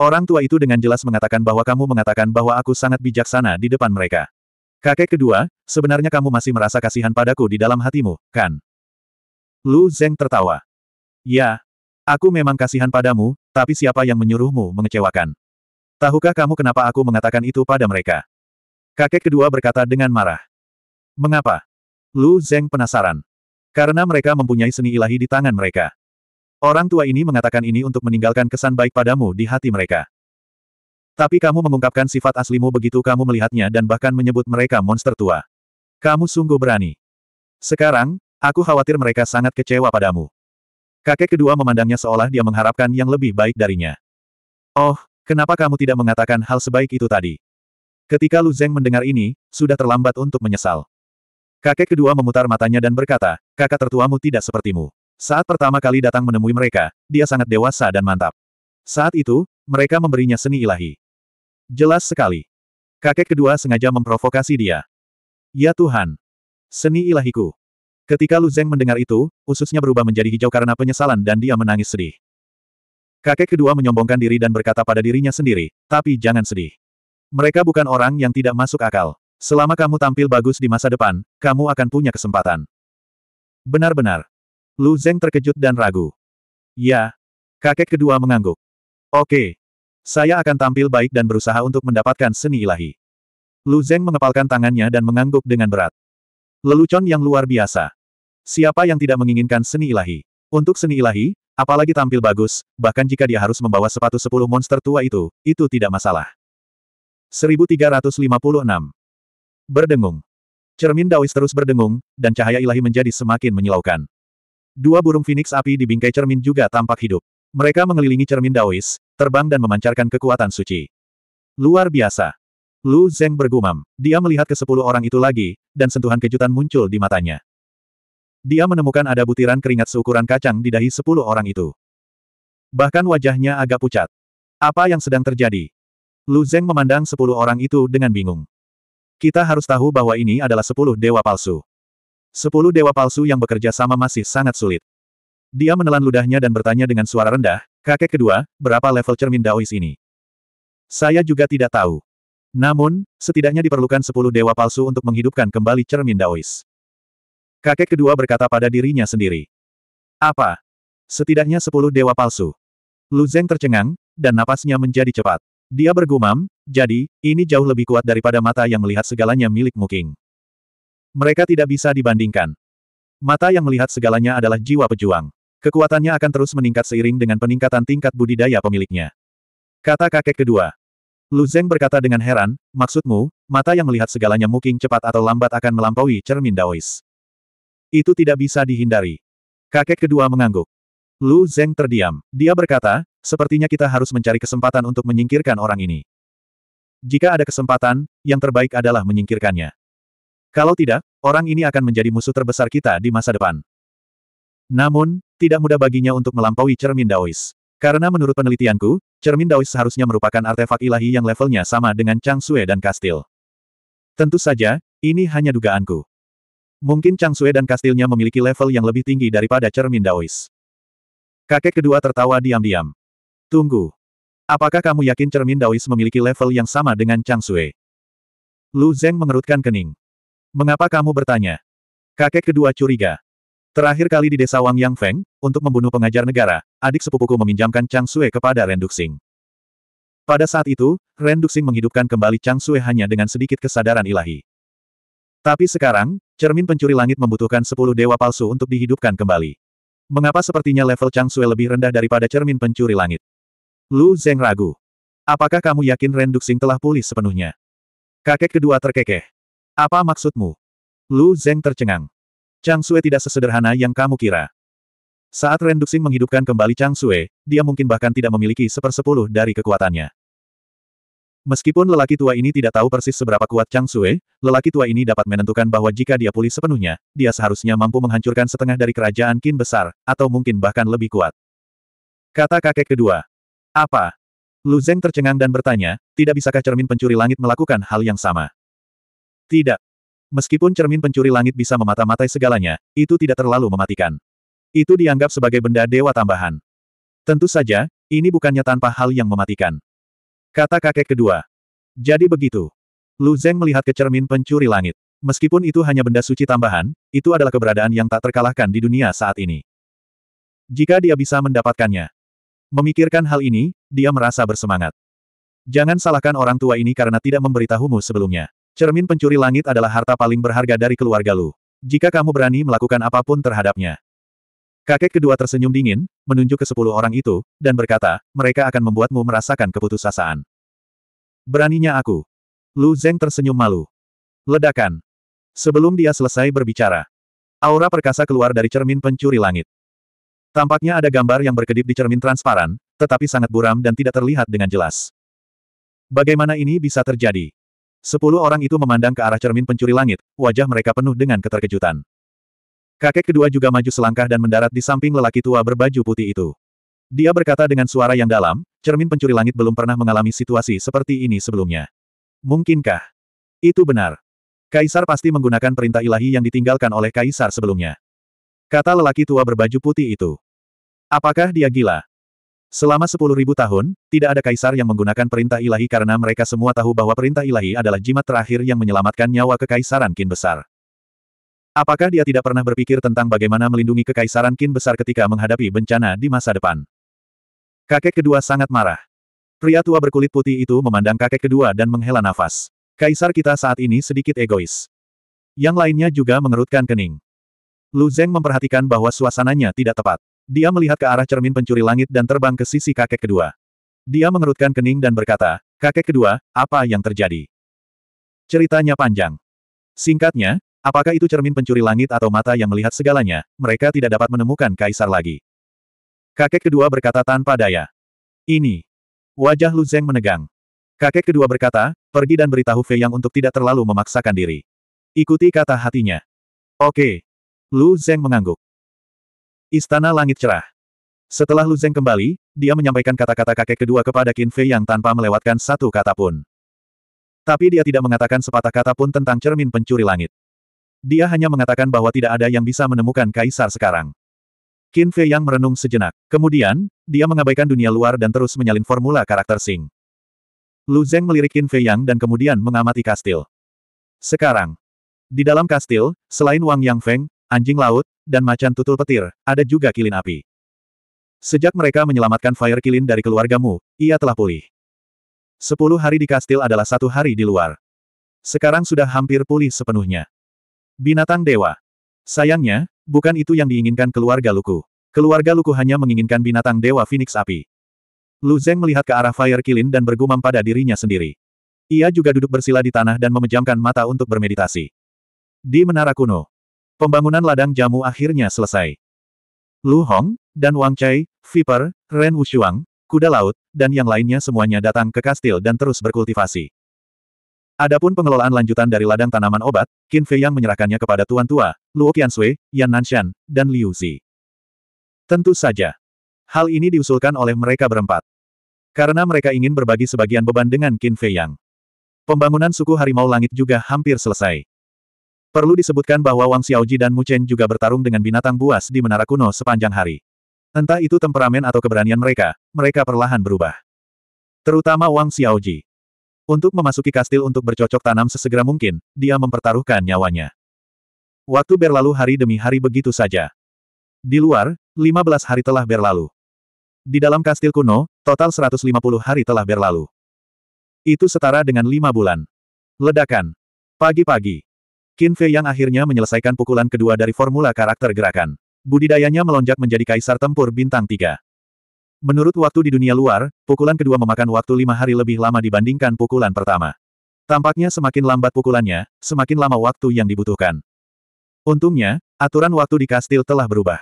Orang tua itu dengan jelas mengatakan bahwa kamu mengatakan bahwa aku sangat bijaksana di depan mereka. Kakek kedua, sebenarnya kamu masih merasa kasihan padaku di dalam hatimu, kan? Lu Zeng tertawa. Ya, aku memang kasihan padamu, tapi siapa yang menyuruhmu mengecewakan? Tahukah kamu kenapa aku mengatakan itu pada mereka? Kakek kedua berkata dengan marah. Mengapa? Lu Zeng penasaran. Karena mereka mempunyai seni ilahi di tangan mereka. Orang tua ini mengatakan ini untuk meninggalkan kesan baik padamu di hati mereka. Tapi kamu mengungkapkan sifat aslimu begitu kamu melihatnya dan bahkan menyebut mereka monster tua. Kamu sungguh berani. Sekarang, aku khawatir mereka sangat kecewa padamu. Kakek kedua memandangnya seolah dia mengharapkan yang lebih baik darinya. Oh, kenapa kamu tidak mengatakan hal sebaik itu tadi? Ketika Lu Zeng mendengar ini, sudah terlambat untuk menyesal. Kakek kedua memutar matanya dan berkata, kakak tertuamu tidak sepertimu. Saat pertama kali datang menemui mereka, dia sangat dewasa dan mantap. Saat itu, mereka memberinya seni ilahi. Jelas sekali. Kakek kedua sengaja memprovokasi dia. Ya Tuhan. Seni ilahiku. Ketika Lu Zeng mendengar itu, ususnya berubah menjadi hijau karena penyesalan dan dia menangis sedih. Kakek kedua menyombongkan diri dan berkata pada dirinya sendiri, tapi jangan sedih. Mereka bukan orang yang tidak masuk akal. Selama kamu tampil bagus di masa depan, kamu akan punya kesempatan. Benar-benar. Lu Zeng terkejut dan ragu. Ya. Kakek kedua mengangguk. Oke. Saya akan tampil baik dan berusaha untuk mendapatkan seni ilahi. Lu Zeng mengepalkan tangannya dan mengangguk dengan berat. Lelucon yang luar biasa. Siapa yang tidak menginginkan seni ilahi? Untuk seni ilahi, apalagi tampil bagus, bahkan jika dia harus membawa sepatu sepuluh monster tua itu, itu tidak masalah. 1356 Berdengung. Cermin Daois terus berdengung, dan cahaya ilahi menjadi semakin menyilaukan. Dua burung Phoenix api di bingkai cermin juga tampak hidup. Mereka mengelilingi cermin Daois, terbang dan memancarkan kekuatan suci. Luar biasa. Lu Zeng bergumam. Dia melihat ke sepuluh orang itu lagi, dan sentuhan kejutan muncul di matanya. Dia menemukan ada butiran keringat seukuran kacang di dahi sepuluh orang itu. Bahkan wajahnya agak pucat. Apa yang sedang terjadi? Lu Zeng memandang sepuluh orang itu dengan bingung. Kita harus tahu bahwa ini adalah sepuluh dewa palsu. Sepuluh dewa palsu yang bekerja sama masih sangat sulit. Dia menelan ludahnya dan bertanya dengan suara rendah, kakek kedua, berapa level cermin Daois ini? Saya juga tidak tahu. Namun, setidaknya diperlukan sepuluh dewa palsu untuk menghidupkan kembali cermin Daois. Kakek kedua berkata pada dirinya sendiri. Apa? Setidaknya sepuluh dewa palsu. Lu Zeng tercengang, dan napasnya menjadi cepat. Dia bergumam, jadi, ini jauh lebih kuat daripada mata yang melihat segalanya milik Muking. Mereka tidak bisa dibandingkan. Mata yang melihat segalanya adalah jiwa pejuang. Kekuatannya akan terus meningkat seiring dengan peningkatan tingkat budidaya pemiliknya. Kata kakek kedua. Lu Zeng berkata dengan heran, maksudmu, mata yang melihat segalanya Muking cepat atau lambat akan melampaui cermin Daois. Itu tidak bisa dihindari. Kakek kedua mengangguk. Lu Zeng terdiam. Dia berkata, sepertinya kita harus mencari kesempatan untuk menyingkirkan orang ini. Jika ada kesempatan, yang terbaik adalah menyingkirkannya. Kalau tidak, orang ini akan menjadi musuh terbesar kita di masa depan. Namun, tidak mudah baginya untuk melampaui cermin Daois. Karena menurut penelitianku, cermin Daois seharusnya merupakan artefak ilahi yang levelnya sama dengan Chang Sue dan Kastil. Tentu saja, ini hanya dugaanku. Mungkin Chang Sue dan Kastilnya memiliki level yang lebih tinggi daripada cermin Daois. Kakek kedua tertawa diam-diam. Tunggu. Apakah kamu yakin cermin Daois memiliki level yang sama dengan Chang Sui? Lu Zeng mengerutkan kening. Mengapa kamu bertanya? Kakek kedua curiga. Terakhir kali di desa Wang Yang Feng, untuk membunuh pengajar negara, adik sepupuku meminjamkan Chang Sui kepada Duxing. Pada saat itu, Ren Duxing menghidupkan kembali Chang Sui hanya dengan sedikit kesadaran ilahi. Tapi sekarang, cermin pencuri langit membutuhkan sepuluh dewa palsu untuk dihidupkan kembali. Mengapa sepertinya level Chang Sui lebih rendah daripada cermin pencuri langit? Lu Zeng ragu. Apakah kamu yakin Ren Duxing telah pulih sepenuhnya? Kakek kedua terkekeh. Apa maksudmu? Lu Zeng tercengang. Chang Sui tidak sesederhana yang kamu kira. Saat Ren Duxing menghidupkan kembali Chang Sui, dia mungkin bahkan tidak memiliki sepersepuluh dari kekuatannya. Meskipun lelaki tua ini tidak tahu persis seberapa kuat Chang Sue, lelaki tua ini dapat menentukan bahwa jika dia pulih sepenuhnya, dia seharusnya mampu menghancurkan setengah dari kerajaan Qin besar, atau mungkin bahkan lebih kuat. Kata kakek kedua. Apa? Lu Zeng tercengang dan bertanya, tidak bisakah cermin pencuri langit melakukan hal yang sama? Tidak. Meskipun cermin pencuri langit bisa memata-matai segalanya, itu tidak terlalu mematikan. Itu dianggap sebagai benda dewa tambahan. Tentu saja, ini bukannya tanpa hal yang mematikan. Kata kakek kedua. Jadi begitu. Lu Zeng melihat ke cermin pencuri langit. Meskipun itu hanya benda suci tambahan, itu adalah keberadaan yang tak terkalahkan di dunia saat ini. Jika dia bisa mendapatkannya. Memikirkan hal ini, dia merasa bersemangat. Jangan salahkan orang tua ini karena tidak memberitahumu sebelumnya. Cermin pencuri langit adalah harta paling berharga dari keluarga Lu. Jika kamu berani melakukan apapun terhadapnya, Kakek kedua tersenyum dingin, menunjuk ke sepuluh orang itu, dan berkata, mereka akan membuatmu merasakan keputusasaan. Beraninya aku. Lu Zeng tersenyum malu. Ledakan. Sebelum dia selesai berbicara, aura perkasa keluar dari cermin pencuri langit. Tampaknya ada gambar yang berkedip di cermin transparan, tetapi sangat buram dan tidak terlihat dengan jelas. Bagaimana ini bisa terjadi? Sepuluh orang itu memandang ke arah cermin pencuri langit, wajah mereka penuh dengan keterkejutan. Kakek kedua juga maju selangkah dan mendarat di samping lelaki tua berbaju putih itu. Dia berkata dengan suara yang dalam, cermin pencuri langit belum pernah mengalami situasi seperti ini sebelumnya. Mungkinkah? Itu benar. Kaisar pasti menggunakan perintah ilahi yang ditinggalkan oleh kaisar sebelumnya. Kata lelaki tua berbaju putih itu. Apakah dia gila? Selama sepuluh ribu tahun, tidak ada kaisar yang menggunakan perintah ilahi karena mereka semua tahu bahwa perintah ilahi adalah jimat terakhir yang menyelamatkan nyawa kekaisaran kin besar. Apakah dia tidak pernah berpikir tentang bagaimana melindungi kekaisaran Qin besar ketika menghadapi bencana di masa depan? Kakek kedua sangat marah. Pria tua berkulit putih itu memandang kakek kedua dan menghela nafas. Kaisar kita saat ini sedikit egois. Yang lainnya juga mengerutkan kening. Lu Zeng memperhatikan bahwa suasananya tidak tepat. Dia melihat ke arah cermin pencuri langit dan terbang ke sisi kakek kedua. Dia mengerutkan kening dan berkata, Kakek kedua, apa yang terjadi? Ceritanya panjang. Singkatnya, Apakah itu cermin pencuri langit atau mata yang melihat segalanya, mereka tidak dapat menemukan kaisar lagi. Kakek kedua berkata tanpa daya. Ini. Wajah Lu Zeng menegang. Kakek kedua berkata, pergi dan beritahu Fei Yang untuk tidak terlalu memaksakan diri. Ikuti kata hatinya. Oke. Lu Zeng mengangguk. Istana Langit Cerah. Setelah Lu Zeng kembali, dia menyampaikan kata-kata kakek kedua kepada Qin Fei Yang tanpa melewatkan satu kata pun. Tapi dia tidak mengatakan sepatah kata pun tentang cermin pencuri langit. Dia hanya mengatakan bahwa tidak ada yang bisa menemukan kaisar sekarang. Qin Fei yang merenung sejenak. Kemudian, dia mengabaikan dunia luar dan terus menyalin formula karakter Sing. Lu Zeng melirik Qin Fei Yang dan kemudian mengamati kastil. Sekarang, di dalam kastil, selain Wang Yang Feng, anjing laut, dan macan tutul petir, ada juga kilin api. Sejak mereka menyelamatkan Fire Kilin dari keluargamu, ia telah pulih. Sepuluh hari di kastil adalah satu hari di luar. Sekarang sudah hampir pulih sepenuhnya. Binatang dewa. Sayangnya, bukan itu yang diinginkan keluarga Luku. Keluarga Luku hanya menginginkan binatang dewa Phoenix api. Lu Zeng melihat ke arah Fire Kilin dan bergumam pada dirinya sendiri. Ia juga duduk bersila di tanah dan memejamkan mata untuk bermeditasi. Di menara kuno, pembangunan ladang jamu akhirnya selesai. Lu Hong, dan Wang Chai, Viper, Ren Wushuang, kuda laut, dan yang lainnya semuanya datang ke kastil dan terus berkultivasi. Adapun pengelolaan lanjutan dari ladang tanaman obat, Qin Fei yang menyerahkannya kepada Tuan Tua, Luo Sui, Yan Nanshan, dan Liu Zi. Tentu saja. Hal ini diusulkan oleh mereka berempat. Karena mereka ingin berbagi sebagian beban dengan Qin Fei Yang. Pembangunan suku Harimau Langit juga hampir selesai. Perlu disebutkan bahwa Wang Xiaoji dan Mu Chen juga bertarung dengan binatang buas di menara kuno sepanjang hari. Entah itu temperamen atau keberanian mereka, mereka perlahan berubah. Terutama Wang Xiaoji. Untuk memasuki kastil untuk bercocok tanam sesegera mungkin, dia mempertaruhkan nyawanya. Waktu berlalu hari demi hari begitu saja. Di luar, 15 hari telah berlalu. Di dalam kastil kuno, total 150 hari telah berlalu. Itu setara dengan lima bulan. Ledakan. Pagi-pagi. Qin Fei yang akhirnya menyelesaikan pukulan kedua dari formula karakter gerakan. Budidayanya melonjak menjadi kaisar tempur bintang tiga. Menurut waktu di dunia luar, pukulan kedua memakan waktu lima hari lebih lama dibandingkan pukulan pertama. Tampaknya semakin lambat pukulannya, semakin lama waktu yang dibutuhkan. Untungnya, aturan waktu di kastil telah berubah.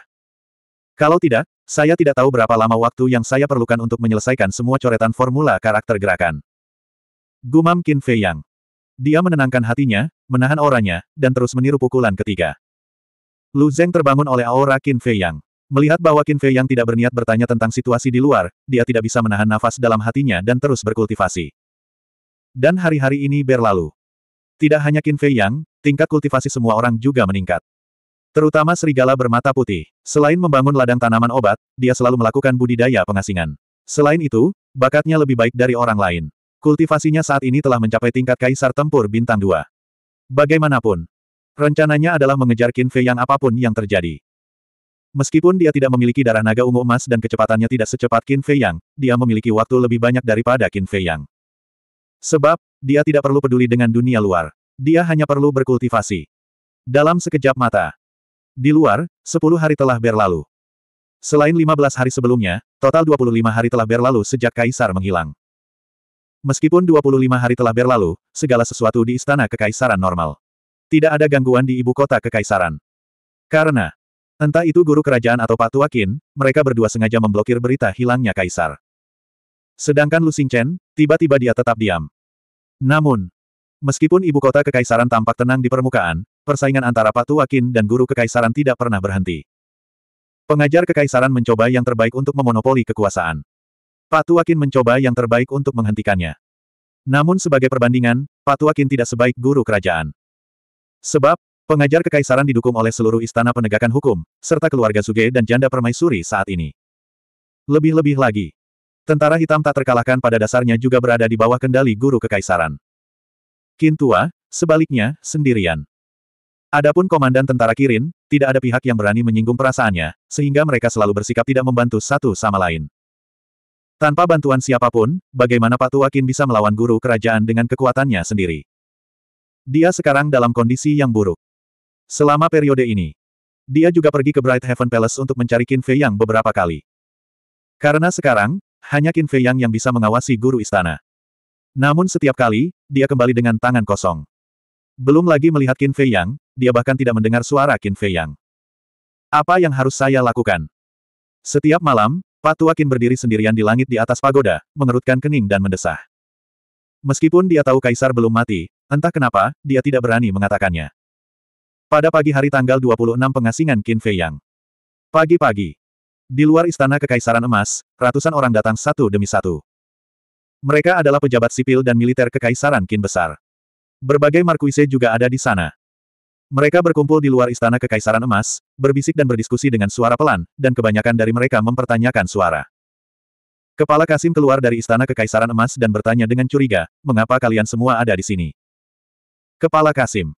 Kalau tidak, saya tidak tahu berapa lama waktu yang saya perlukan untuk menyelesaikan semua coretan formula karakter gerakan. Gumam Qin Fei Yang. Dia menenangkan hatinya, menahan auranya, dan terus meniru pukulan ketiga. Lu Zeng terbangun oleh aura Qin Fei Yang. Melihat bahwa Qin Fei yang tidak berniat bertanya tentang situasi di luar, dia tidak bisa menahan nafas dalam hatinya dan terus berkultivasi. Dan hari-hari ini berlalu. Tidak hanya Qin Fei yang, tingkat kultivasi semua orang juga meningkat. Terutama serigala bermata putih. Selain membangun ladang tanaman obat, dia selalu melakukan budidaya pengasingan. Selain itu, bakatnya lebih baik dari orang lain. Kultivasinya saat ini telah mencapai tingkat kaisar tempur bintang 2. Bagaimanapun, rencananya adalah mengejar Qin Fei yang apapun yang terjadi. Meskipun dia tidak memiliki darah naga ungu emas dan kecepatannya tidak secepat Qin Fei Yang, dia memiliki waktu lebih banyak daripada Qin Fei Yang. Sebab, dia tidak perlu peduli dengan dunia luar. Dia hanya perlu berkultivasi. Dalam sekejap mata. Di luar, 10 hari telah berlalu. Selain 15 hari sebelumnya, total 25 hari telah berlalu sejak Kaisar menghilang. Meskipun 25 hari telah berlalu, segala sesuatu di istana kekaisaran normal. Tidak ada gangguan di ibu kota kekaisaran. Karena, Entah itu guru kerajaan atau Pak Tuakin, mereka berdua sengaja memblokir berita hilangnya Kaisar. Sedangkan Lu Xingchen, tiba-tiba dia tetap diam. Namun, meskipun ibu kota kekaisaran tampak tenang di permukaan, persaingan antara Pak Tuakin dan guru kekaisaran tidak pernah berhenti. Pengajar kekaisaran mencoba yang terbaik untuk memonopoli kekuasaan. Pak Tuakin mencoba yang terbaik untuk menghentikannya. Namun sebagai perbandingan, Pak Tuakin tidak sebaik guru kerajaan. Sebab, Pengajar kekaisaran didukung oleh seluruh istana penegakan hukum, serta keluarga Suge dan janda permaisuri saat ini. Lebih-lebih lagi, tentara hitam tak terkalahkan pada dasarnya juga berada di bawah kendali guru kekaisaran. Kintua, sebaliknya, sendirian. Adapun komandan tentara Kirin, tidak ada pihak yang berani menyinggung perasaannya, sehingga mereka selalu bersikap tidak membantu satu sama lain. Tanpa bantuan siapapun, bagaimana Pak Kin bisa melawan guru kerajaan dengan kekuatannya sendiri? Dia sekarang dalam kondisi yang buruk. Selama periode ini, dia juga pergi ke Bright Heaven Palace untuk mencari Qin Fei Yang beberapa kali. Karena sekarang, hanya Qin Fei Yang yang bisa mengawasi guru istana. Namun setiap kali, dia kembali dengan tangan kosong. Belum lagi melihat Qin Fei Yang, dia bahkan tidak mendengar suara Qin Fei Yang. Apa yang harus saya lakukan? Setiap malam, Patua Qin berdiri sendirian di langit di atas pagoda, mengerutkan kening dan mendesah. Meskipun dia tahu Kaisar belum mati, entah kenapa, dia tidak berani mengatakannya. Pada pagi hari tanggal 26 pengasingan Qin Fei Yang. Pagi-pagi. Di luar istana Kekaisaran Emas, ratusan orang datang satu demi satu. Mereka adalah pejabat sipil dan militer Kekaisaran Qin Besar. Berbagai markuise juga ada di sana. Mereka berkumpul di luar istana Kekaisaran Emas, berbisik dan berdiskusi dengan suara pelan, dan kebanyakan dari mereka mempertanyakan suara. Kepala Kasim keluar dari istana Kekaisaran Emas dan bertanya dengan curiga, mengapa kalian semua ada di sini? Kepala Kasim.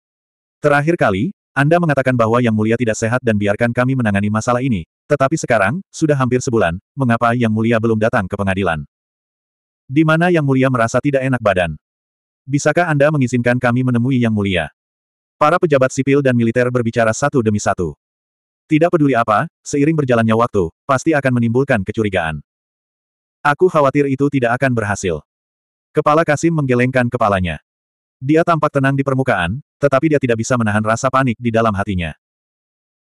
Terakhir kali, anda mengatakan bahwa Yang Mulia tidak sehat dan biarkan kami menangani masalah ini, tetapi sekarang, sudah hampir sebulan, mengapa Yang Mulia belum datang ke pengadilan? Di mana Yang Mulia merasa tidak enak badan? Bisakah Anda mengizinkan kami menemui Yang Mulia? Para pejabat sipil dan militer berbicara satu demi satu. Tidak peduli apa, seiring berjalannya waktu, pasti akan menimbulkan kecurigaan. Aku khawatir itu tidak akan berhasil. Kepala Kasim menggelengkan kepalanya. Dia tampak tenang di permukaan, tetapi dia tidak bisa menahan rasa panik di dalam hatinya.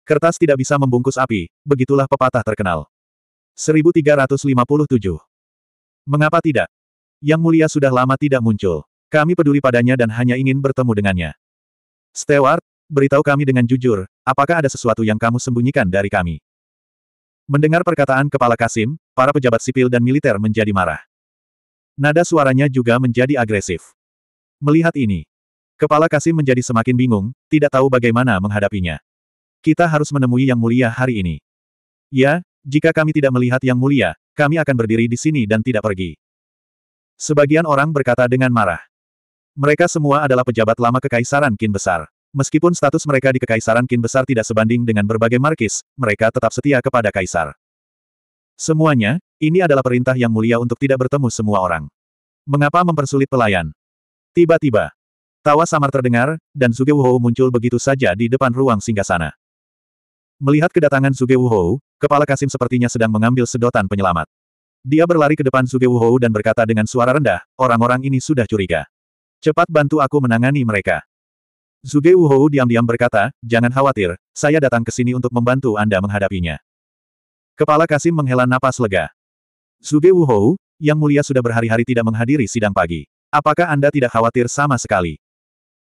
Kertas tidak bisa membungkus api, begitulah pepatah terkenal. 1357. Mengapa tidak? Yang mulia sudah lama tidak muncul. Kami peduli padanya dan hanya ingin bertemu dengannya. Stewart, beritahu kami dengan jujur, apakah ada sesuatu yang kamu sembunyikan dari kami? Mendengar perkataan Kepala Kasim, para pejabat sipil dan militer menjadi marah. Nada suaranya juga menjadi agresif. Melihat ini, kepala Kasim menjadi semakin bingung, tidak tahu bagaimana menghadapinya. Kita harus menemui Yang Mulia hari ini. Ya, jika kami tidak melihat Yang Mulia, kami akan berdiri di sini dan tidak pergi. Sebagian orang berkata dengan marah. Mereka semua adalah pejabat lama Kekaisaran Kin Besar. Meskipun status mereka di Kekaisaran Kin Besar tidak sebanding dengan berbagai markis, mereka tetap setia kepada Kaisar. Semuanya, ini adalah perintah Yang Mulia untuk tidak bertemu semua orang. Mengapa mempersulit pelayan? Tiba-tiba, tawa samar terdengar, dan Suge Wuhou muncul begitu saja di depan ruang singgasana. Melihat kedatangan Suge Wuhou, kepala Kasim sepertinya sedang mengambil sedotan penyelamat. Dia berlari ke depan Suge Wuhou dan berkata dengan suara rendah, orang-orang ini sudah curiga. Cepat bantu aku menangani mereka. Zuge Wuhou diam-diam berkata, jangan khawatir, saya datang ke sini untuk membantu Anda menghadapinya. Kepala Kasim menghela napas lega. Zuge Wuhou, yang mulia sudah berhari-hari tidak menghadiri sidang pagi. Apakah Anda tidak khawatir sama sekali?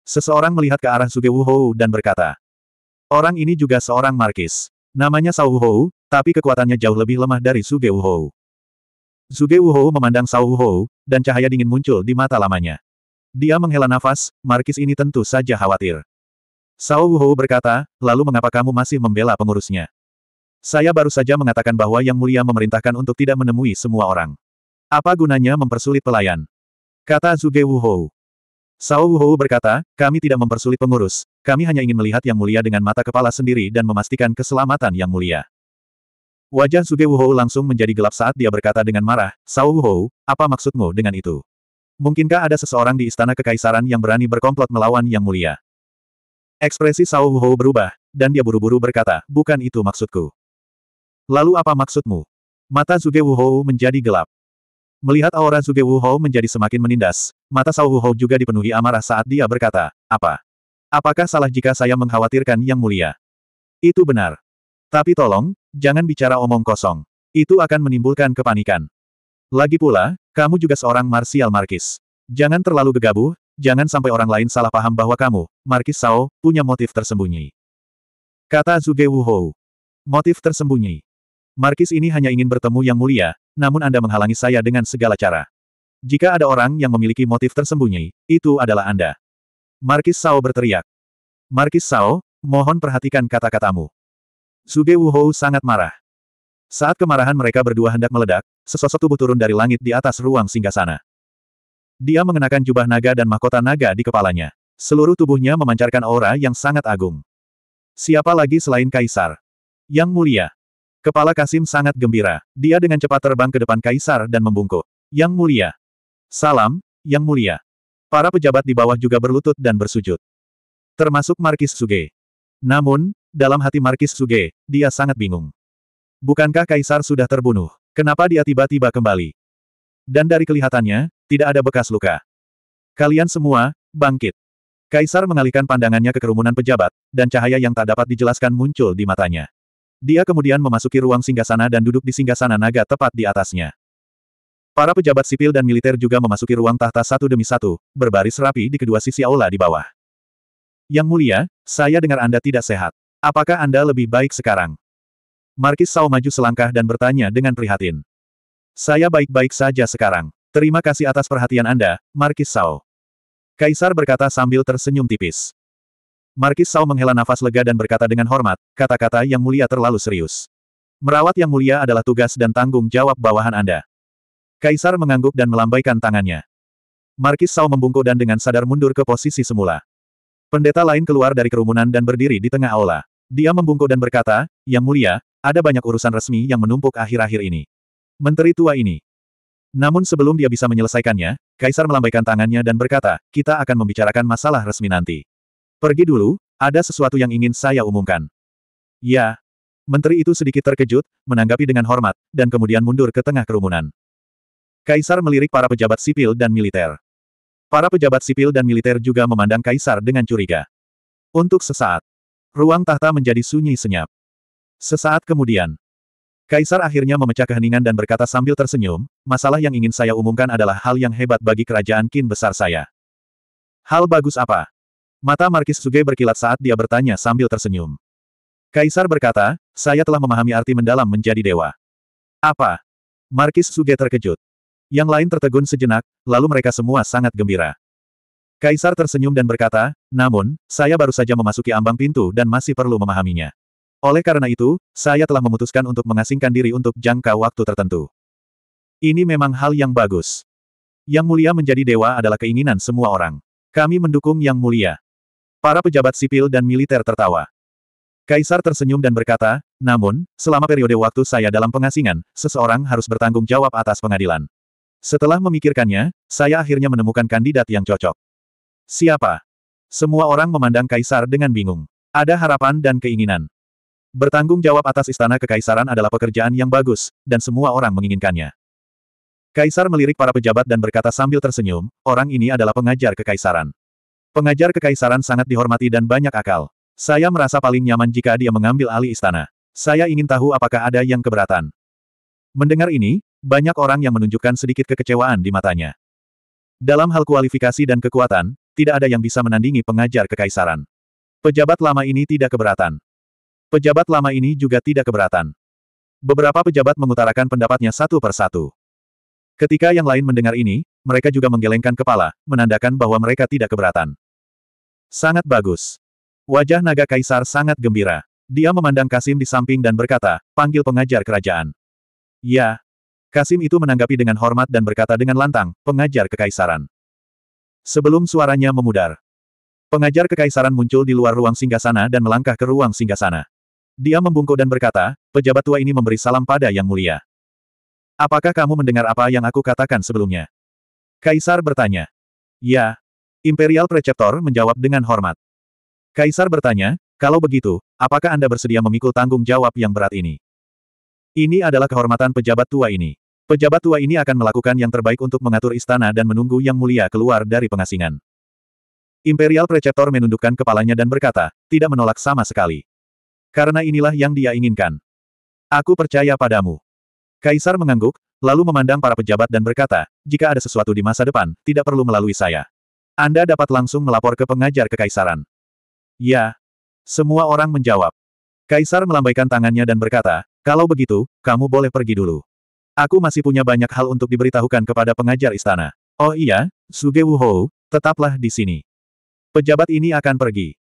Seseorang melihat ke arah Suge Wuhou dan berkata, Orang ini juga seorang markis. Namanya Sao Wuhou, tapi kekuatannya jauh lebih lemah dari Suge Wuhou. Suge Wuhou memandang Sao Wuhou, dan cahaya dingin muncul di mata lamanya. Dia menghela nafas, markis ini tentu saja khawatir. Sao Wuhou berkata, lalu mengapa kamu masih membela pengurusnya? Saya baru saja mengatakan bahwa Yang Mulia memerintahkan untuk tidak menemui semua orang. Apa gunanya mempersulit pelayan? Kata Zuge Wuhou. Sao Wuhou berkata, kami tidak mempersulit pengurus, kami hanya ingin melihat yang mulia dengan mata kepala sendiri dan memastikan keselamatan yang mulia. Wajah Zuge Wuhou langsung menjadi gelap saat dia berkata dengan marah, Sao Wuhou, apa maksudmu dengan itu? Mungkinkah ada seseorang di istana kekaisaran yang berani berkomplot melawan yang mulia? Ekspresi Sao Wuhou berubah, dan dia buru-buru berkata, bukan itu maksudku. Lalu apa maksudmu? Mata Zuge Wuhou menjadi gelap. Melihat aura Zuge Wuhou menjadi semakin menindas, mata Sao Wuhou juga dipenuhi amarah saat dia berkata, apa? Apakah salah jika saya mengkhawatirkan yang mulia? Itu benar. Tapi tolong, jangan bicara omong kosong. Itu akan menimbulkan kepanikan. Lagi pula, kamu juga seorang Marsial Markis. Jangan terlalu gegabah, jangan sampai orang lain salah paham bahwa kamu, Markis Sao, punya motif tersembunyi. Kata Zuge Wuhou. Motif tersembunyi. Markis ini hanya ingin bertemu Yang Mulia, namun Anda menghalangi saya dengan segala cara. Jika ada orang yang memiliki motif tersembunyi, itu adalah Anda. Markis Sao berteriak. Markis Sao, mohon perhatikan kata-katamu. Suge Wuhou sangat marah. Saat kemarahan mereka berdua hendak meledak, sesosok tubuh turun dari langit di atas ruang singgasana. Dia mengenakan jubah naga dan mahkota naga di kepalanya. Seluruh tubuhnya memancarkan aura yang sangat agung. Siapa lagi selain kaisar? Yang mulia, Kepala Kasim sangat gembira. Dia dengan cepat terbang ke depan Kaisar dan membungkuk. Yang mulia. Salam, Yang mulia. Para pejabat di bawah juga berlutut dan bersujud. Termasuk Markis Suge. Namun, dalam hati Markis Suge, dia sangat bingung. Bukankah Kaisar sudah terbunuh? Kenapa dia tiba-tiba kembali? Dan dari kelihatannya, tidak ada bekas luka. Kalian semua, bangkit. Kaisar mengalihkan pandangannya ke kerumunan pejabat, dan cahaya yang tak dapat dijelaskan muncul di matanya. Dia kemudian memasuki ruang singgasana dan duduk di singgasana naga tepat di atasnya. Para pejabat sipil dan militer juga memasuki ruang tahta satu demi satu, berbaris rapi di kedua sisi aula di bawah. Yang mulia, saya dengar Anda tidak sehat. Apakah Anda lebih baik sekarang? Markis Sao maju selangkah dan bertanya dengan prihatin. Saya baik-baik saja sekarang. Terima kasih atas perhatian Anda, Markis Sao. Kaisar berkata sambil tersenyum tipis. Markis Sao menghela nafas lega dan berkata dengan hormat, kata-kata yang mulia terlalu serius. Merawat yang mulia adalah tugas dan tanggung jawab bawahan Anda. Kaisar mengangguk dan melambaikan tangannya. Markis Sao membungkuk dan dengan sadar mundur ke posisi semula. Pendeta lain keluar dari kerumunan dan berdiri di tengah aula. Dia membungkuk dan berkata, Yang mulia, ada banyak urusan resmi yang menumpuk akhir-akhir ini. Menteri tua ini. Namun sebelum dia bisa menyelesaikannya, Kaisar melambaikan tangannya dan berkata, kita akan membicarakan masalah resmi nanti. Pergi dulu, ada sesuatu yang ingin saya umumkan. Ya. Menteri itu sedikit terkejut, menanggapi dengan hormat, dan kemudian mundur ke tengah kerumunan. Kaisar melirik para pejabat sipil dan militer. Para pejabat sipil dan militer juga memandang Kaisar dengan curiga. Untuk sesaat, ruang tahta menjadi sunyi senyap. Sesaat kemudian, Kaisar akhirnya memecah keheningan dan berkata sambil tersenyum, masalah yang ingin saya umumkan adalah hal yang hebat bagi kerajaan kin besar saya. Hal bagus apa? Mata Markis Suge berkilat saat dia bertanya sambil tersenyum. Kaisar berkata, saya telah memahami arti mendalam menjadi dewa. Apa? Markis Suge terkejut. Yang lain tertegun sejenak, lalu mereka semua sangat gembira. Kaisar tersenyum dan berkata, namun, saya baru saja memasuki ambang pintu dan masih perlu memahaminya. Oleh karena itu, saya telah memutuskan untuk mengasingkan diri untuk jangka waktu tertentu. Ini memang hal yang bagus. Yang mulia menjadi dewa adalah keinginan semua orang. Kami mendukung Yang Mulia. Para pejabat sipil dan militer tertawa. Kaisar tersenyum dan berkata, namun, selama periode waktu saya dalam pengasingan, seseorang harus bertanggung jawab atas pengadilan. Setelah memikirkannya, saya akhirnya menemukan kandidat yang cocok. Siapa? Semua orang memandang Kaisar dengan bingung. Ada harapan dan keinginan. Bertanggung jawab atas istana kekaisaran adalah pekerjaan yang bagus, dan semua orang menginginkannya. Kaisar melirik para pejabat dan berkata sambil tersenyum, orang ini adalah pengajar kekaisaran. Pengajar kekaisaran sangat dihormati dan banyak akal. Saya merasa paling nyaman jika dia mengambil alih istana. Saya ingin tahu apakah ada yang keberatan. Mendengar ini, banyak orang yang menunjukkan sedikit kekecewaan di matanya. Dalam hal kualifikasi dan kekuatan, tidak ada yang bisa menandingi pengajar kekaisaran. Pejabat lama ini tidak keberatan. Pejabat lama ini juga tidak keberatan. Beberapa pejabat mengutarakan pendapatnya satu per satu. Ketika yang lain mendengar ini, mereka juga menggelengkan kepala, menandakan bahwa mereka tidak keberatan. Sangat bagus. Wajah naga kaisar sangat gembira. Dia memandang Kasim di samping dan berkata, panggil pengajar kerajaan. Ya. Kasim itu menanggapi dengan hormat dan berkata dengan lantang, pengajar kekaisaran. Sebelum suaranya memudar. Pengajar kekaisaran muncul di luar ruang singgasana dan melangkah ke ruang singgasana. Dia membungkuk dan berkata, pejabat tua ini memberi salam pada Yang Mulia. Apakah kamu mendengar apa yang aku katakan sebelumnya? Kaisar bertanya. Ya, Imperial Preceptor menjawab dengan hormat. Kaisar bertanya, kalau begitu, apakah Anda bersedia memikul tanggung jawab yang berat ini? Ini adalah kehormatan pejabat tua ini. Pejabat tua ini akan melakukan yang terbaik untuk mengatur istana dan menunggu Yang Mulia keluar dari pengasingan. Imperial Preceptor menundukkan kepalanya dan berkata, tidak menolak sama sekali. Karena inilah yang dia inginkan. Aku percaya padamu. Kaisar mengangguk, lalu memandang para pejabat dan berkata, jika ada sesuatu di masa depan, tidak perlu melalui saya. Anda dapat langsung melapor ke pengajar kekaisaran. Ya. Semua orang menjawab. Kaisar melambaikan tangannya dan berkata, kalau begitu, kamu boleh pergi dulu. Aku masih punya banyak hal untuk diberitahukan kepada pengajar istana. Oh iya, Suge Wuhou, tetaplah di sini. Pejabat ini akan pergi.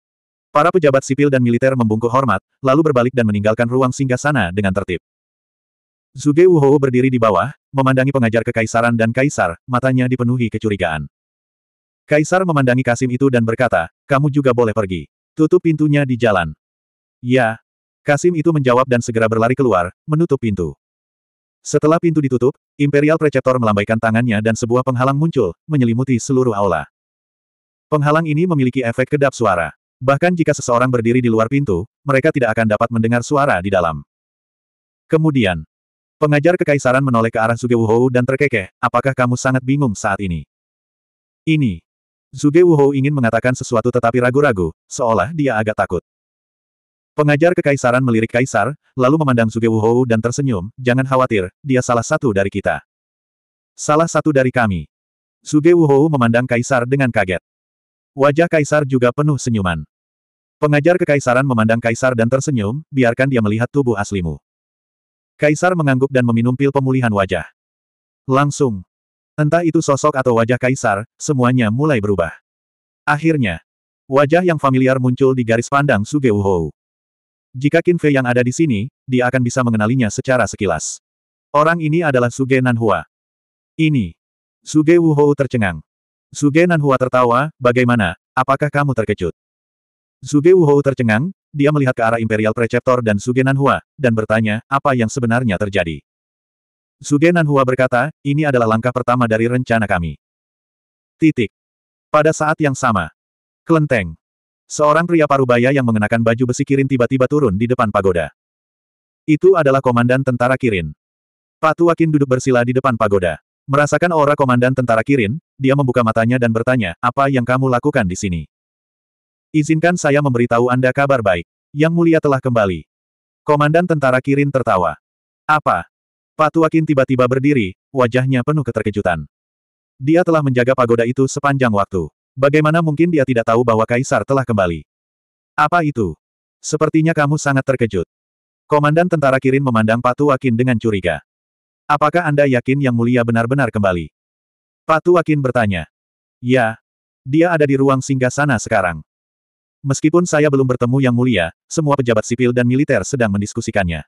Para pejabat sipil dan militer membungkuk hormat, lalu berbalik dan meninggalkan ruang singgah sana dengan tertib. Zuge Wuhou berdiri di bawah, memandangi pengajar kekaisaran dan kaisar, matanya dipenuhi kecurigaan. Kaisar memandangi Kasim itu dan berkata, kamu juga boleh pergi. Tutup pintunya di jalan. Ya. Kasim itu menjawab dan segera berlari keluar, menutup pintu. Setelah pintu ditutup, Imperial Preceptor melambaikan tangannya dan sebuah penghalang muncul, menyelimuti seluruh aula. Penghalang ini memiliki efek kedap suara. Bahkan jika seseorang berdiri di luar pintu, mereka tidak akan dapat mendengar suara di dalam. Kemudian, pengajar kekaisaran menoleh ke arah Sugewuhou dan terkekeh, apakah kamu sangat bingung saat ini? Ini, Zuge Wuhou ingin mengatakan sesuatu tetapi ragu-ragu, seolah dia agak takut. Pengajar kekaisaran melirik kaisar, lalu memandang Zuge Wuhou dan tersenyum, jangan khawatir, dia salah satu dari kita. Salah satu dari kami. Zuge Wuhou memandang kaisar dengan kaget. Wajah kaisar juga penuh senyuman. Pengajar kekaisaran memandang kaisar dan tersenyum, biarkan dia melihat tubuh aslimu. Kaisar mengangguk dan meminum pil pemulihan wajah. Langsung, Entah itu sosok atau wajah kaisar, semuanya mulai berubah. Akhirnya, wajah yang familiar muncul di garis pandang Suge Wuhou. Jika Qin Fei yang ada di sini, dia akan bisa mengenalinya secara sekilas. Orang ini adalah Suge Nanhua. Ini. Suge Wuhou tercengang. Suge Nanhua tertawa, bagaimana, apakah kamu terkejut? Suge Wuhou tercengang, dia melihat ke arah Imperial Preceptor dan Suge Nanhua, dan bertanya, apa yang sebenarnya terjadi. Zuge Nanhua berkata, ini adalah langkah pertama dari rencana kami. Titik. Pada saat yang sama. Kelenteng. Seorang pria parubaya yang mengenakan baju besi kirin tiba-tiba turun di depan pagoda. Itu adalah komandan tentara kirin. Pak Tuakin duduk bersila di depan pagoda. Merasakan aura komandan tentara kirin, dia membuka matanya dan bertanya, apa yang kamu lakukan di sini? Izinkan saya memberitahu Anda kabar baik. Yang mulia telah kembali. Komandan tentara kirin tertawa. Apa? Pak Kin tiba-tiba berdiri, wajahnya penuh keterkejutan. Dia telah menjaga pagoda itu sepanjang waktu. Bagaimana mungkin dia tidak tahu bahwa Kaisar telah kembali? Apa itu? Sepertinya kamu sangat terkejut. Komandan tentara Kirin memandang Pak Kin dengan curiga. Apakah Anda yakin Yang Mulia benar-benar kembali? Pak Kin bertanya. Ya. Dia ada di ruang singgah sana sekarang. Meskipun saya belum bertemu Yang Mulia, semua pejabat sipil dan militer sedang mendiskusikannya.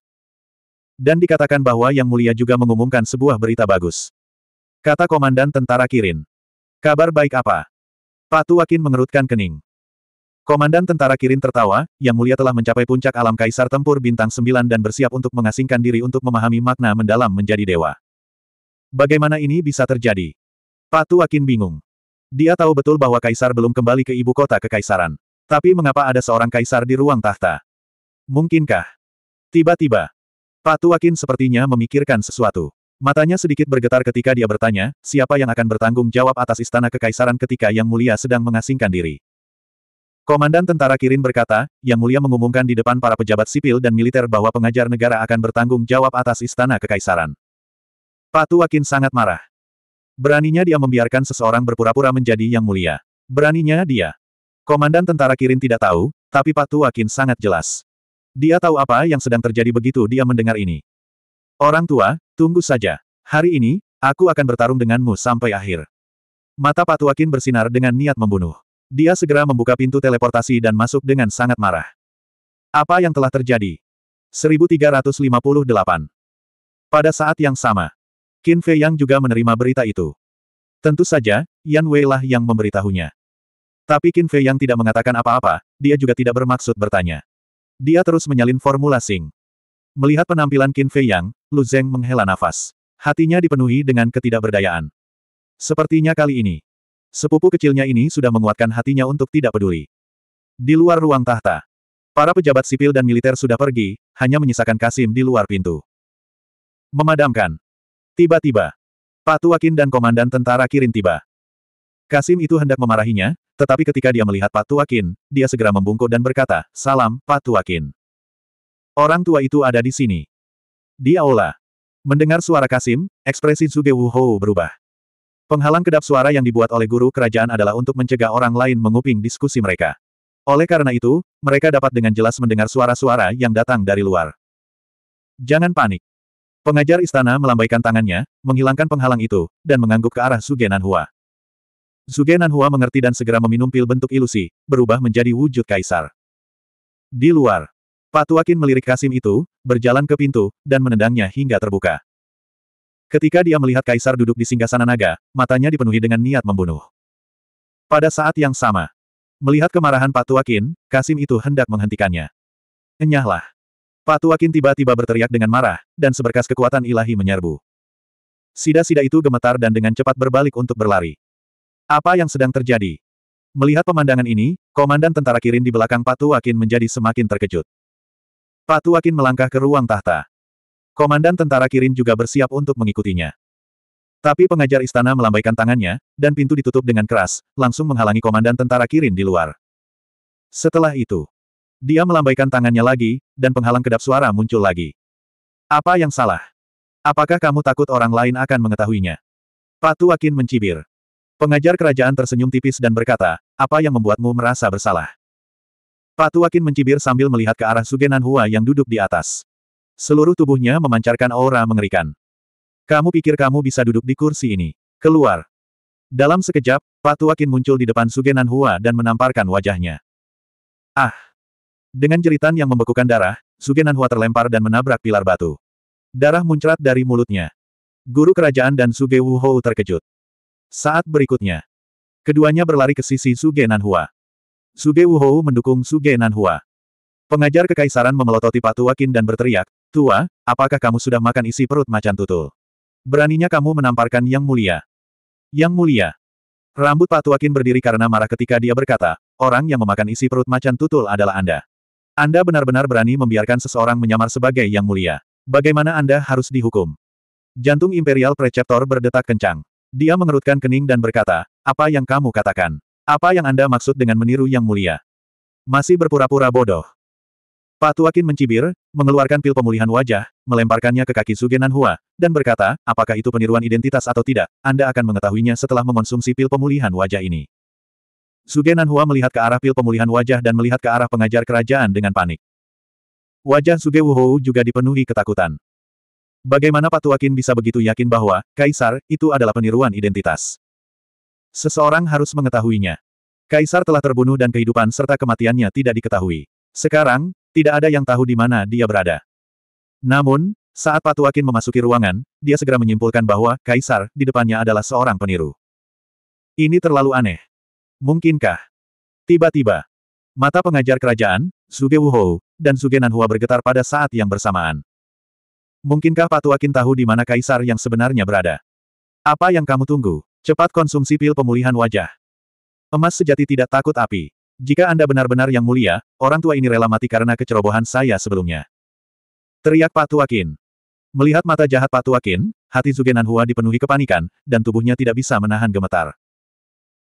Dan dikatakan bahwa Yang Mulia juga mengumumkan sebuah berita bagus. Kata Komandan Tentara Kirin. Kabar baik apa? Patu Akin mengerutkan kening. Komandan Tentara Kirin tertawa, Yang Mulia telah mencapai puncak alam Kaisar Tempur Bintang Sembilan dan bersiap untuk mengasingkan diri untuk memahami makna mendalam menjadi dewa. Bagaimana ini bisa terjadi? Patu Akin bingung. Dia tahu betul bahwa Kaisar belum kembali ke ibu kota kekaisaran. Tapi mengapa ada seorang Kaisar di ruang tahta? Mungkinkah? Tiba-tiba, Pak Tuakin sepertinya memikirkan sesuatu. Matanya sedikit bergetar ketika dia bertanya, siapa yang akan bertanggung jawab atas istana kekaisaran ketika Yang Mulia sedang mengasingkan diri. Komandan Tentara Kirin berkata, Yang Mulia mengumumkan di depan para pejabat sipil dan militer bahwa pengajar negara akan bertanggung jawab atas istana kekaisaran. Pak Tuakin sangat marah. Beraninya dia membiarkan seseorang berpura-pura menjadi Yang Mulia. Beraninya dia. Komandan Tentara Kirin tidak tahu, tapi Pak Tuakin sangat jelas. Dia tahu apa yang sedang terjadi begitu dia mendengar ini. Orang tua, tunggu saja. Hari ini, aku akan bertarung denganmu sampai akhir. Mata Patuakin bersinar dengan niat membunuh. Dia segera membuka pintu teleportasi dan masuk dengan sangat marah. Apa yang telah terjadi? 1358. Pada saat yang sama, Qin Fei Yang juga menerima berita itu. Tentu saja, Yan Wei lah yang memberitahunya. Tapi Qin Fei Yang tidak mengatakan apa-apa, dia juga tidak bermaksud bertanya. Dia terus menyalin formula Sing. Melihat penampilan Qin Fei Yang, Lu Zeng menghela nafas. Hatinya dipenuhi dengan ketidakberdayaan. Sepertinya kali ini. Sepupu kecilnya ini sudah menguatkan hatinya untuk tidak peduli. Di luar ruang tahta. Para pejabat sipil dan militer sudah pergi, hanya menyisakan Kasim di luar pintu. Memadamkan. Tiba-tiba. Pak Tuakin dan komandan tentara Kirin tiba. Kasim itu hendak memarahinya, tetapi ketika dia melihat Pak Tuakin, dia segera membungkuk dan berkata, Salam, Pak Tuakin. Orang tua itu ada di sini. Di aula. Mendengar suara Kasim, ekspresi Zuge Wuhou berubah. Penghalang kedap suara yang dibuat oleh guru kerajaan adalah untuk mencegah orang lain menguping diskusi mereka. Oleh karena itu, mereka dapat dengan jelas mendengar suara-suara yang datang dari luar. Jangan panik. Pengajar istana melambaikan tangannya, menghilangkan penghalang itu, dan mengangguk ke arah Sugenan Hua. Zuge Nanhua mengerti dan segera meminum pil bentuk ilusi, berubah menjadi wujud kaisar. Di luar, Patuakin melirik Kasim itu, berjalan ke pintu, dan menendangnya hingga terbuka. Ketika dia melihat kaisar duduk di singgasana naga, matanya dipenuhi dengan niat membunuh. Pada saat yang sama, melihat kemarahan Patuakin, Kasim itu hendak menghentikannya. Enyahlah. Patuakin tiba-tiba berteriak dengan marah, dan seberkas kekuatan ilahi menyerbu. Sida-sida itu gemetar dan dengan cepat berbalik untuk berlari. Apa yang sedang terjadi? Melihat pemandangan ini, komandan tentara Kirin di belakang Patu Akin menjadi semakin terkejut. Patu Akin melangkah ke ruang tahta. Komandan tentara Kirin juga bersiap untuk mengikutinya. Tapi pengajar istana melambaikan tangannya, dan pintu ditutup dengan keras, langsung menghalangi komandan tentara Kirin di luar. Setelah itu, dia melambaikan tangannya lagi, dan penghalang kedap suara muncul lagi. Apa yang salah? Apakah kamu takut orang lain akan mengetahuinya? Patu Akin mencibir. Pengajar kerajaan tersenyum tipis dan berkata, apa yang membuatmu merasa bersalah? Pak Tuakin mencibir sambil melihat ke arah Sugenan Hua yang duduk di atas. Seluruh tubuhnya memancarkan aura mengerikan. Kamu pikir kamu bisa duduk di kursi ini? Keluar! Dalam sekejap, Pak Tuakin muncul di depan Sugenan Hua dan menamparkan wajahnya. Ah! Dengan jeritan yang membekukan darah, Sugenan Hua terlempar dan menabrak pilar batu. Darah muncrat dari mulutnya. Guru kerajaan dan Suge Wuhou terkejut. Saat berikutnya, keduanya berlari ke sisi Suge Nanhua. Suge Wuhou mendukung Suge Nanhua. Pengajar kekaisaran memelototi Patu dan berteriak, Tua, apakah kamu sudah makan isi perut macan tutul? Beraninya kamu menamparkan Yang Mulia. Yang Mulia. Rambut Patu berdiri karena marah ketika dia berkata, orang yang memakan isi perut macan tutul adalah Anda. Anda benar-benar berani membiarkan seseorang menyamar sebagai Yang Mulia. Bagaimana Anda harus dihukum? Jantung Imperial Preceptor berdetak kencang. Dia mengerutkan kening dan berkata, apa yang kamu katakan? Apa yang Anda maksud dengan meniru yang mulia? Masih berpura-pura bodoh. Patuakin mencibir, mengeluarkan pil pemulihan wajah, melemparkannya ke kaki Sugenan Hua, dan berkata, apakah itu peniruan identitas atau tidak, Anda akan mengetahuinya setelah mengonsumsi pil pemulihan wajah ini. Sugenan Hua melihat ke arah pil pemulihan wajah dan melihat ke arah pengajar kerajaan dengan panik. Wajah Suge Wuhou juga dipenuhi ketakutan. Bagaimana Pak Patuakin bisa begitu yakin bahwa, Kaisar, itu adalah peniruan identitas? Seseorang harus mengetahuinya. Kaisar telah terbunuh dan kehidupan serta kematiannya tidak diketahui. Sekarang, tidak ada yang tahu di mana dia berada. Namun, saat Pak Patuakin memasuki ruangan, dia segera menyimpulkan bahwa, Kaisar, di depannya adalah seorang peniru. Ini terlalu aneh. Mungkinkah? Tiba-tiba, mata pengajar kerajaan, Suge Wuhou, dan Suge Nanhua bergetar pada saat yang bersamaan. Mungkinkah Patuakin tahu di mana kaisar yang sebenarnya berada? Apa yang kamu tunggu? Cepat konsumsi pil pemulihan wajah. Emas sejati tidak takut api. Jika Anda benar-benar yang mulia, orang tua ini rela mati karena kecerobohan saya sebelumnya. Teriak Patuakin. Melihat mata jahat Patuakin, hati Zugenan Hua dipenuhi kepanikan, dan tubuhnya tidak bisa menahan gemetar.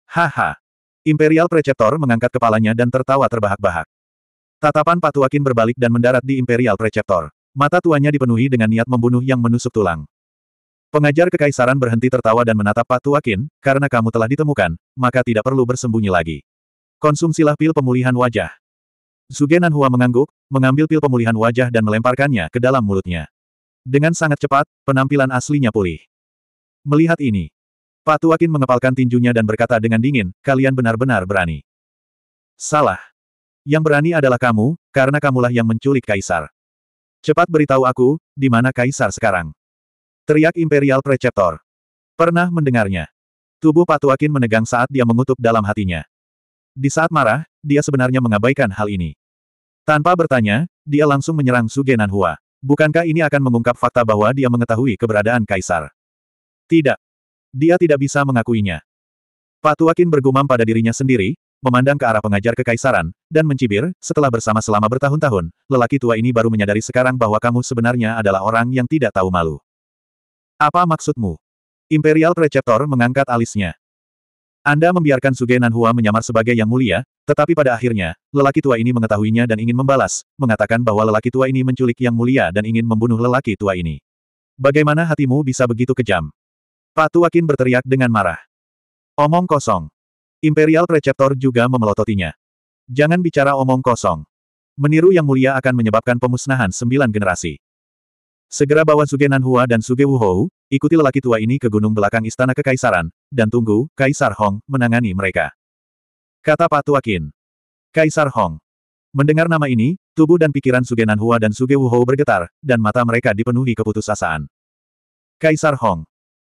Haha. Imperial Preceptor mengangkat kepalanya dan tertawa terbahak-bahak. Tatapan Patuakin berbalik dan mendarat di Imperial Preceptor. Mata tuanya dipenuhi dengan niat membunuh yang menusuk tulang. Pengajar kekaisaran berhenti tertawa dan menatap Patuakin, Tuakin karena kamu telah ditemukan, maka tidak perlu bersembunyi lagi. Konsumsilah pil pemulihan wajah. Sugenan Hua mengangguk, mengambil pil pemulihan wajah dan melemparkannya ke dalam mulutnya. Dengan sangat cepat, penampilan aslinya pulih. Melihat ini, Patuakin Tuakin mengepalkan tinjunya dan berkata dengan dingin, kalian benar-benar berani. Salah. Yang berani adalah kamu, karena kamulah yang menculik kaisar. Cepat beritahu aku, di mana kaisar sekarang? Teriak Imperial Preceptor. Pernah mendengarnya. Tubuh Patuakin menegang saat dia mengutuk dalam hatinya. Di saat marah, dia sebenarnya mengabaikan hal ini. Tanpa bertanya, dia langsung menyerang Sugenan Hua. Bukankah ini akan mengungkap fakta bahwa dia mengetahui keberadaan kaisar? Tidak. Dia tidak bisa mengakuinya. Patuakin bergumam pada dirinya sendiri, memandang ke arah pengajar kekaisaran, dan mencibir, setelah bersama selama bertahun-tahun, lelaki tua ini baru menyadari sekarang bahwa kamu sebenarnya adalah orang yang tidak tahu malu. Apa maksudmu? Imperial Preceptor mengangkat alisnya. Anda membiarkan Suge Nanhua menyamar sebagai yang mulia, tetapi pada akhirnya, lelaki tua ini mengetahuinya dan ingin membalas, mengatakan bahwa lelaki tua ini menculik yang mulia dan ingin membunuh lelaki tua ini. Bagaimana hatimu bisa begitu kejam? Patuakin berteriak dengan marah. Omong kosong. Imperial Preceptor juga memelototinya. Jangan bicara omong kosong. Meniru yang mulia akan menyebabkan pemusnahan sembilan generasi. Segera bawa Suge Nanhua dan Suge Wuhou, ikuti lelaki tua ini ke gunung belakang istana kekaisaran, dan tunggu, Kaisar Hong, menangani mereka. Kata Patuakin. Kaisar Hong. Mendengar nama ini, tubuh dan pikiran Suge Nanhua dan Suge Wuhou bergetar, dan mata mereka dipenuhi keputusasaan. Kaisar Hong.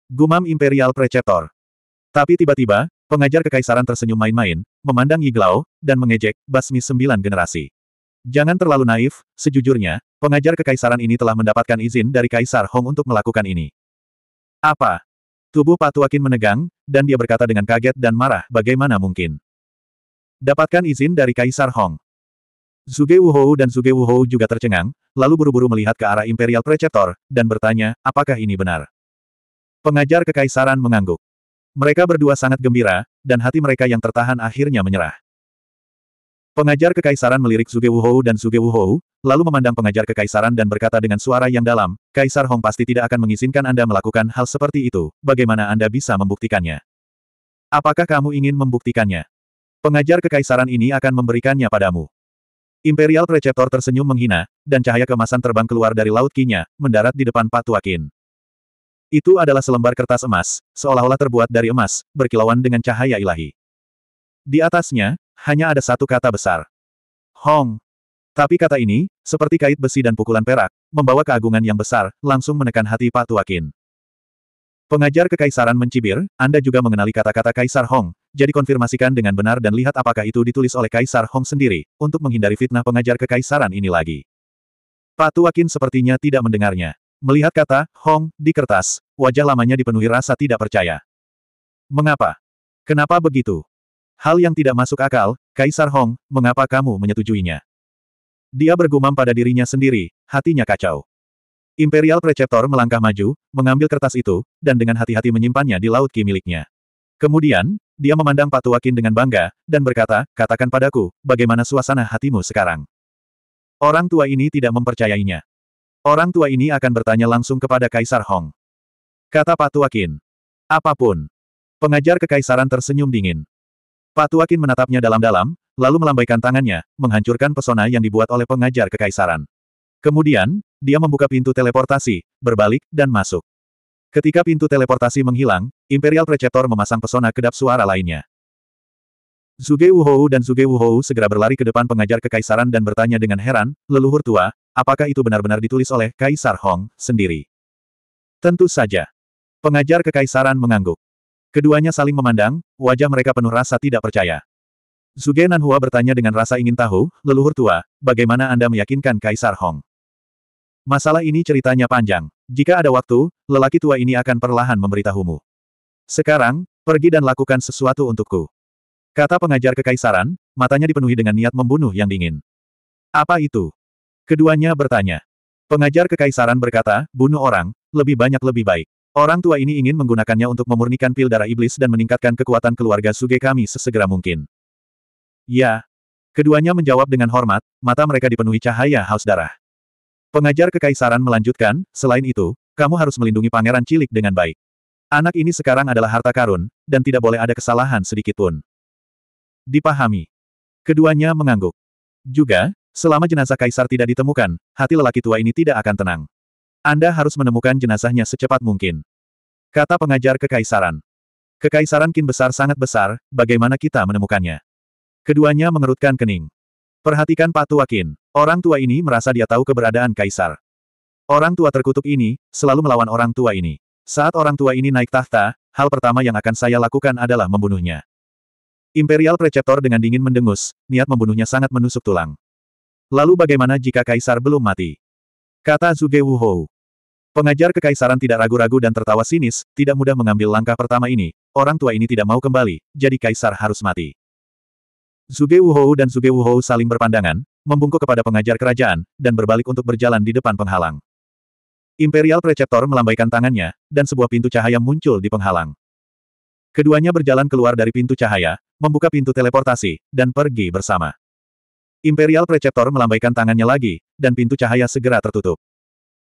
Gumam Imperial Preceptor. Tapi tiba-tiba, Pengajar kekaisaran tersenyum main-main, memandang Yiglao, dan mengejek, basmi sembilan generasi. Jangan terlalu naif, sejujurnya, pengajar kekaisaran ini telah mendapatkan izin dari Kaisar Hong untuk melakukan ini. Apa? Tubuh Patuakin menegang, dan dia berkata dengan kaget dan marah, bagaimana mungkin? Dapatkan izin dari Kaisar Hong. Zuge Wuhou dan Zuge Wuhou juga tercengang, lalu buru-buru melihat ke arah Imperial Preceptor, dan bertanya, apakah ini benar? Pengajar kekaisaran mengangguk. Mereka berdua sangat gembira, dan hati mereka yang tertahan akhirnya menyerah. Pengajar kekaisaran melirik Zuge Wuhou dan Zuge Wuhou, lalu memandang pengajar kekaisaran dan berkata dengan suara yang dalam, Kaisar Hong pasti tidak akan mengizinkan Anda melakukan hal seperti itu, bagaimana Anda bisa membuktikannya? Apakah kamu ingin membuktikannya? Pengajar kekaisaran ini akan memberikannya padamu. Imperial Preceptor tersenyum menghina, dan cahaya kemasan terbang keluar dari laut kinya, mendarat di depan Patuakin. Itu adalah selembar kertas emas, seolah-olah terbuat dari emas, berkilauan dengan cahaya ilahi. Di atasnya, hanya ada satu kata besar. Hong. Tapi kata ini, seperti kait besi dan pukulan perak, membawa keagungan yang besar, langsung menekan hati Pak Tuakin. Pengajar kekaisaran mencibir, Anda juga mengenali kata-kata Kaisar Hong, jadi konfirmasikan dengan benar dan lihat apakah itu ditulis oleh Kaisar Hong sendiri, untuk menghindari fitnah pengajar kekaisaran ini lagi. Pak Tuakin sepertinya tidak mendengarnya. Melihat kata, Hong, di kertas, wajah lamanya dipenuhi rasa tidak percaya. Mengapa? Kenapa begitu? Hal yang tidak masuk akal, Kaisar Hong, mengapa kamu menyetujuinya? Dia bergumam pada dirinya sendiri, hatinya kacau. Imperial Preceptor melangkah maju, mengambil kertas itu, dan dengan hati-hati menyimpannya di laut ki miliknya. Kemudian, dia memandang Pak Tuakin dengan bangga, dan berkata, katakan padaku, bagaimana suasana hatimu sekarang? Orang tua ini tidak mempercayainya. Orang tua ini akan bertanya langsung kepada Kaisar Hong. Kata Patuakin. Apapun. Pengajar kekaisaran tersenyum dingin. Patuakin menatapnya dalam-dalam, lalu melambaikan tangannya, menghancurkan pesona yang dibuat oleh pengajar kekaisaran. Kemudian, dia membuka pintu teleportasi, berbalik, dan masuk. Ketika pintu teleportasi menghilang, Imperial Preceptor memasang pesona kedap suara lainnya. Zuge Wuhou dan Zuge Wuhou segera berlari ke depan pengajar kekaisaran dan bertanya dengan heran, leluhur tua, Apakah itu benar-benar ditulis oleh Kaisar Hong sendiri? Tentu saja. Pengajar kekaisaran mengangguk. Keduanya saling memandang, wajah mereka penuh rasa tidak percaya. Zuge Nanhua bertanya dengan rasa ingin tahu, leluhur tua, bagaimana Anda meyakinkan Kaisar Hong? Masalah ini ceritanya panjang. Jika ada waktu, lelaki tua ini akan perlahan memberitahumu. Sekarang, pergi dan lakukan sesuatu untukku. Kata pengajar kekaisaran, matanya dipenuhi dengan niat membunuh yang dingin. Apa itu? Keduanya bertanya. Pengajar kekaisaran berkata, bunuh orang, lebih banyak lebih baik. Orang tua ini ingin menggunakannya untuk memurnikan pil darah iblis dan meningkatkan kekuatan keluarga Suge kami sesegera mungkin. Ya. Keduanya menjawab dengan hormat, mata mereka dipenuhi cahaya haus darah. Pengajar kekaisaran melanjutkan, selain itu, kamu harus melindungi pangeran cilik dengan baik. Anak ini sekarang adalah harta karun, dan tidak boleh ada kesalahan sedikit pun. Dipahami. Keduanya mengangguk. Juga, Selama jenazah kaisar tidak ditemukan, hati lelaki tua ini tidak akan tenang. Anda harus menemukan jenazahnya secepat mungkin. Kata pengajar kekaisaran. Kekaisaran kin besar sangat besar, bagaimana kita menemukannya? Keduanya mengerutkan kening. Perhatikan Pak Tua Kin. Orang tua ini merasa dia tahu keberadaan kaisar. Orang tua terkutuk ini, selalu melawan orang tua ini. Saat orang tua ini naik tahta, hal pertama yang akan saya lakukan adalah membunuhnya. Imperial Preceptor dengan dingin mendengus, niat membunuhnya sangat menusuk tulang. Lalu bagaimana jika kaisar belum mati? Kata Zuge Wuhou. Pengajar kekaisaran tidak ragu-ragu dan tertawa sinis, tidak mudah mengambil langkah pertama ini, orang tua ini tidak mau kembali, jadi kaisar harus mati. Zuge Wuhou dan Zuge Wuhou saling berpandangan, membungkuk kepada pengajar kerajaan, dan berbalik untuk berjalan di depan penghalang. Imperial Preceptor melambaikan tangannya, dan sebuah pintu cahaya muncul di penghalang. Keduanya berjalan keluar dari pintu cahaya, membuka pintu teleportasi, dan pergi bersama. Imperial Preceptor melambaikan tangannya lagi, dan pintu cahaya segera tertutup.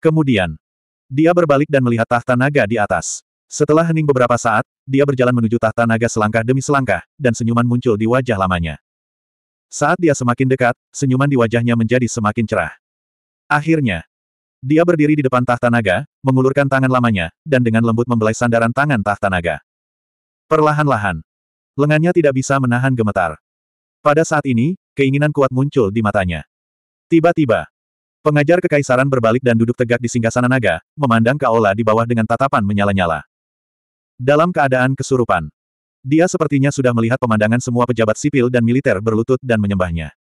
Kemudian, dia berbalik dan melihat tahta naga di atas. Setelah hening beberapa saat, dia berjalan menuju tahta naga selangkah demi selangkah, dan senyuman muncul di wajah lamanya. Saat dia semakin dekat, senyuman di wajahnya menjadi semakin cerah. Akhirnya, dia berdiri di depan tahta naga, mengulurkan tangan lamanya, dan dengan lembut membelai sandaran tangan tahta naga. Perlahan-lahan, lengannya tidak bisa menahan gemetar. Pada saat ini, keinginan kuat muncul di matanya. Tiba-tiba, pengajar kekaisaran berbalik dan duduk tegak di singgasana naga, memandang Kaola di bawah dengan tatapan menyala-nyala. Dalam keadaan kesurupan, dia sepertinya sudah melihat pemandangan semua pejabat sipil dan militer berlutut dan menyembahnya.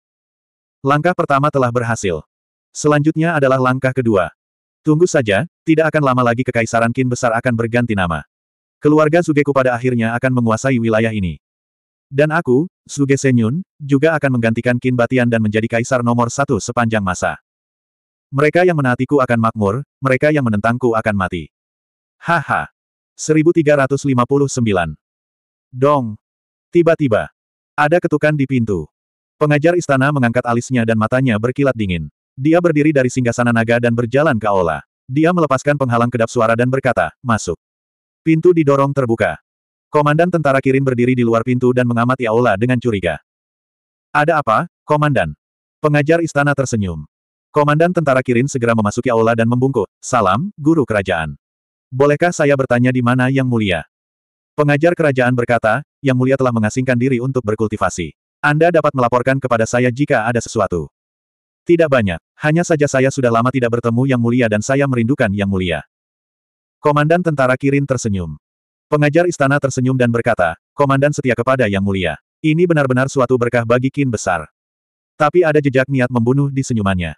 Langkah pertama telah berhasil. Selanjutnya adalah langkah kedua. Tunggu saja, tidak akan lama lagi kekaisaran Kin besar akan berganti nama. Keluarga Zugeku pada akhirnya akan menguasai wilayah ini. Dan aku, Suge Senyun, juga akan menggantikan Kin Batian dan menjadi kaisar nomor satu sepanjang masa. Mereka yang menaatiku akan makmur, mereka yang menentangku akan mati. Haha. 1359. Dong. Tiba-tiba. Ada ketukan di pintu. Pengajar istana mengangkat alisnya dan matanya berkilat dingin. Dia berdiri dari singgasana naga dan berjalan ke aula. Dia melepaskan penghalang kedap suara dan berkata, masuk. Pintu didorong terbuka. Komandan tentara Kirin berdiri di luar pintu dan mengamati aula dengan curiga. Ada apa, Komandan? Pengajar istana tersenyum. Komandan tentara Kirin segera memasuki aula dan membungkuk. Salam, Guru Kerajaan. Bolehkah saya bertanya di mana Yang Mulia? Pengajar kerajaan berkata, Yang Mulia telah mengasingkan diri untuk berkultivasi. Anda dapat melaporkan kepada saya jika ada sesuatu. Tidak banyak, hanya saja saya sudah lama tidak bertemu Yang Mulia dan saya merindukan Yang Mulia. Komandan tentara Kirin tersenyum. Pengajar istana tersenyum dan berkata, Komandan setia kepada Yang Mulia. Ini benar-benar suatu berkah bagi Kin besar. Tapi ada jejak niat membunuh di senyumannya.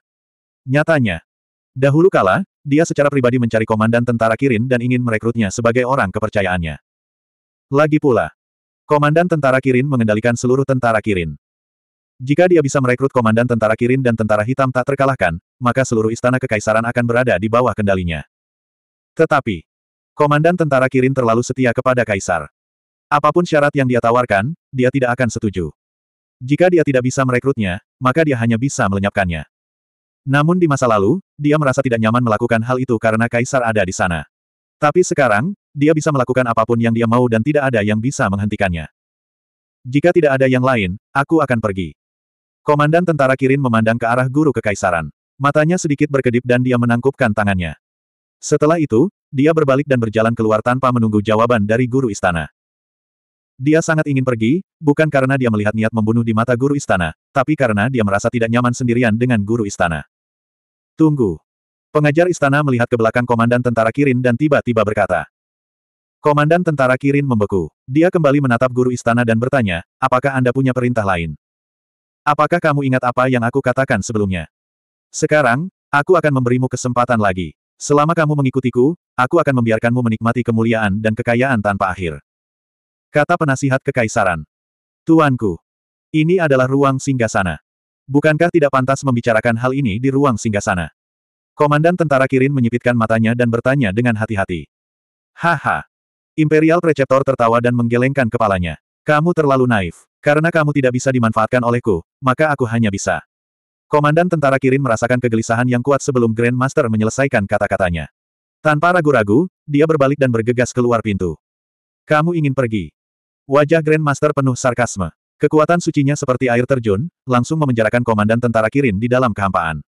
Nyatanya, dahulu kala, dia secara pribadi mencari komandan tentara Kirin dan ingin merekrutnya sebagai orang kepercayaannya. Lagi pula, komandan tentara Kirin mengendalikan seluruh tentara Kirin. Jika dia bisa merekrut komandan tentara Kirin dan tentara hitam tak terkalahkan, maka seluruh istana kekaisaran akan berada di bawah kendalinya. Tetapi, Komandan tentara Kirin terlalu setia kepada Kaisar. Apapun syarat yang dia tawarkan, dia tidak akan setuju. Jika dia tidak bisa merekrutnya, maka dia hanya bisa melenyapkannya. Namun di masa lalu, dia merasa tidak nyaman melakukan hal itu karena Kaisar ada di sana. Tapi sekarang, dia bisa melakukan apapun yang dia mau dan tidak ada yang bisa menghentikannya. Jika tidak ada yang lain, aku akan pergi. Komandan tentara Kirin memandang ke arah guru kekaisaran. Matanya sedikit berkedip dan dia menangkupkan tangannya. Setelah itu, dia berbalik dan berjalan keluar tanpa menunggu jawaban dari guru istana. Dia sangat ingin pergi, bukan karena dia melihat niat membunuh di mata guru istana, tapi karena dia merasa tidak nyaman sendirian dengan guru istana. Tunggu. Pengajar istana melihat ke belakang komandan tentara Kirin dan tiba-tiba berkata. Komandan tentara Kirin membeku. Dia kembali menatap guru istana dan bertanya, apakah Anda punya perintah lain? Apakah kamu ingat apa yang aku katakan sebelumnya? Sekarang, aku akan memberimu kesempatan lagi. Selama kamu mengikutiku, aku akan membiarkanmu menikmati kemuliaan dan kekayaan tanpa akhir. Kata penasihat kekaisaran. Tuanku, ini adalah ruang singgasana. Bukankah tidak pantas membicarakan hal ini di ruang singgasana? Komandan tentara Kirin menyipitkan matanya dan bertanya dengan hati-hati. Haha. Imperial Preceptor tertawa dan menggelengkan kepalanya. Kamu terlalu naif. Karena kamu tidak bisa dimanfaatkan olehku, maka aku hanya bisa Komandan tentara Kirin merasakan kegelisahan yang kuat sebelum Grandmaster menyelesaikan kata-katanya. Tanpa ragu-ragu, dia berbalik dan bergegas keluar pintu. Kamu ingin pergi. Wajah Grandmaster penuh sarkasme. Kekuatan sucinya seperti air terjun, langsung memenjarakan komandan tentara Kirin di dalam kehampaan.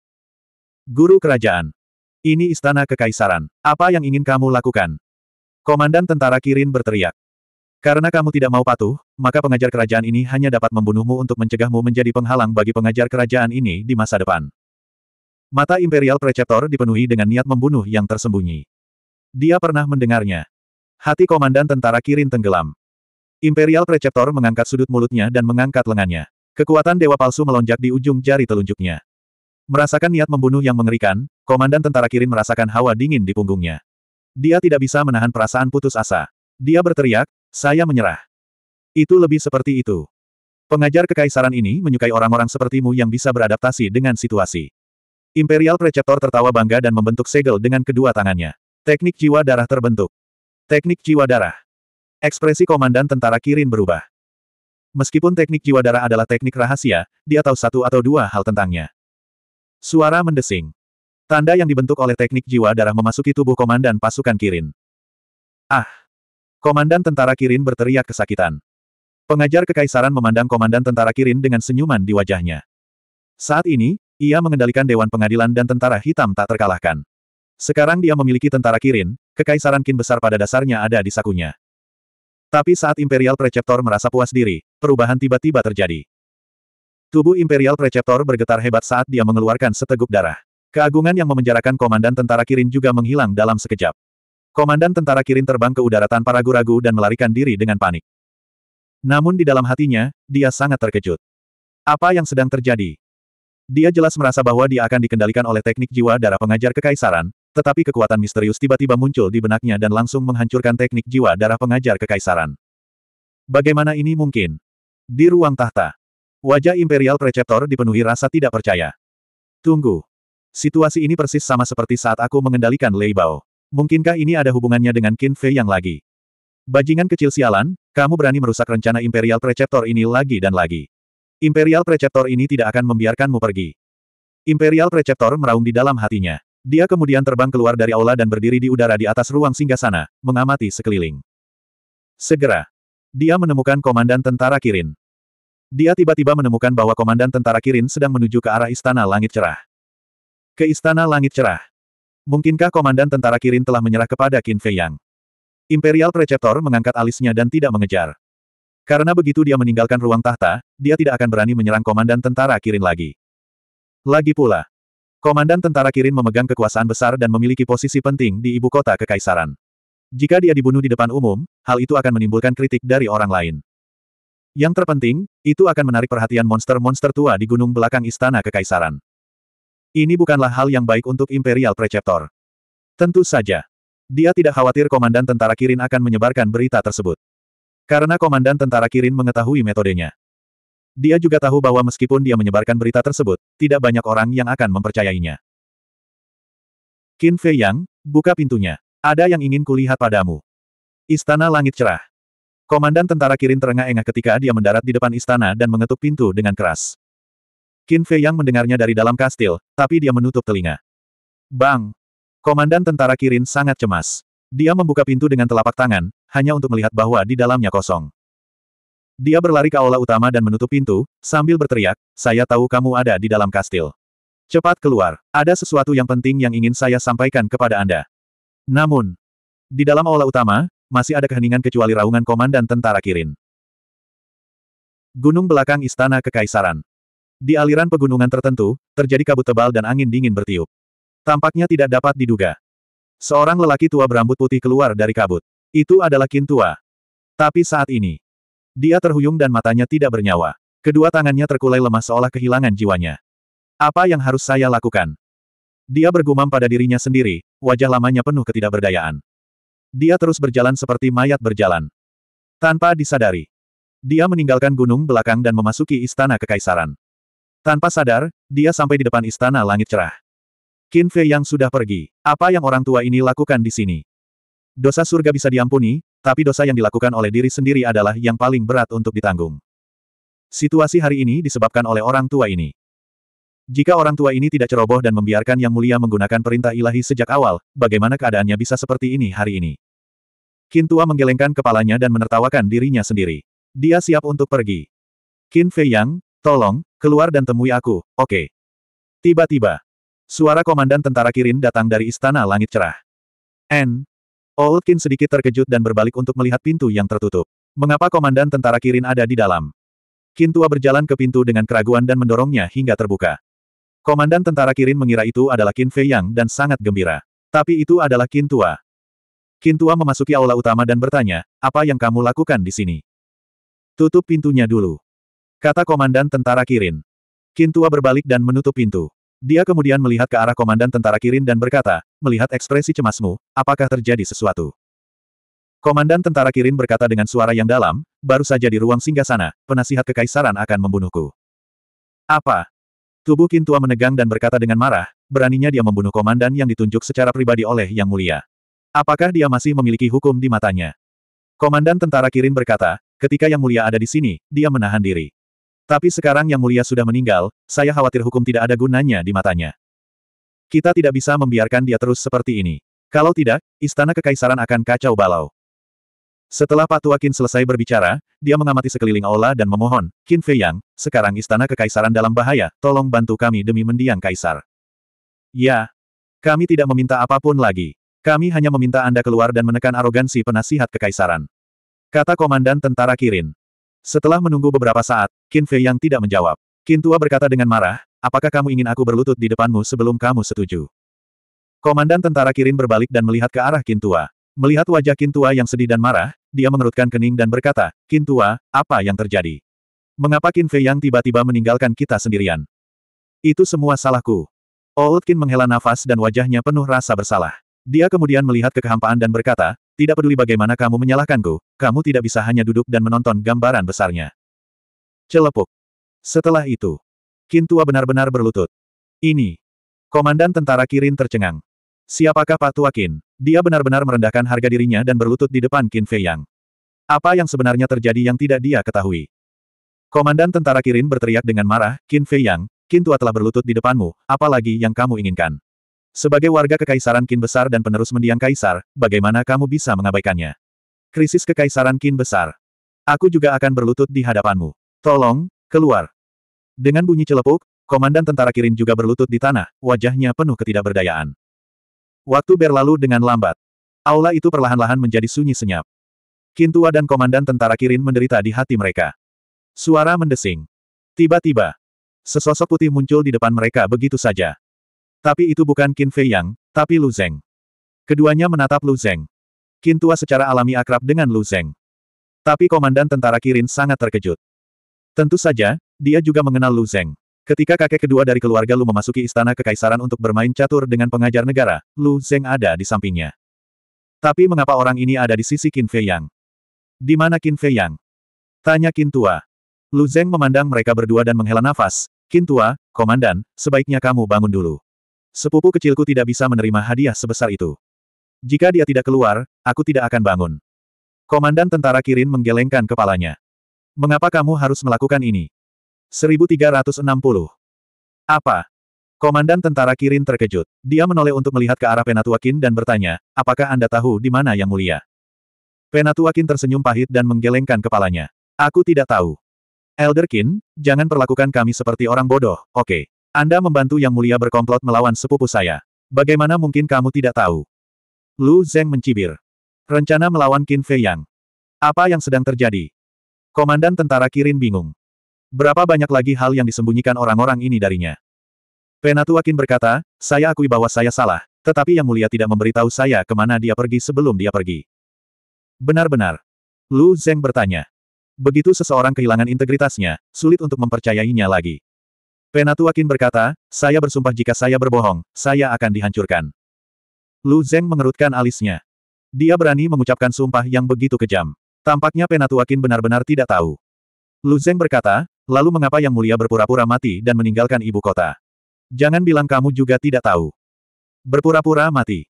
Guru kerajaan. Ini istana kekaisaran. Apa yang ingin kamu lakukan? Komandan tentara Kirin berteriak. Karena kamu tidak mau patuh, maka pengajar kerajaan ini hanya dapat membunuhmu untuk mencegahmu menjadi penghalang bagi pengajar kerajaan ini di masa depan. Mata Imperial Preceptor dipenuhi dengan niat membunuh yang tersembunyi. Dia pernah mendengarnya. Hati Komandan Tentara Kirin tenggelam. Imperial Preceptor mengangkat sudut mulutnya dan mengangkat lengannya. Kekuatan Dewa Palsu melonjak di ujung jari telunjuknya. Merasakan niat membunuh yang mengerikan, Komandan Tentara Kirin merasakan hawa dingin di punggungnya. Dia tidak bisa menahan perasaan putus asa. Dia berteriak, saya menyerah. Itu lebih seperti itu. Pengajar kekaisaran ini menyukai orang-orang sepertimu yang bisa beradaptasi dengan situasi. Imperial Preceptor tertawa bangga dan membentuk segel dengan kedua tangannya. Teknik jiwa darah terbentuk. Teknik jiwa darah. Ekspresi komandan tentara Kirin berubah. Meskipun teknik jiwa darah adalah teknik rahasia, dia tahu satu atau dua hal tentangnya. Suara mendesing. Tanda yang dibentuk oleh teknik jiwa darah memasuki tubuh komandan pasukan Kirin. Ah! Komandan tentara Kirin berteriak kesakitan. Pengajar kekaisaran memandang komandan tentara Kirin dengan senyuman di wajahnya. Saat ini, ia mengendalikan Dewan Pengadilan dan tentara hitam tak terkalahkan. Sekarang dia memiliki tentara Kirin, kekaisaran Kin besar pada dasarnya ada di sakunya. Tapi saat Imperial Preceptor merasa puas diri, perubahan tiba-tiba terjadi. Tubuh Imperial Preceptor bergetar hebat saat dia mengeluarkan seteguk darah. Keagungan yang memenjarakan komandan tentara Kirin juga menghilang dalam sekejap. Komandan tentara Kirin terbang ke udara tanpa ragu-ragu dan melarikan diri dengan panik. Namun di dalam hatinya, dia sangat terkejut. Apa yang sedang terjadi? Dia jelas merasa bahwa dia akan dikendalikan oleh teknik jiwa darah pengajar kekaisaran, tetapi kekuatan misterius tiba-tiba muncul di benaknya dan langsung menghancurkan teknik jiwa darah pengajar kekaisaran. Bagaimana ini mungkin? Di ruang tahta, wajah Imperial Preceptor dipenuhi rasa tidak percaya. Tunggu. Situasi ini persis sama seperti saat aku mengendalikan Lei Bao. Mungkinkah ini ada hubungannya dengan Qin Fei yang lagi? Bajingan kecil sialan, kamu berani merusak rencana Imperial Preceptor ini lagi dan lagi. Imperial Preceptor ini tidak akan membiarkanmu pergi. Imperial Preceptor meraung di dalam hatinya. Dia kemudian terbang keluar dari aula dan berdiri di udara di atas ruang singgasana, mengamati sekeliling. Segera, dia menemukan Komandan Tentara Kirin. Dia tiba-tiba menemukan bahwa Komandan Tentara Kirin sedang menuju ke arah Istana Langit Cerah. Ke Istana Langit Cerah, Mungkinkah komandan tentara Kirin telah menyerah kepada Qin Fei Yang? Imperial Preceptor mengangkat alisnya dan tidak mengejar. Karena begitu dia meninggalkan ruang tahta, dia tidak akan berani menyerang komandan tentara Kirin lagi. Lagi pula, komandan tentara Kirin memegang kekuasaan besar dan memiliki posisi penting di ibu kota kekaisaran. Jika dia dibunuh di depan umum, hal itu akan menimbulkan kritik dari orang lain. Yang terpenting, itu akan menarik perhatian monster-monster tua di gunung belakang istana kekaisaran. Ini bukanlah hal yang baik untuk Imperial Preceptor. Tentu saja. Dia tidak khawatir Komandan Tentara Kirin akan menyebarkan berita tersebut. Karena Komandan Tentara Kirin mengetahui metodenya. Dia juga tahu bahwa meskipun dia menyebarkan berita tersebut, tidak banyak orang yang akan mempercayainya. Qin Fei Yang, buka pintunya. Ada yang ingin kulihat padamu. Istana Langit Cerah. Komandan Tentara Kirin terengah-engah ketika dia mendarat di depan istana dan mengetuk pintu dengan keras. Qin Fei yang mendengarnya dari dalam kastil, tapi dia menutup telinga. Bang! Komandan tentara Kirin sangat cemas. Dia membuka pintu dengan telapak tangan, hanya untuk melihat bahwa di dalamnya kosong. Dia berlari ke aula utama dan menutup pintu, sambil berteriak, saya tahu kamu ada di dalam kastil. Cepat keluar, ada sesuatu yang penting yang ingin saya sampaikan kepada Anda. Namun, di dalam aula utama, masih ada keheningan kecuali raungan komandan tentara Kirin. Gunung belakang Istana Kekaisaran di aliran pegunungan tertentu, terjadi kabut tebal dan angin dingin bertiup. Tampaknya tidak dapat diduga. Seorang lelaki tua berambut putih keluar dari kabut. Itu adalah Kin tua. Tapi saat ini, dia terhuyung dan matanya tidak bernyawa. Kedua tangannya terkulai lemah seolah kehilangan jiwanya. Apa yang harus saya lakukan? Dia bergumam pada dirinya sendiri, wajah lamanya penuh ketidakberdayaan. Dia terus berjalan seperti mayat berjalan. Tanpa disadari, dia meninggalkan gunung belakang dan memasuki istana kekaisaran. Tanpa sadar, dia sampai di depan istana langit cerah. Qin Fei yang sudah pergi. Apa yang orang tua ini lakukan di sini? Dosa surga bisa diampuni, tapi dosa yang dilakukan oleh diri sendiri adalah yang paling berat untuk ditanggung. Situasi hari ini disebabkan oleh orang tua ini. Jika orang tua ini tidak ceroboh dan membiarkan Yang Mulia menggunakan perintah ilahi sejak awal, bagaimana keadaannya bisa seperti ini hari ini? Qin Tua menggelengkan kepalanya dan menertawakan dirinya sendiri. Dia siap untuk pergi. Qin Fei Yang, tolong, Keluar dan temui aku, oke. Okay. Tiba-tiba, suara komandan tentara Kirin datang dari Istana Langit Cerah. N. Kin sedikit terkejut dan berbalik untuk melihat pintu yang tertutup. Mengapa komandan tentara Kirin ada di dalam? Kin Tua berjalan ke pintu dengan keraguan dan mendorongnya hingga terbuka. Komandan tentara Kirin mengira itu adalah Kin Fei Yang dan sangat gembira. Tapi itu adalah Kin Tua. Kin Tua memasuki aula utama dan bertanya, apa yang kamu lakukan di sini? Tutup pintunya dulu. Kata Komandan Tentara Kirin. Kintua berbalik dan menutup pintu. Dia kemudian melihat ke arah Komandan Tentara Kirin dan berkata, melihat ekspresi cemasmu, apakah terjadi sesuatu? Komandan Tentara Kirin berkata dengan suara yang dalam, baru saja di ruang singgah sana, penasihat kekaisaran akan membunuhku. Apa? Tubuh Kintua menegang dan berkata dengan marah, beraninya dia membunuh komandan yang ditunjuk secara pribadi oleh Yang Mulia. Apakah dia masih memiliki hukum di matanya? Komandan Tentara Kirin berkata, ketika Yang Mulia ada di sini, dia menahan diri. Tapi sekarang Yang Mulia sudah meninggal, saya khawatir hukum tidak ada gunanya di matanya. Kita tidak bisa membiarkan dia terus seperti ini. Kalau tidak, istana kekaisaran akan kacau balau. Setelah Patuakin Qin selesai berbicara, dia mengamati sekeliling aula dan memohon, Qin Fei Yang, sekarang istana kekaisaran dalam bahaya, tolong bantu kami demi mendiang kaisar. Ya. Kami tidak meminta apapun lagi. Kami hanya meminta Anda keluar dan menekan arogansi penasihat kekaisaran. Kata Komandan Tentara Kirin. Setelah menunggu beberapa saat, Qin Fei yang tidak menjawab. Qin Tua berkata dengan marah, apakah kamu ingin aku berlutut di depanmu sebelum kamu setuju? Komandan tentara Kirin berbalik dan melihat ke arah Qin Tua. Melihat wajah Qin Tua yang sedih dan marah, dia mengerutkan kening dan berkata, Qin Tua, apa yang terjadi? Mengapa Qin Fei yang tiba-tiba meninggalkan kita sendirian? Itu semua salahku. Old Qin menghela nafas dan wajahnya penuh rasa bersalah. Dia kemudian melihat ke dan berkata, tidak peduli bagaimana kamu menyalahkanku, kamu tidak bisa hanya duduk dan menonton gambaran besarnya. Celepuk. Setelah itu, Kintua benar-benar berlutut. Ini. Komandan tentara Kirin tercengang. Siapakah Pak Tua Kin? Dia benar-benar merendahkan harga dirinya dan berlutut di depan Kin Fei Yang. Apa yang sebenarnya terjadi yang tidak dia ketahui? Komandan tentara Kirin berteriak dengan marah, Kin Fei Yang, Kintua telah berlutut di depanmu, apalagi yang kamu inginkan. Sebagai warga Kekaisaran Qin Besar dan penerus mendiang Kaisar, bagaimana kamu bisa mengabaikannya? Krisis Kekaisaran Qin Besar. Aku juga akan berlutut di hadapanmu. Tolong, keluar. Dengan bunyi celepuk, komandan tentara Kirin juga berlutut di tanah, wajahnya penuh ketidakberdayaan. Waktu berlalu dengan lambat. Aula itu perlahan-lahan menjadi sunyi senyap. Kintua dan komandan tentara Kirin menderita di hati mereka. Suara mendesing. Tiba-tiba, sesosok putih muncul di depan mereka begitu saja. Tapi itu bukan Qin Fei Yang, tapi Lu Zeng. Keduanya menatap Lu Zeng. Qin Tua secara alami akrab dengan Lu Zeng. Tapi komandan tentara Kirin sangat terkejut. Tentu saja, dia juga mengenal Lu Zeng. Ketika kakek kedua dari keluarga Lu memasuki istana kekaisaran untuk bermain catur dengan pengajar negara, Lu Zeng ada di sampingnya. Tapi mengapa orang ini ada di sisi Qin Fei Yang? Di mana Qin Fei Yang? Tanya Qin Tua. Lu Zeng memandang mereka berdua dan menghela nafas. Qin Tua, komandan, sebaiknya kamu bangun dulu. Sepupu kecilku tidak bisa menerima hadiah sebesar itu. Jika dia tidak keluar, aku tidak akan bangun. Komandan tentara Kirin menggelengkan kepalanya. Mengapa kamu harus melakukan ini? 1360. Apa? Komandan tentara Kirin terkejut. Dia menoleh untuk melihat ke arah Penatuakin dan bertanya, apakah Anda tahu di mana yang mulia? Penatuakin tersenyum pahit dan menggelengkan kepalanya. Aku tidak tahu. Elderkin, jangan perlakukan kami seperti orang bodoh, oke. Okay. Anda membantu Yang Mulia berkomplot melawan sepupu saya. Bagaimana mungkin kamu tidak tahu? Lu Zeng mencibir. Rencana melawan Qin Fei Yang. Apa yang sedang terjadi? Komandan tentara Kirin bingung. Berapa banyak lagi hal yang disembunyikan orang-orang ini darinya? Penatua Qin berkata, saya akui bahwa saya salah, tetapi Yang Mulia tidak memberitahu saya kemana dia pergi sebelum dia pergi. Benar-benar. Lu Zeng bertanya. Begitu seseorang kehilangan integritasnya, sulit untuk mempercayainya lagi. Penatuakin berkata, saya bersumpah jika saya berbohong, saya akan dihancurkan. Lu Zeng mengerutkan alisnya. Dia berani mengucapkan sumpah yang begitu kejam. Tampaknya Penatuakin benar-benar tidak tahu. Lu Zeng berkata, lalu mengapa Yang Mulia berpura-pura mati dan meninggalkan ibu kota? Jangan bilang kamu juga tidak tahu. Berpura-pura mati.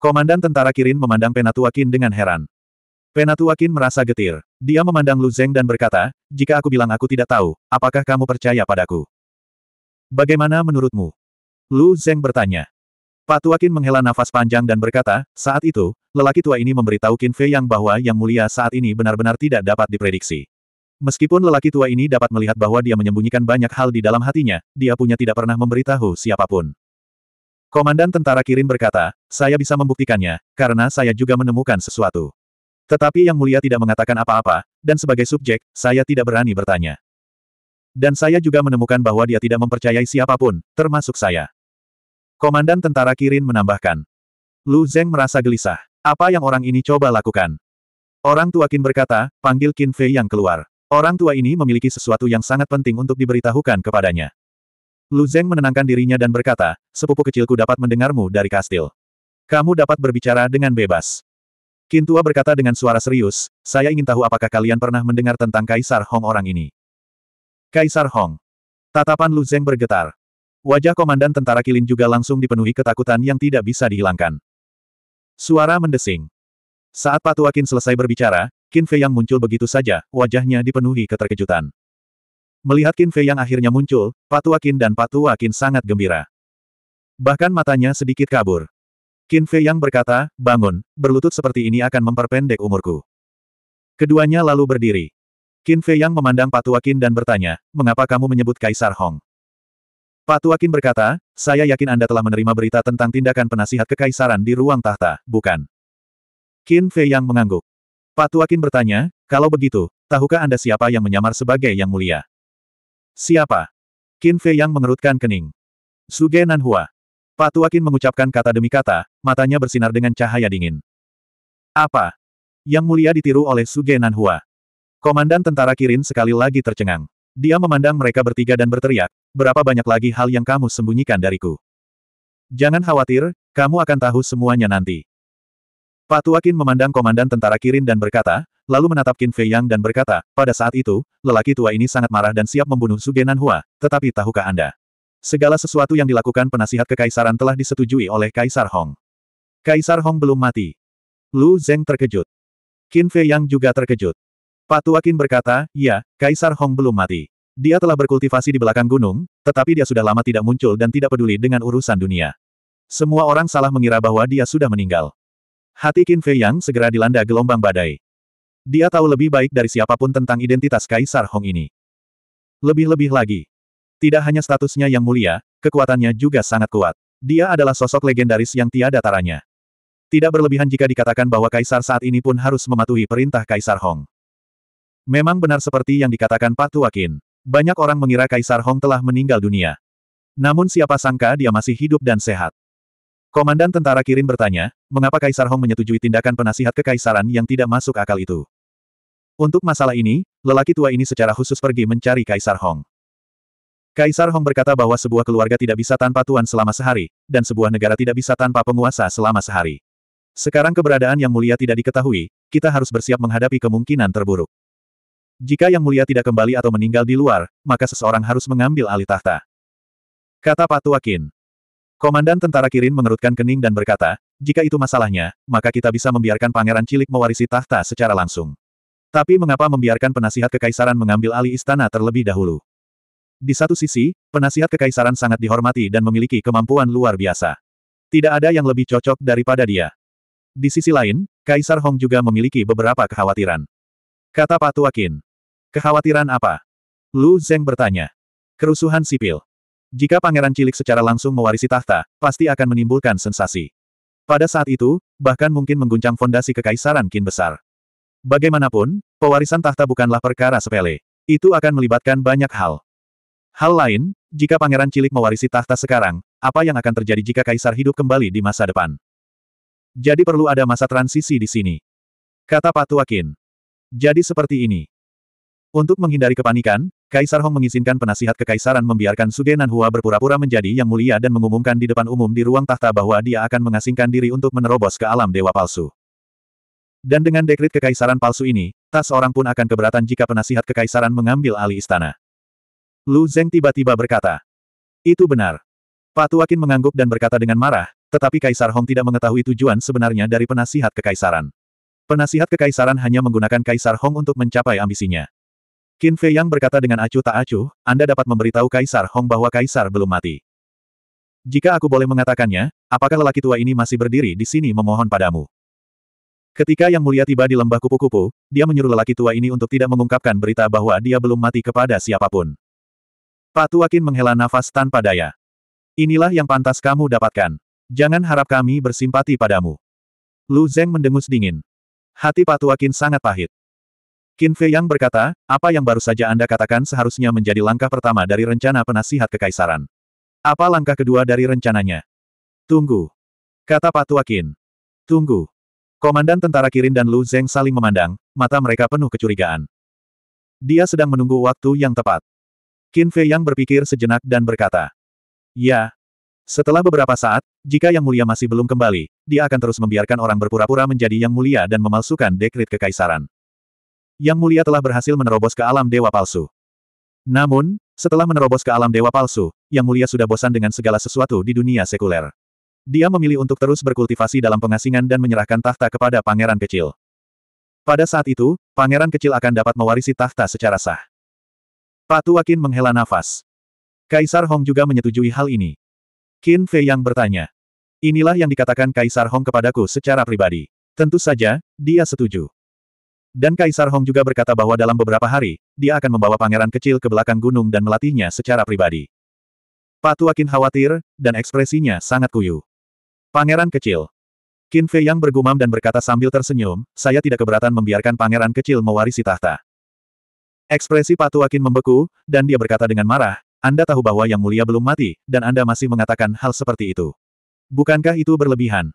Komandan tentara Kirin memandang Penatuakin dengan heran. Penatuakin merasa getir. Dia memandang Lu Zeng dan berkata, jika aku bilang aku tidak tahu, apakah kamu percaya padaku? Bagaimana menurutmu? Lu Zeng bertanya. Pak Patuakin menghela nafas panjang dan berkata, saat itu, lelaki tua ini memberitahu Qin Fei Yang bahwa Yang Mulia saat ini benar-benar tidak dapat diprediksi. Meskipun lelaki tua ini dapat melihat bahwa dia menyembunyikan banyak hal di dalam hatinya, dia punya tidak pernah memberitahu siapapun. Komandan tentara Kirin berkata, saya bisa membuktikannya, karena saya juga menemukan sesuatu. Tetapi Yang Mulia tidak mengatakan apa-apa, dan sebagai subjek, saya tidak berani bertanya. Dan saya juga menemukan bahwa dia tidak mempercayai siapapun, termasuk saya. Komandan tentara Kirin menambahkan. Lu Zeng merasa gelisah. Apa yang orang ini coba lakukan? Orang tua Qin berkata, panggil Qin Fei yang keluar. Orang tua ini memiliki sesuatu yang sangat penting untuk diberitahukan kepadanya. Lu Zeng menenangkan dirinya dan berkata, sepupu kecilku dapat mendengarmu dari kastil. Kamu dapat berbicara dengan bebas. Qin Tua berkata dengan suara serius, saya ingin tahu apakah kalian pernah mendengar tentang Kaisar Hong orang ini. Kaisar Hong. Tatapan Lu Zeng bergetar. Wajah komandan tentara Kilin juga langsung dipenuhi ketakutan yang tidak bisa dihilangkan. Suara mendesing. Saat Patua Qin selesai berbicara, Qin Fei yang muncul begitu saja, wajahnya dipenuhi keterkejutan. Melihat Qin Fei yang akhirnya muncul, Patua Qin dan Patua Qin sangat gembira. Bahkan matanya sedikit kabur. Qin Fei yang berkata, bangun, berlutut seperti ini akan memperpendek umurku. Keduanya lalu berdiri. Qin Fei Yang memandang Patuakin dan bertanya, mengapa kamu menyebut Kaisar Hong? Patuakin berkata, saya yakin Anda telah menerima berita tentang tindakan penasihat kekaisaran di ruang tahta, bukan? Qin Fei Yang mengangguk. Patuakin bertanya, kalau begitu, tahukah Anda siapa yang menyamar sebagai Yang Mulia? Siapa? Qin Fei Yang mengerutkan kening. Suge Nanhua. Patuakin mengucapkan kata demi kata, matanya bersinar dengan cahaya dingin. Apa? Yang Mulia ditiru oleh Suge Nanhua. Komandan tentara Kirin sekali lagi tercengang. Dia memandang mereka bertiga dan berteriak, berapa banyak lagi hal yang kamu sembunyikan dariku. Jangan khawatir, kamu akan tahu semuanya nanti. Pak Tuakin memandang komandan tentara Kirin dan berkata, lalu menatap Qin Fei Yang dan berkata, pada saat itu, lelaki tua ini sangat marah dan siap membunuh Sugenan Hua, tetapi tahukah Anda? Segala sesuatu yang dilakukan penasihat kekaisaran telah disetujui oleh Kaisar Hong. Kaisar Hong belum mati. Lu Zeng terkejut. Qin Fei Yang juga terkejut. Patuakin berkata, ya, Kaisar Hong belum mati. Dia telah berkultivasi di belakang gunung, tetapi dia sudah lama tidak muncul dan tidak peduli dengan urusan dunia. Semua orang salah mengira bahwa dia sudah meninggal. Hati Qin Fei Yang segera dilanda gelombang badai. Dia tahu lebih baik dari siapapun tentang identitas Kaisar Hong ini. Lebih-lebih lagi. Tidak hanya statusnya yang mulia, kekuatannya juga sangat kuat. Dia adalah sosok legendaris yang tiada taranya. Tidak berlebihan jika dikatakan bahwa Kaisar saat ini pun harus mematuhi perintah Kaisar Hong. Memang benar seperti yang dikatakan Pak Tuakin. Banyak orang mengira Kaisar Hong telah meninggal dunia. Namun siapa sangka dia masih hidup dan sehat. Komandan tentara Kirin bertanya, mengapa Kaisar Hong menyetujui tindakan penasihat kekaisaran yang tidak masuk akal itu? Untuk masalah ini, lelaki tua ini secara khusus pergi mencari Kaisar Hong. Kaisar Hong berkata bahwa sebuah keluarga tidak bisa tanpa tuan selama sehari, dan sebuah negara tidak bisa tanpa penguasa selama sehari. Sekarang keberadaan yang mulia tidak diketahui, kita harus bersiap menghadapi kemungkinan terburuk. Jika Yang Mulia tidak kembali atau meninggal di luar, maka seseorang harus mengambil alih tahta. Kata Patuakin. Komandan tentara Kirin mengerutkan kening dan berkata, jika itu masalahnya, maka kita bisa membiarkan pangeran cilik mewarisi tahta secara langsung. Tapi mengapa membiarkan penasihat kekaisaran mengambil alih istana terlebih dahulu? Di satu sisi, penasihat kekaisaran sangat dihormati dan memiliki kemampuan luar biasa. Tidak ada yang lebih cocok daripada dia. Di sisi lain, Kaisar Hong juga memiliki beberapa kekhawatiran. Kata Patuakin. Kekhawatiran apa? Lu Zeng bertanya. Kerusuhan sipil. Jika pangeran cilik secara langsung mewarisi tahta, pasti akan menimbulkan sensasi. Pada saat itu, bahkan mungkin mengguncang fondasi kekaisaran Qin besar. Bagaimanapun, pewarisan tahta bukanlah perkara sepele. Itu akan melibatkan banyak hal. Hal lain, jika pangeran cilik mewarisi tahta sekarang, apa yang akan terjadi jika kaisar hidup kembali di masa depan? Jadi perlu ada masa transisi di sini. Kata Patuakin. Jadi seperti ini. Untuk menghindari kepanikan, Kaisar Hong mengizinkan penasihat kekaisaran membiarkan Sudenan Hua berpura-pura menjadi yang mulia dan mengumumkan di depan umum di ruang tahta bahwa dia akan mengasingkan diri untuk menerobos ke alam dewa palsu. Dan dengan dekrit kekaisaran palsu ini, tak seorang pun akan keberatan jika penasihat kekaisaran mengambil alih istana. Lu Zeng tiba-tiba berkata, Itu benar. Patuakin mengangguk dan berkata dengan marah, tetapi Kaisar Hong tidak mengetahui tujuan sebenarnya dari penasihat kekaisaran. Penasihat kekaisaran hanya menggunakan Kaisar Hong untuk mencapai ambisinya. Qin Fei Yang berkata dengan acuh tak acuh, Anda dapat memberitahu Kaisar Hong bahwa Kaisar belum mati. Jika aku boleh mengatakannya, apakah lelaki tua ini masih berdiri di sini memohon padamu? Ketika Yang Mulia tiba di lembah kupu-kupu, dia menyuruh lelaki tua ini untuk tidak mengungkapkan berita bahwa dia belum mati kepada siapapun. Tua Qin menghela nafas tanpa daya. Inilah yang pantas kamu dapatkan. Jangan harap kami bersimpati padamu. Lu Zeng mendengus dingin. Hati Tua Qin sangat pahit. Qin Fei Yang berkata, apa yang baru saja Anda katakan seharusnya menjadi langkah pertama dari rencana penasihat kekaisaran. Apa langkah kedua dari rencananya? Tunggu. Kata Patua Qin. Tunggu. Komandan tentara Kirin dan Lu Zeng saling memandang, mata mereka penuh kecurigaan. Dia sedang menunggu waktu yang tepat. Qin Fei Yang berpikir sejenak dan berkata. Ya. Setelah beberapa saat, jika Yang Mulia masih belum kembali, dia akan terus membiarkan orang berpura-pura menjadi Yang Mulia dan memalsukan dekrit kekaisaran. Yang Mulia telah berhasil menerobos ke alam dewa palsu. Namun, setelah menerobos ke alam dewa palsu, Yang Mulia sudah bosan dengan segala sesuatu di dunia sekuler. Dia memilih untuk terus berkultivasi dalam pengasingan dan menyerahkan tahta kepada pangeran kecil. Pada saat itu, pangeran kecil akan dapat mewarisi tahta secara sah. Patu Qin menghela nafas. Kaisar Hong juga menyetujui hal ini. Qin Fei yang bertanya. Inilah yang dikatakan Kaisar Hong kepadaku secara pribadi. Tentu saja, dia setuju. Dan Kaisar Hong juga berkata bahwa dalam beberapa hari, dia akan membawa pangeran kecil ke belakang gunung dan melatihnya secara pribadi. Pak Tua Kin khawatir, dan ekspresinya sangat kuyu. Pangeran kecil. Qin Fei yang bergumam dan berkata sambil tersenyum, saya tidak keberatan membiarkan pangeran kecil mewarisi tahta. Ekspresi Pak Tua Kin membeku, dan dia berkata dengan marah, Anda tahu bahwa Yang Mulia belum mati, dan Anda masih mengatakan hal seperti itu. Bukankah itu berlebihan?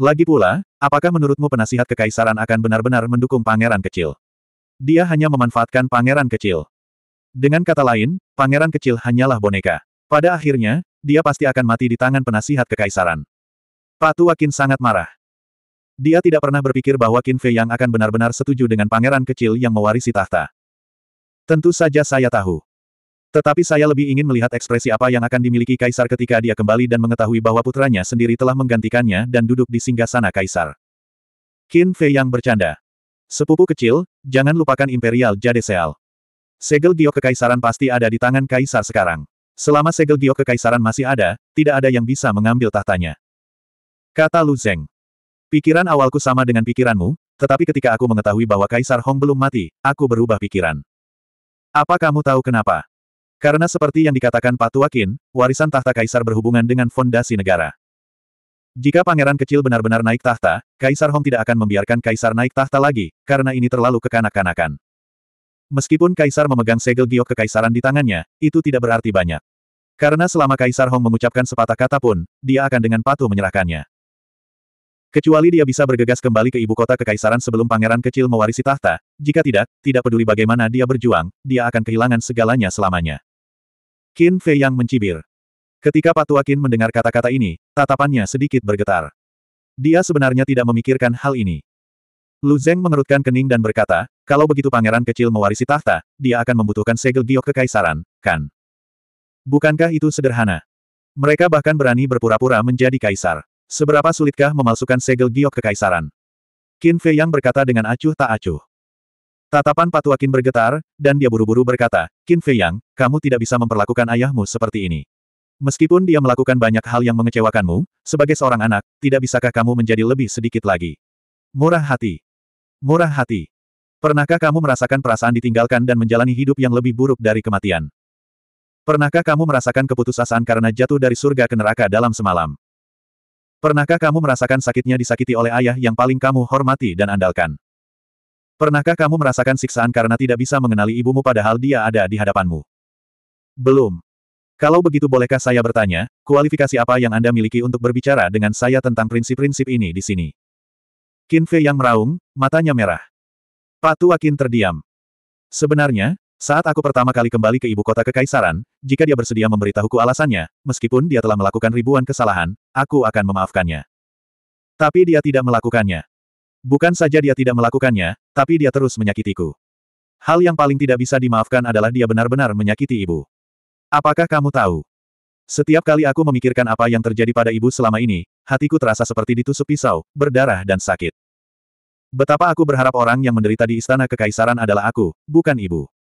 Lagi pula, apakah menurutmu penasihat kekaisaran akan benar-benar mendukung pangeran kecil? Dia hanya memanfaatkan pangeran kecil. Dengan kata lain, pangeran kecil hanyalah boneka. Pada akhirnya, dia pasti akan mati di tangan penasihat kekaisaran. Patuakin sangat marah. Dia tidak pernah berpikir bahwa Qin Fei yang akan benar-benar setuju dengan pangeran kecil yang mewarisi tahta. Tentu saja saya tahu. Tetapi saya lebih ingin melihat ekspresi apa yang akan dimiliki kaisar ketika dia kembali dan mengetahui bahwa putranya sendiri telah menggantikannya dan duduk di singgasana kaisar. Qin Fei yang bercanda. Sepupu kecil, jangan lupakan Imperial Jade Seal. Segel giok kekaisaran pasti ada di tangan kaisar sekarang. Selama segel giok kekaisaran masih ada, tidak ada yang bisa mengambil tahtanya. Kata Lu Zeng. Pikiran awalku sama dengan pikiranmu, tetapi ketika aku mengetahui bahwa Kaisar Hong belum mati, aku berubah pikiran. Apa kamu tahu kenapa? Karena seperti yang dikatakan Pak Tuakin, warisan tahta kaisar berhubungan dengan fondasi negara. Jika pangeran kecil benar-benar naik tahta, Kaisar Hong tidak akan membiarkan kaisar naik tahta lagi, karena ini terlalu kekanak-kanakan. Meskipun kaisar memegang segel giok kekaisaran di tangannya, itu tidak berarti banyak. Karena selama Kaisar Hong mengucapkan sepatah kata pun, dia akan dengan patuh menyerahkannya. Kecuali dia bisa bergegas kembali ke ibu kota kekaisaran sebelum pangeran kecil mewarisi tahta, jika tidak, tidak peduli bagaimana dia berjuang, dia akan kehilangan segalanya selamanya. Qin Fei yang mencibir. Ketika Patua Qin mendengar kata-kata ini, tatapannya sedikit bergetar. Dia sebenarnya tidak memikirkan hal ini. Lu Zeng mengerutkan kening dan berkata, kalau begitu pangeran kecil mewarisi tahta, dia akan membutuhkan segel giok kekaisaran, kan? Bukankah itu sederhana? Mereka bahkan berani berpura-pura menjadi kaisar. Seberapa sulitkah memalsukan segel giok kekaisaran? Qin Fei yang berkata dengan acuh tak acuh. Tatapan Patuakin bergetar, dan dia buru-buru berkata, Qin Fei Yang, kamu tidak bisa memperlakukan ayahmu seperti ini. Meskipun dia melakukan banyak hal yang mengecewakanmu, sebagai seorang anak, tidak bisakah kamu menjadi lebih sedikit lagi? Murah hati. Murah hati. Pernahkah kamu merasakan perasaan ditinggalkan dan menjalani hidup yang lebih buruk dari kematian? Pernahkah kamu merasakan keputusasaan karena jatuh dari surga ke neraka dalam semalam? Pernahkah kamu merasakan sakitnya disakiti oleh ayah yang paling kamu hormati dan andalkan? Pernahkah kamu merasakan siksaan karena tidak bisa mengenali ibumu padahal dia ada di hadapanmu? Belum. Kalau begitu bolehkah saya bertanya, kualifikasi apa yang Anda miliki untuk berbicara dengan saya tentang prinsip-prinsip ini di sini? Qin Fei yang meraung, matanya merah. Pak tua Qin terdiam. Sebenarnya, saat aku pertama kali kembali ke ibu kota kekaisaran, jika dia bersedia memberitahuku alasannya, meskipun dia telah melakukan ribuan kesalahan, aku akan memaafkannya. Tapi dia tidak melakukannya. Bukan saja dia tidak melakukannya, tapi dia terus menyakitiku. Hal yang paling tidak bisa dimaafkan adalah dia benar-benar menyakiti ibu. Apakah kamu tahu? Setiap kali aku memikirkan apa yang terjadi pada ibu selama ini, hatiku terasa seperti ditusuk pisau, berdarah dan sakit. Betapa aku berharap orang yang menderita di istana kekaisaran adalah aku, bukan ibu.